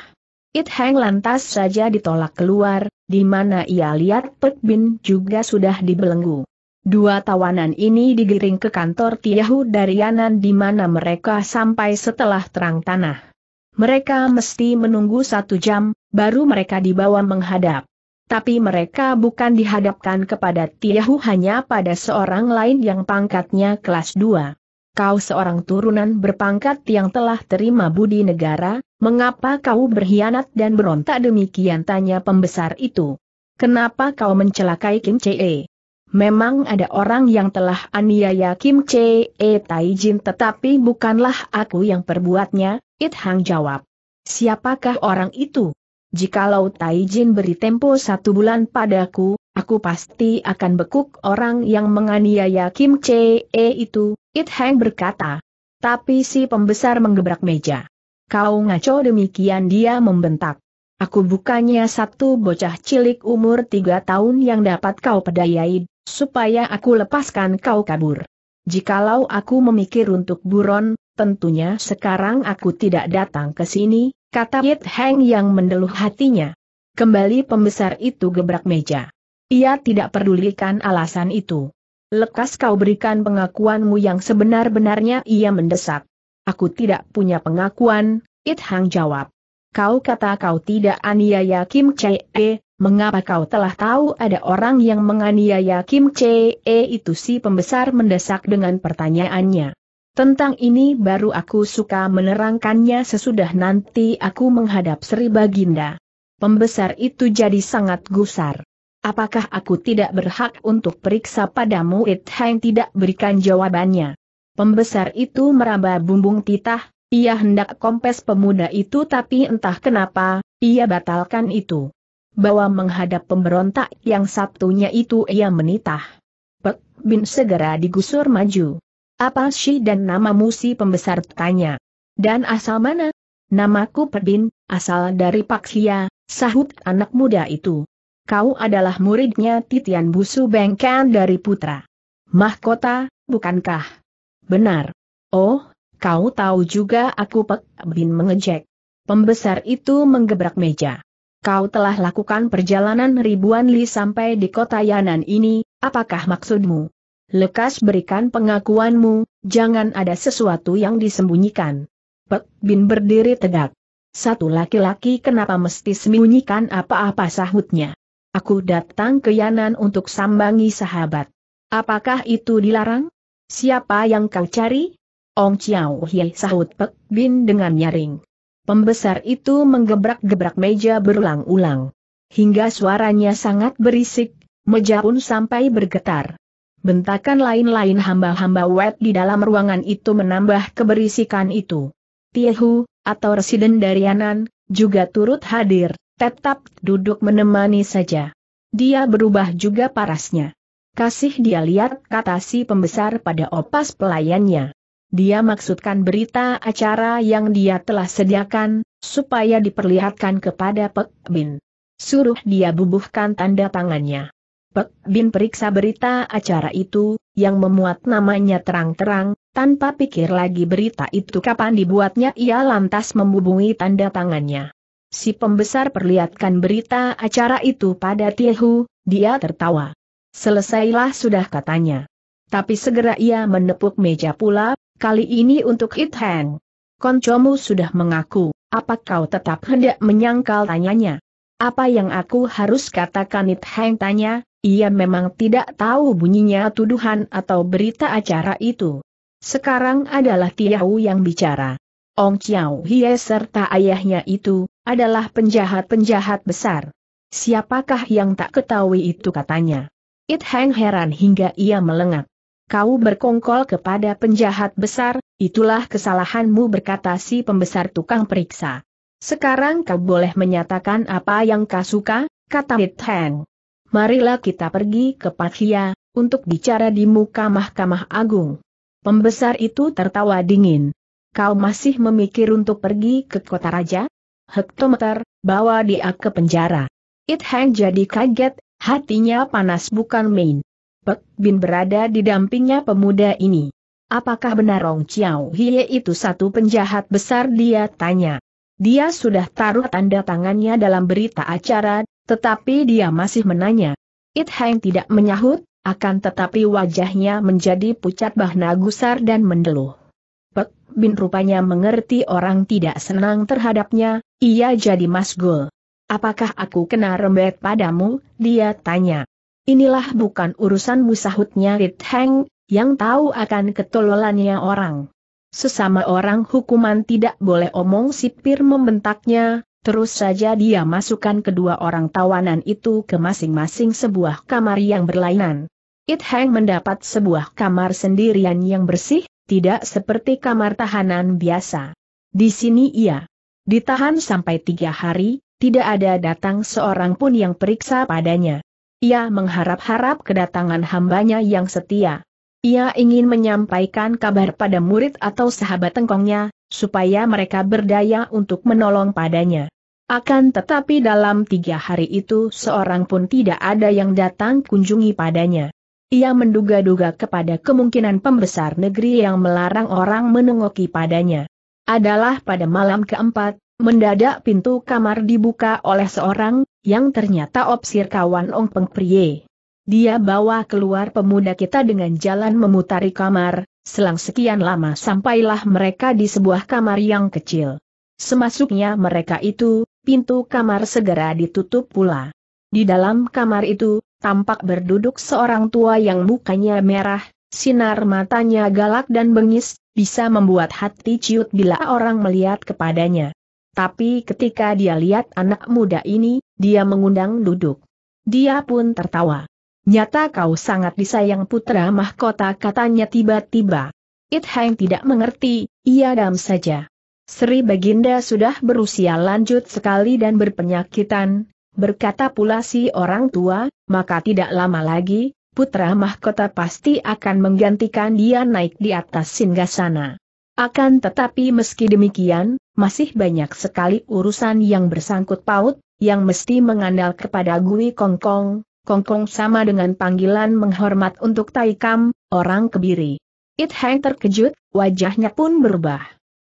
It Heng lantas saja ditolak keluar, di mana ia lihat Pek Bin juga sudah dibelenggu. Dua tawanan ini digiring ke kantor Tiahu Darianan di mana mereka sampai setelah terang tanah. Mereka mesti menunggu satu jam, baru mereka dibawa menghadap. Tapi mereka bukan dihadapkan kepada Tiahu hanya pada seorang lain yang pangkatnya kelas 2 kau seorang turunan berpangkat yang telah terima budi negara, mengapa kau berkhianat dan berontak demikian tanya pembesar itu. Kenapa kau mencelakai Kim Chee? Memang ada orang yang telah aniaya Kim Chee Taijin tetapi bukanlah aku yang perbuatnya, It Hang jawab. Siapakah orang itu? Jikalau Taijin beri tempo satu bulan padaku, aku pasti akan bekuk orang yang menganiaya Kim Chee itu, It Heng berkata. Tapi si pembesar menggebrak meja. Kau ngaco demikian dia membentak. Aku bukannya satu bocah cilik umur tiga tahun yang dapat kau pedayai, supaya aku lepaskan kau kabur. Jikalau aku memikir untuk buron, tentunya sekarang aku tidak datang ke sini, kata It Heng yang mendeluh hatinya. Kembali pembesar itu gebrak meja. Ia tidak pedulikan alasan itu. Lekas kau berikan pengakuanmu yang sebenar-benarnya ia mendesak. Aku tidak punya pengakuan, It Hang jawab. Kau kata kau tidak aniaya Kim e, mengapa kau telah tahu ada orang yang menganiaya Kim e, itu si pembesar mendesak dengan pertanyaannya. Tentang ini baru aku suka menerangkannya sesudah nanti aku menghadap Sri Baginda. Pembesar itu jadi sangat gusar apakah aku tidak berhak untuk periksa padamu? It Hang tidak berikan jawabannya. Pembesar itu meraba bumbung titah, ia hendak kompes pemuda itu tapi entah kenapa, ia batalkan itu. Bahwa menghadap pemberontak yang Sabtunya itu ia menitah. Pek Bin segera digusur maju. Apa sih dan nama musi pembesar tanya. Dan asal mana? Namaku Pek Bin, asal dari Paksia, sahut anak muda itu kau adalah muridnya Titian Busu Bengkan dari Putra. Mahkota, bukankah? Benar. Oh, kau tahu juga aku Pek Bin mengejek. Pembesar itu menggebrak meja. Kau telah lakukan perjalanan ribuan li sampai di kota Yanan ini, apakah maksudmu? Lekas berikan pengakuanmu, jangan ada sesuatu yang disembunyikan. Pek Bin berdiri tegak. Satu laki-laki kenapa mesti sembunyikan apa-apa sahutnya? Aku datang ke Yanan untuk sambangi sahabat. Apakah itu dilarang? Siapa yang kau cari? Ong Chiao Hie sahut Pek Bin dengan nyaring. Pembesar itu menggebrak-gebrak meja berulang-ulang. Hingga suaranya sangat berisik, meja pun sampai bergetar. Bentakan lain-lain hamba-hamba wet di dalam ruangan itu menambah keberisikan itu. Tiehu, atau residen dari Yanan juga turut hadir, Tetap duduk menemani saja. Dia berubah juga parasnya. Kasih dia lihat kata si pembesar pada opas pelayannya. Dia maksudkan berita acara yang dia telah sediakan, supaya diperlihatkan kepada Pek Bin. Suruh dia bubuhkan tanda tangannya. Pek Bin periksa berita acara itu, yang memuat namanya terang-terang, tanpa pikir lagi berita itu kapan dibuatnya ia lantas membubungi tanda tangannya. Si pembesar perlihatkan berita acara itu pada Tiehu, dia tertawa. Selesailah sudah katanya. Tapi segera ia menepuk meja pula, kali ini untuk It Hang. Koncomu sudah mengaku, apa kau tetap hendak menyangkal tanyanya? Apa yang aku harus katakan It Hang tanya, ia memang tidak tahu bunyinya tuduhan atau berita acara itu. Sekarang adalah Tiahu yang bicara. Ong Chiao Hie serta ayahnya itu, adalah penjahat-penjahat besar. Siapakah yang tak ketahui itu katanya. It Hang heran hingga ia melengak. Kau berkongkol kepada penjahat besar, itulah kesalahanmu berkata si pembesar tukang periksa. Sekarang kau boleh menyatakan apa yang kau suka, kata It Hang. Marilah kita pergi ke Pakia, untuk bicara di muka Mahkamah Agung. Pembesar itu tertawa dingin. Kau masih memikir untuk pergi ke kota raja? hektometer, bawa dia ke penjara. It Hang jadi kaget, hatinya panas bukan main. Pek Bin berada di dampingnya pemuda ini. Apakah benar Rong Chiao Hie itu satu penjahat besar dia tanya. Dia sudah taruh tanda tangannya dalam berita acara, tetapi dia masih menanya. It Hang tidak menyahut, akan tetapi wajahnya menjadi pucat bahna gusar dan mendeluh. Pek Bin rupanya mengerti orang tidak senang terhadapnya, ia jadi masgul. Apakah aku kena rembet padamu? Dia tanya. Inilah bukan urusan musahutnya, Rit Heng, yang tahu akan ketololannya orang. Sesama orang hukuman tidak boleh omong sipir membentaknya, terus saja dia masukkan kedua orang tawanan itu ke masing-masing sebuah kamar yang berlainan. It Heng mendapat sebuah kamar sendirian yang bersih, tidak seperti kamar tahanan biasa. Di sini ia ditahan sampai tiga hari, tidak ada datang seorang pun yang periksa padanya. Ia mengharap-harap kedatangan hambanya yang setia. Ia ingin menyampaikan kabar pada murid atau sahabat tengkongnya, supaya mereka berdaya untuk menolong padanya. Akan tetapi dalam tiga hari itu seorang pun tidak ada yang datang kunjungi padanya. Ia menduga-duga kepada kemungkinan pembesar negeri yang melarang orang menengoki padanya. Adalah pada malam keempat, mendadak pintu kamar dibuka oleh seorang, yang ternyata opsir kawan Ong Peng Prie. Dia bawa keluar pemuda kita dengan jalan memutari kamar, selang sekian lama sampailah mereka di sebuah kamar yang kecil. Semasuknya mereka itu, pintu kamar segera ditutup pula. Di dalam kamar itu, tampak berduduk seorang tua yang mukanya merah, sinar matanya galak dan bengis, bisa membuat hati ciut bila orang melihat kepadanya. Tapi ketika dia lihat anak muda ini, dia mengundang duduk. Dia pun tertawa. Nyata kau sangat disayang putra mahkota katanya tiba-tiba. It Hang tidak mengerti, ia dam saja. Sri Baginda sudah berusia lanjut sekali dan berpenyakitan, Berkata pula si orang tua, maka tidak lama lagi, putra mahkota pasti akan menggantikan dia naik di atas singgasana. Akan tetapi meski demikian, masih banyak sekali urusan yang bersangkut paut, yang mesti mengandal kepada Gui Kongkong, Kongkong sama dengan panggilan menghormat untuk Taikam, orang kebiri. It Hang terkejut, wajahnya pun berubah.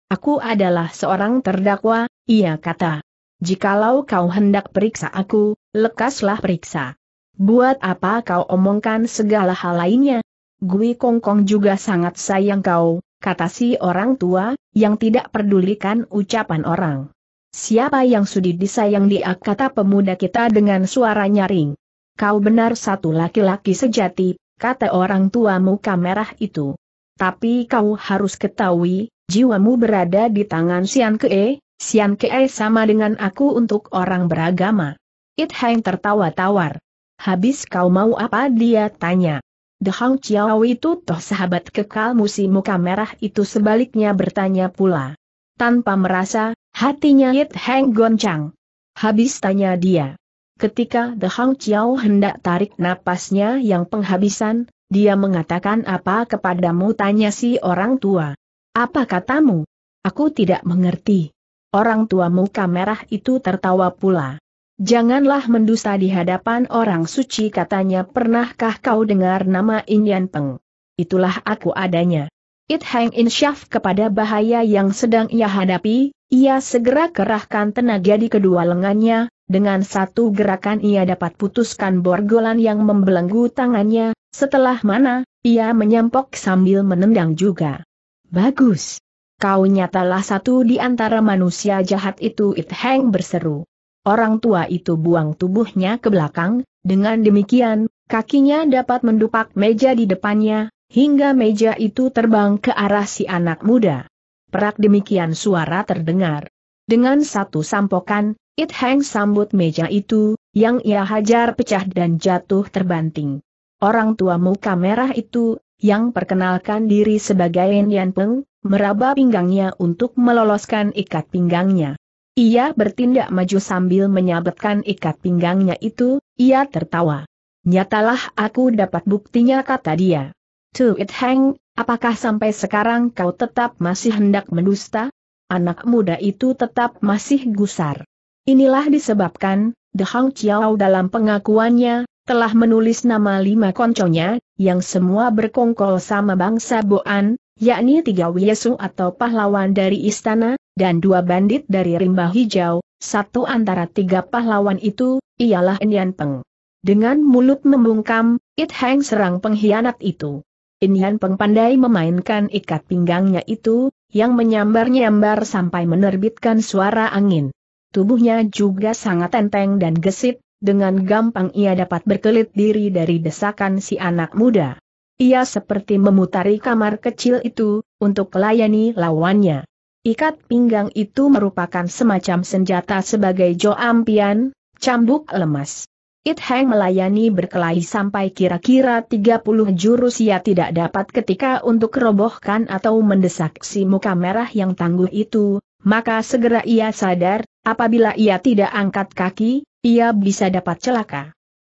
Aku adalah seorang terdakwa, ia kata jikalau kau hendak periksa aku, lekaslah periksa. Buat apa kau omongkan segala hal lainnya? Gui Kongkong juga sangat sayang kau, kata si orang tua, yang tidak pedulikan ucapan orang. Siapa yang sudi disayang dia kata pemuda kita dengan suara nyaring. Kau benar satu laki-laki sejati, kata orang tua muka merah itu. Tapi kau harus ketahui, jiwamu berada di tangan Sian Kee, Siang Kei sama dengan aku untuk orang beragama. It Hang tertawa tawar. Habis kau mau apa dia tanya. The Hang Chiao itu toh sahabat kekal musi muka merah itu sebaliknya bertanya pula. Tanpa merasa, hatinya It Hang goncang. Habis tanya dia. Ketika The Hang Chiao hendak tarik napasnya yang penghabisan, dia mengatakan apa kepadamu tanya si orang tua. Apa katamu? Aku tidak mengerti. Orang tua muka merah itu tertawa pula. Janganlah mendusta di hadapan orang suci katanya pernahkah kau dengar nama Inyan Peng. Itulah aku adanya. It Hang shaft kepada bahaya yang sedang ia hadapi, ia segera kerahkan tenaga di kedua lengannya, dengan satu gerakan ia dapat putuskan borgolan yang membelenggu tangannya, setelah mana, ia menyampok sambil menendang juga. Bagus. Kau nyatalah satu di antara manusia jahat itu It Heng berseru. Orang tua itu buang tubuhnya ke belakang, dengan demikian, kakinya dapat mendupak meja di depannya, hingga meja itu terbang ke arah si anak muda. Perak demikian suara terdengar. Dengan satu sampokan, It Heng sambut meja itu, yang ia hajar pecah dan jatuh terbanting. Orang tua tuamu merah itu, yang perkenalkan diri sebagai Nian Peng, meraba pinggangnya untuk meloloskan ikat pinggangnya. Ia bertindak maju sambil menyabetkan ikat pinggangnya itu, ia tertawa. Nyatalah aku dapat buktinya kata dia. it Hang, apakah sampai sekarang kau tetap masih hendak mendusta? Anak muda itu tetap masih gusar. Inilah disebabkan, The Hang Chiao dalam pengakuannya, telah menulis nama lima konconya, yang semua berkongkol sama bangsa Boan, yakni tiga Wiesu atau pahlawan dari istana, dan dua bandit dari rimba hijau, satu antara tiga pahlawan itu, ialah Nian Peng. Dengan mulut membungkam, It Hang serang pengkhianat itu. Inhan Peng pandai memainkan ikat pinggangnya itu, yang menyambar-nyambar sampai menerbitkan suara angin. Tubuhnya juga sangat enteng dan gesit, dengan gampang ia dapat berkelit diri dari desakan si anak muda. Ia seperti memutari kamar kecil itu, untuk melayani lawannya. Ikat pinggang itu merupakan semacam senjata sebagai joampian, cambuk lemas. It Hang melayani berkelahi sampai kira-kira 30 jurus ia tidak dapat ketika untuk robohkan atau mendesak si muka merah yang tangguh itu, maka segera ia sadar, apabila ia tidak angkat kaki, ia bisa dapat celaka.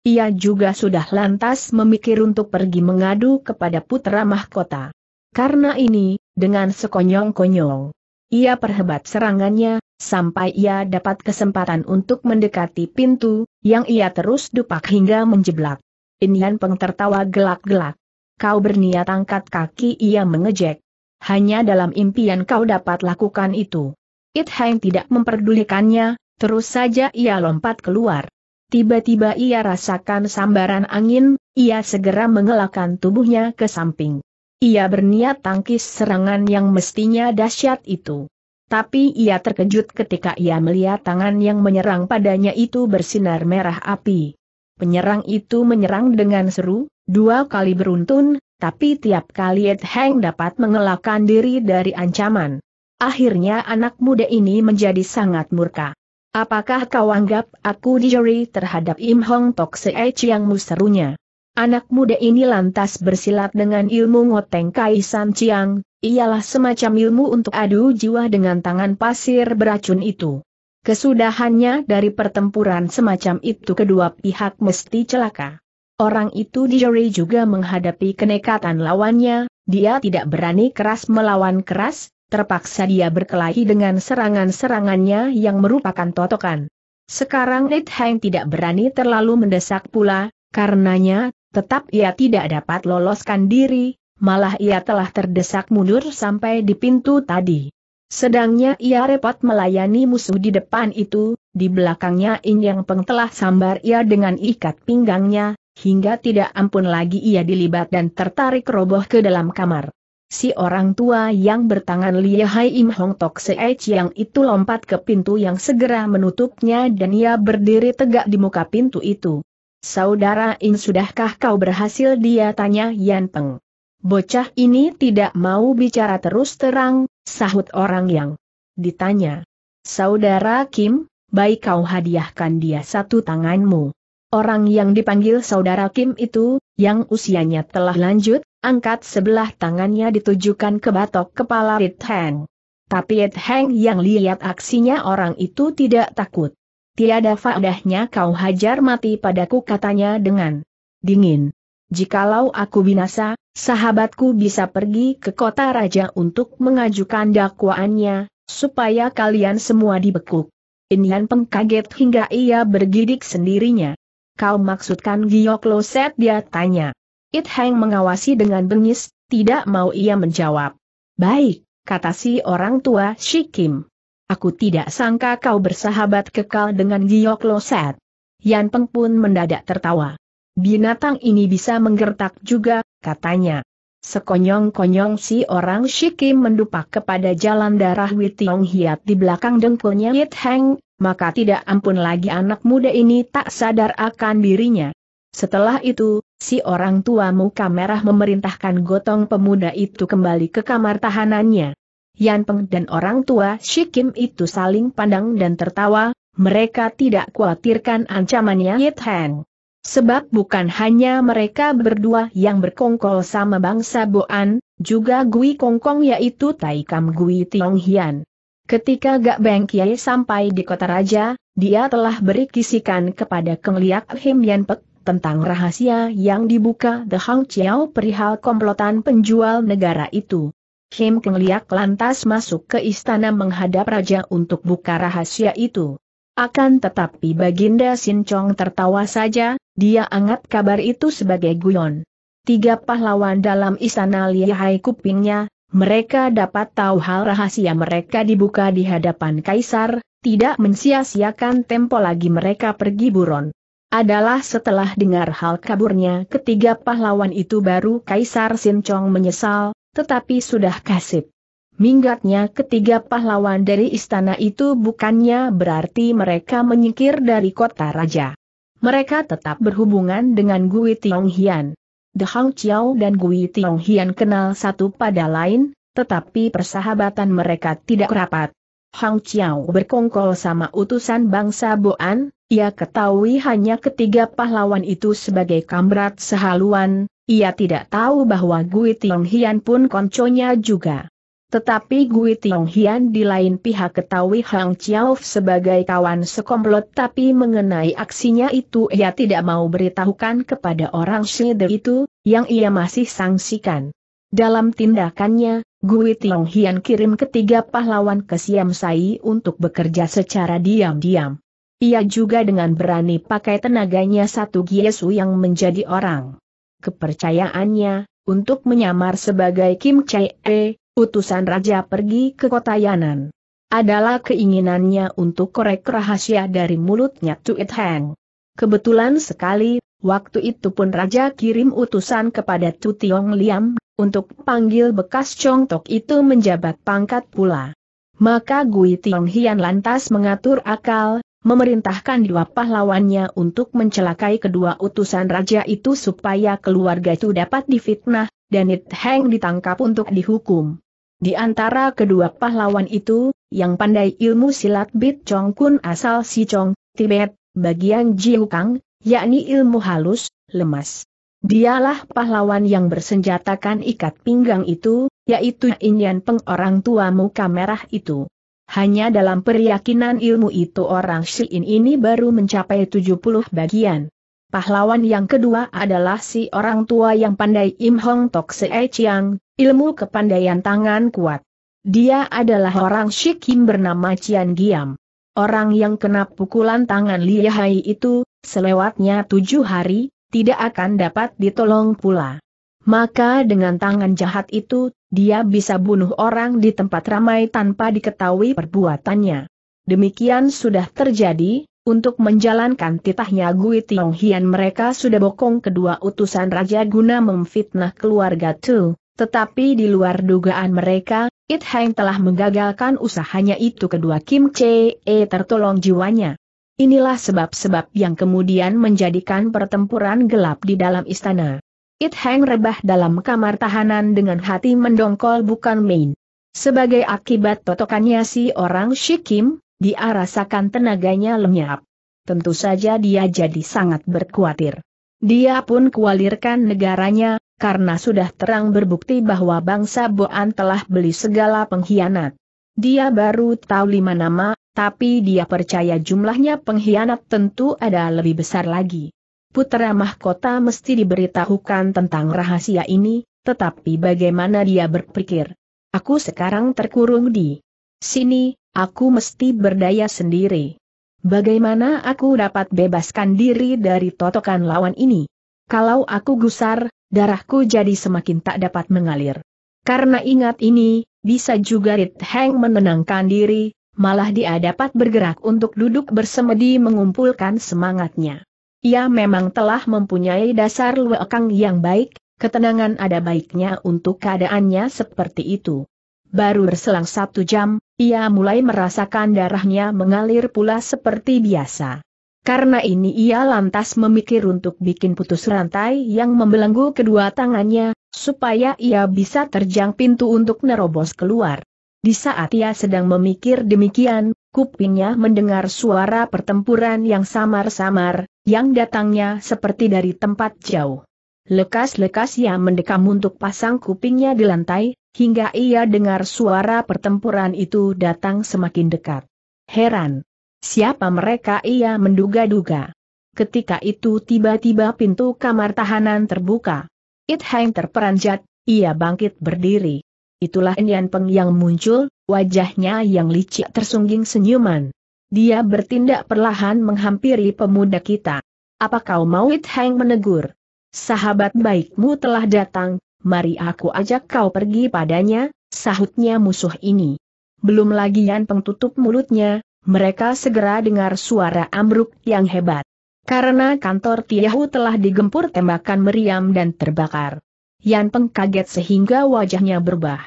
Ia juga sudah lantas memikir untuk pergi mengadu kepada putra mahkota. Karena ini, dengan sekonyong-konyong, ia perhebat serangannya, sampai ia dapat kesempatan untuk mendekati pintu, yang ia terus dupak hingga menjeblak. Inian Peng tertawa gelak-gelak. Kau berniat angkat kaki ia mengejek. Hanya dalam impian kau dapat lakukan itu. It Hang tidak memperdulikannya, Terus saja ia lompat keluar. Tiba-tiba ia rasakan sambaran angin, ia segera mengelakkan tubuhnya ke samping. Ia berniat tangkis serangan yang mestinya dahsyat itu. Tapi ia terkejut ketika ia melihat tangan yang menyerang padanya itu bersinar merah api. Penyerang itu menyerang dengan seru, dua kali beruntun, tapi tiap kali Ed Heng dapat mengelakkan diri dari ancaman. Akhirnya anak muda ini menjadi sangat murka. Apakah kau anggap aku dijeri terhadap Im Hong Tok Seich yang muserunya? Anak muda ini lantas bersilat dengan ilmu ngoteng Kai San Chiang, ialah semacam ilmu untuk adu jiwa dengan tangan pasir beracun itu. Kesudahannya dari pertempuran semacam itu kedua pihak mesti celaka. Orang itu dijeri juga menghadapi kenekatan lawannya, dia tidak berani keras melawan keras, terpaksa dia berkelahi dengan serangan-serangannya yang merupakan totokan. Sekarang Ned Hang tidak berani terlalu mendesak pula, karenanya, tetap ia tidak dapat loloskan diri, malah ia telah terdesak mundur sampai di pintu tadi. Sedangnya ia repot melayani musuh di depan itu, di belakangnya In Yang Peng telah sambar ia dengan ikat pinggangnya, hingga tidak ampun lagi ia dilibat dan tertarik roboh ke dalam kamar. Si orang tua yang bertangan lihai Im Hong Tok Seich yang itu lompat ke pintu yang segera menutupnya dan ia berdiri tegak di muka pintu itu. Saudara In sudahkah kau berhasil dia tanya Yan Peng. Bocah ini tidak mau bicara terus terang, sahut orang yang ditanya. Saudara Kim, baik kau hadiahkan dia satu tanganmu. Orang yang dipanggil saudara Kim itu, yang usianya telah lanjut, angkat sebelah tangannya ditujukan ke batok kepala Rit Heng. Tapi Rit Heng yang lihat aksinya orang itu tidak takut. Tiada faedahnya kau hajar mati padaku katanya dengan dingin. Jikalau aku binasa, sahabatku bisa pergi ke kota raja untuk mengajukan dakwaannya, supaya kalian semua dibekuk. Inian pengkaget hingga ia bergidik sendirinya. Kau maksudkan Giok Loset dia tanya. It Hang mengawasi dengan bengis, tidak mau ia menjawab. Baik, kata si orang tua Shi Kim. Aku tidak sangka kau bersahabat kekal dengan Giok Loset. Yan Peng pun mendadak tertawa. Binatang ini bisa menggertak juga, katanya. Sekonyong-konyong si orang Shikim mendupak kepada jalan darah Witiong Hiat di belakang dengkulnya It Heng, maka tidak ampun lagi anak muda ini tak sadar akan dirinya. Setelah itu, Si orang tua muka merah memerintahkan gotong pemuda itu kembali ke kamar tahanannya. Yan Peng dan orang tua Shikim itu saling pandang dan tertawa, mereka tidak khawatirkan ancamannya Yit Heng. Sebab bukan hanya mereka berdua yang berkongkol sama bangsa Boan, juga Gui Kongkong yaitu Taikam Gui Tiong Hian. Ketika Gak Beng Kiai sampai di kota raja, dia telah beri kisikan kepada Keng Liak Him Yan Pek tentang rahasia yang dibuka The Hang Chiao perihal komplotan penjual negara itu. Kim Keng Liak lantas masuk ke istana menghadap raja untuk buka rahasia itu. Akan tetapi Baginda Sin Chong tertawa saja, dia angkat kabar itu sebagai guyon. Tiga pahlawan dalam istana lihai kupingnya, mereka dapat tahu hal rahasia mereka dibuka di hadapan kaisar, tidak mensia-siakan tempo lagi mereka pergi buron adalah setelah dengar hal kaburnya ketiga pahlawan itu baru Kaisar Sincong menyesal, tetapi sudah kasip. Minggatnya ketiga pahlawan dari istana itu bukannya berarti mereka menyingkir dari kota raja. Mereka tetap berhubungan dengan Gui Tionghian. Hang Chiao dan Gui Tionghian kenal satu pada lain, tetapi persahabatan mereka tidak rapat. Hang Chiao berkongkol sama utusan bangsa Boan, ia ketahui hanya ketiga pahlawan itu sebagai kamrat sehaluan, ia tidak tahu bahwa Gui Tiong Hian pun konconya juga. Tetapi Gui Tiong Hian di lain pihak ketahui Hang Chiao sebagai kawan sekomplot tapi mengenai aksinya itu ia tidak mau beritahukan kepada orang Shider itu, yang ia masih sangsikan. Dalam tindakannya, Gui Tiong Hian kirim ketiga pahlawan ke Siam Sai untuk bekerja secara diam-diam. Ia juga dengan berani pakai tenaganya satu Giesu yang menjadi orang. Kepercayaannya, untuk menyamar sebagai Kim Chae E, utusan raja pergi ke kota Yanan. Adalah keinginannya untuk korek rahasia dari mulutnya Tuit Heng. Kebetulan sekali, waktu itu pun raja kirim utusan kepada Tu Tiong Liam untuk panggil bekas Tok itu menjabat pangkat pula. Maka Gui Tiong Hian lantas mengatur akal, memerintahkan dua pahlawannya untuk mencelakai kedua utusan raja itu supaya keluarga itu dapat difitnah, dan It Heng ditangkap untuk dihukum. Di antara kedua pahlawan itu, yang pandai ilmu silat Bit Chong Kun asal Si Chong, Tibet, bagian Jiu Kang, yakni ilmu halus, lemas, Dialah pahlawan yang bersenjatakan ikat pinggang itu, yaitu Inyan Peng orang tua muka merah itu. Hanya dalam peryakinan ilmu itu orang Shiin ini baru mencapai 70 bagian. Pahlawan yang kedua adalah si orang tua yang pandai Im Hong Tok Sei e Chiang, ilmu kepandaian tangan kuat. Dia adalah orang Shikim bernama Cian Giam. Orang yang kena pukulan tangan Hai itu, selewatnya tujuh hari, tidak akan dapat ditolong pula. Maka dengan tangan jahat itu, dia bisa bunuh orang di tempat ramai tanpa diketahui perbuatannya. Demikian sudah terjadi, untuk menjalankan titahnya Gui Tiong Hian mereka sudah bokong kedua utusan raja guna memfitnah keluarga Tu, tetapi di luar dugaan mereka, It Heng telah menggagalkan usahanya itu kedua Kim Chee eh, tertolong jiwanya. Inilah sebab-sebab yang kemudian menjadikan pertempuran gelap di dalam istana. It Hang rebah dalam kamar tahanan dengan hati mendongkol bukan main. Sebagai akibat totokannya si orang Shikim, dia rasakan tenaganya lenyap. Tentu saja dia jadi sangat berkhawatir. Dia pun kualirkan negaranya, karena sudah terang berbukti bahwa bangsa Boan telah beli segala pengkhianat. Dia baru tahu lima nama, tapi dia percaya jumlahnya pengkhianat tentu ada lebih besar lagi. Putera mahkota mesti diberitahukan tentang rahasia ini, tetapi bagaimana dia berpikir. Aku sekarang terkurung di sini, aku mesti berdaya sendiri. Bagaimana aku dapat bebaskan diri dari totokan lawan ini? Kalau aku gusar, darahku jadi semakin tak dapat mengalir. Karena ingat ini, bisa juga Rit Heng menenangkan diri, malah dia dapat bergerak untuk duduk bersemedi mengumpulkan semangatnya. Ia memang telah mempunyai dasar luekang yang baik, ketenangan ada baiknya untuk keadaannya seperti itu. Baru berselang satu jam, ia mulai merasakan darahnya mengalir pula seperti biasa. Karena ini ia lantas memikir untuk bikin putus rantai yang membelenggu kedua tangannya, supaya ia bisa terjang pintu untuk nerobos keluar. Di saat ia sedang memikir demikian, kupingnya mendengar suara pertempuran yang samar-samar, yang datangnya seperti dari tempat jauh. Lekas-lekas ia mendekam untuk pasang kupingnya di lantai, hingga ia dengar suara pertempuran itu datang semakin dekat. Heran! Siapa mereka ia menduga-duga. Ketika itu tiba-tiba pintu kamar tahanan terbuka. It Hang terperanjat, ia bangkit berdiri itulah Nian Peng yang muncul, wajahnya yang licik tersungging senyuman. Dia bertindak perlahan menghampiri pemuda kita. Apa kau mau It Hang menegur? Sahabat baikmu telah datang, mari aku ajak kau pergi padanya, sahutnya musuh ini. Belum lagi Yan Peng tutup mulutnya, mereka segera dengar suara amruk yang hebat. Karena kantor Tiahu telah digempur tembakan meriam dan terbakar. Yan Peng kaget sehingga wajahnya berubah.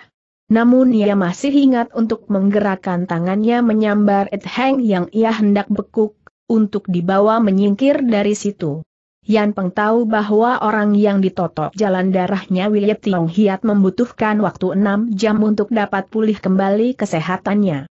Namun ia masih ingat untuk menggerakkan tangannya menyambar Ed Heng yang ia hendak bekuk, untuk dibawa menyingkir dari situ. Yan Peng tahu bahwa orang yang ditotok jalan darahnya William Tiong Hiat membutuhkan waktu enam jam untuk dapat pulih kembali kesehatannya.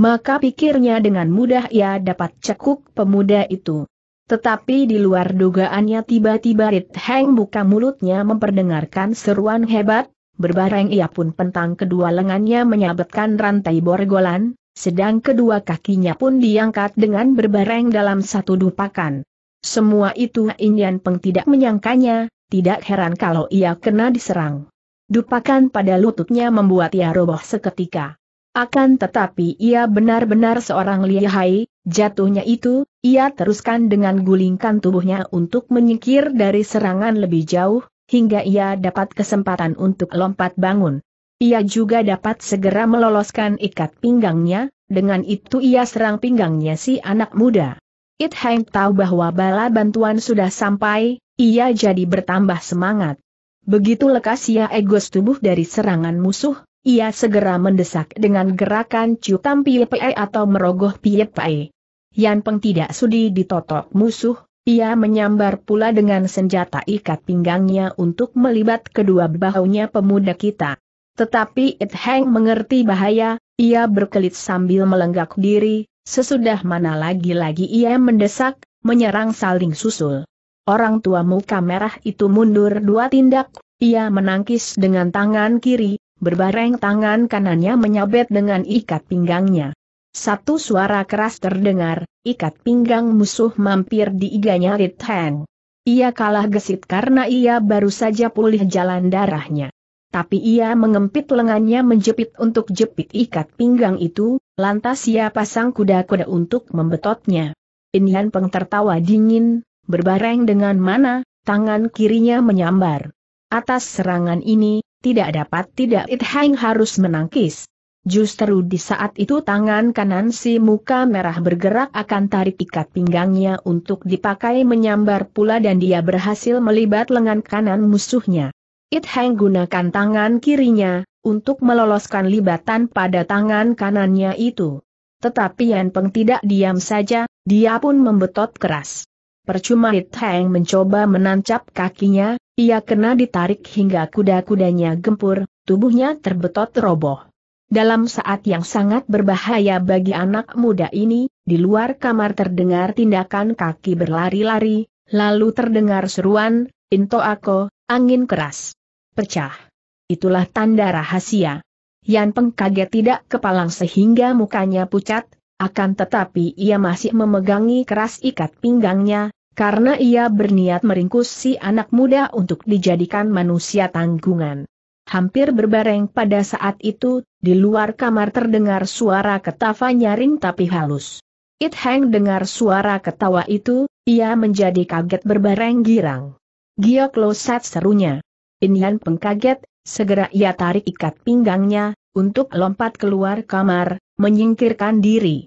Maka pikirnya dengan mudah ia dapat cekuk pemuda itu. Tetapi di luar dugaannya tiba-tiba Rit Heng buka mulutnya memperdengarkan seruan hebat, berbareng ia pun pentang kedua lengannya menyabetkan rantai borgolan, sedang kedua kakinya pun diangkat dengan berbareng dalam satu dupakan. Semua itu Indian Peng tidak menyangkanya, tidak heran kalau ia kena diserang. Dupakan pada lututnya membuat ia roboh seketika. Akan tetapi ia benar-benar seorang lihai, Jatuhnya itu, ia teruskan dengan gulingkan tubuhnya untuk menyingkir dari serangan lebih jauh, hingga ia dapat kesempatan untuk lompat bangun. Ia juga dapat segera meloloskan ikat pinggangnya, dengan itu ia serang pinggangnya si anak muda. It Hang tahu bahwa bala bantuan sudah sampai, ia jadi bertambah semangat. Begitu lekas ia egos tubuh dari serangan musuh, ia segera mendesak dengan gerakan tampil pie atau merogoh pie Yan Peng tidak sudi ditotok musuh, ia menyambar pula dengan senjata ikat pinggangnya untuk melibat kedua bahunya pemuda kita. Tetapi It Heng mengerti bahaya, ia berkelit sambil melenggak diri, sesudah mana lagi-lagi ia mendesak, menyerang saling susul. Orang tua muka merah itu mundur dua tindak, ia menangkis dengan tangan kiri, berbareng tangan kanannya menyabet dengan ikat pinggangnya satu suara keras terdengar, ikat pinggang musuh mampir diiganya Lit Hang. Ia kalah gesit karena ia baru saja pulih jalan darahnya. Tapi ia mengempit lengannya menjepit untuk jepit ikat pinggang itu, lantas ia pasang kuda-kuda untuk membetotnya. Inhan Peng tertawa dingin, berbareng dengan mana, tangan kirinya menyambar. Atas serangan ini, tidak dapat tidak It Hang harus menangkis. Justru di saat itu tangan kanan si muka merah bergerak akan tarik ikat pinggangnya untuk dipakai menyambar pula dan dia berhasil melibat lengan kanan musuhnya. It Hang gunakan tangan kirinya, untuk meloloskan libatan pada tangan kanannya itu. Tetapi Yan Peng tidak diam saja, dia pun membetot keras. Percuma It Hang mencoba menancap kakinya, ia kena ditarik hingga kuda-kudanya gempur, tubuhnya terbetot roboh. Dalam saat yang sangat berbahaya bagi anak muda ini, di luar kamar terdengar tindakan kaki berlari-lari, lalu terdengar seruan, Into aku, angin keras. Pecah. Itulah tanda rahasia. Yan Peng kaget tidak kepalang sehingga mukanya pucat, akan tetapi ia masih memegangi keras ikat pinggangnya, karena ia berniat meringkus si anak muda untuk dijadikan manusia tanggungan. Hampir berbareng pada saat itu, di luar kamar terdengar suara ketawa nyaring tapi halus. It Heng dengar suara ketawa itu, ia menjadi kaget berbareng girang. Giok Lo Sat serunya. Inyan pengkaget, segera ia tarik ikat pinggangnya, untuk lompat keluar kamar, menyingkirkan diri.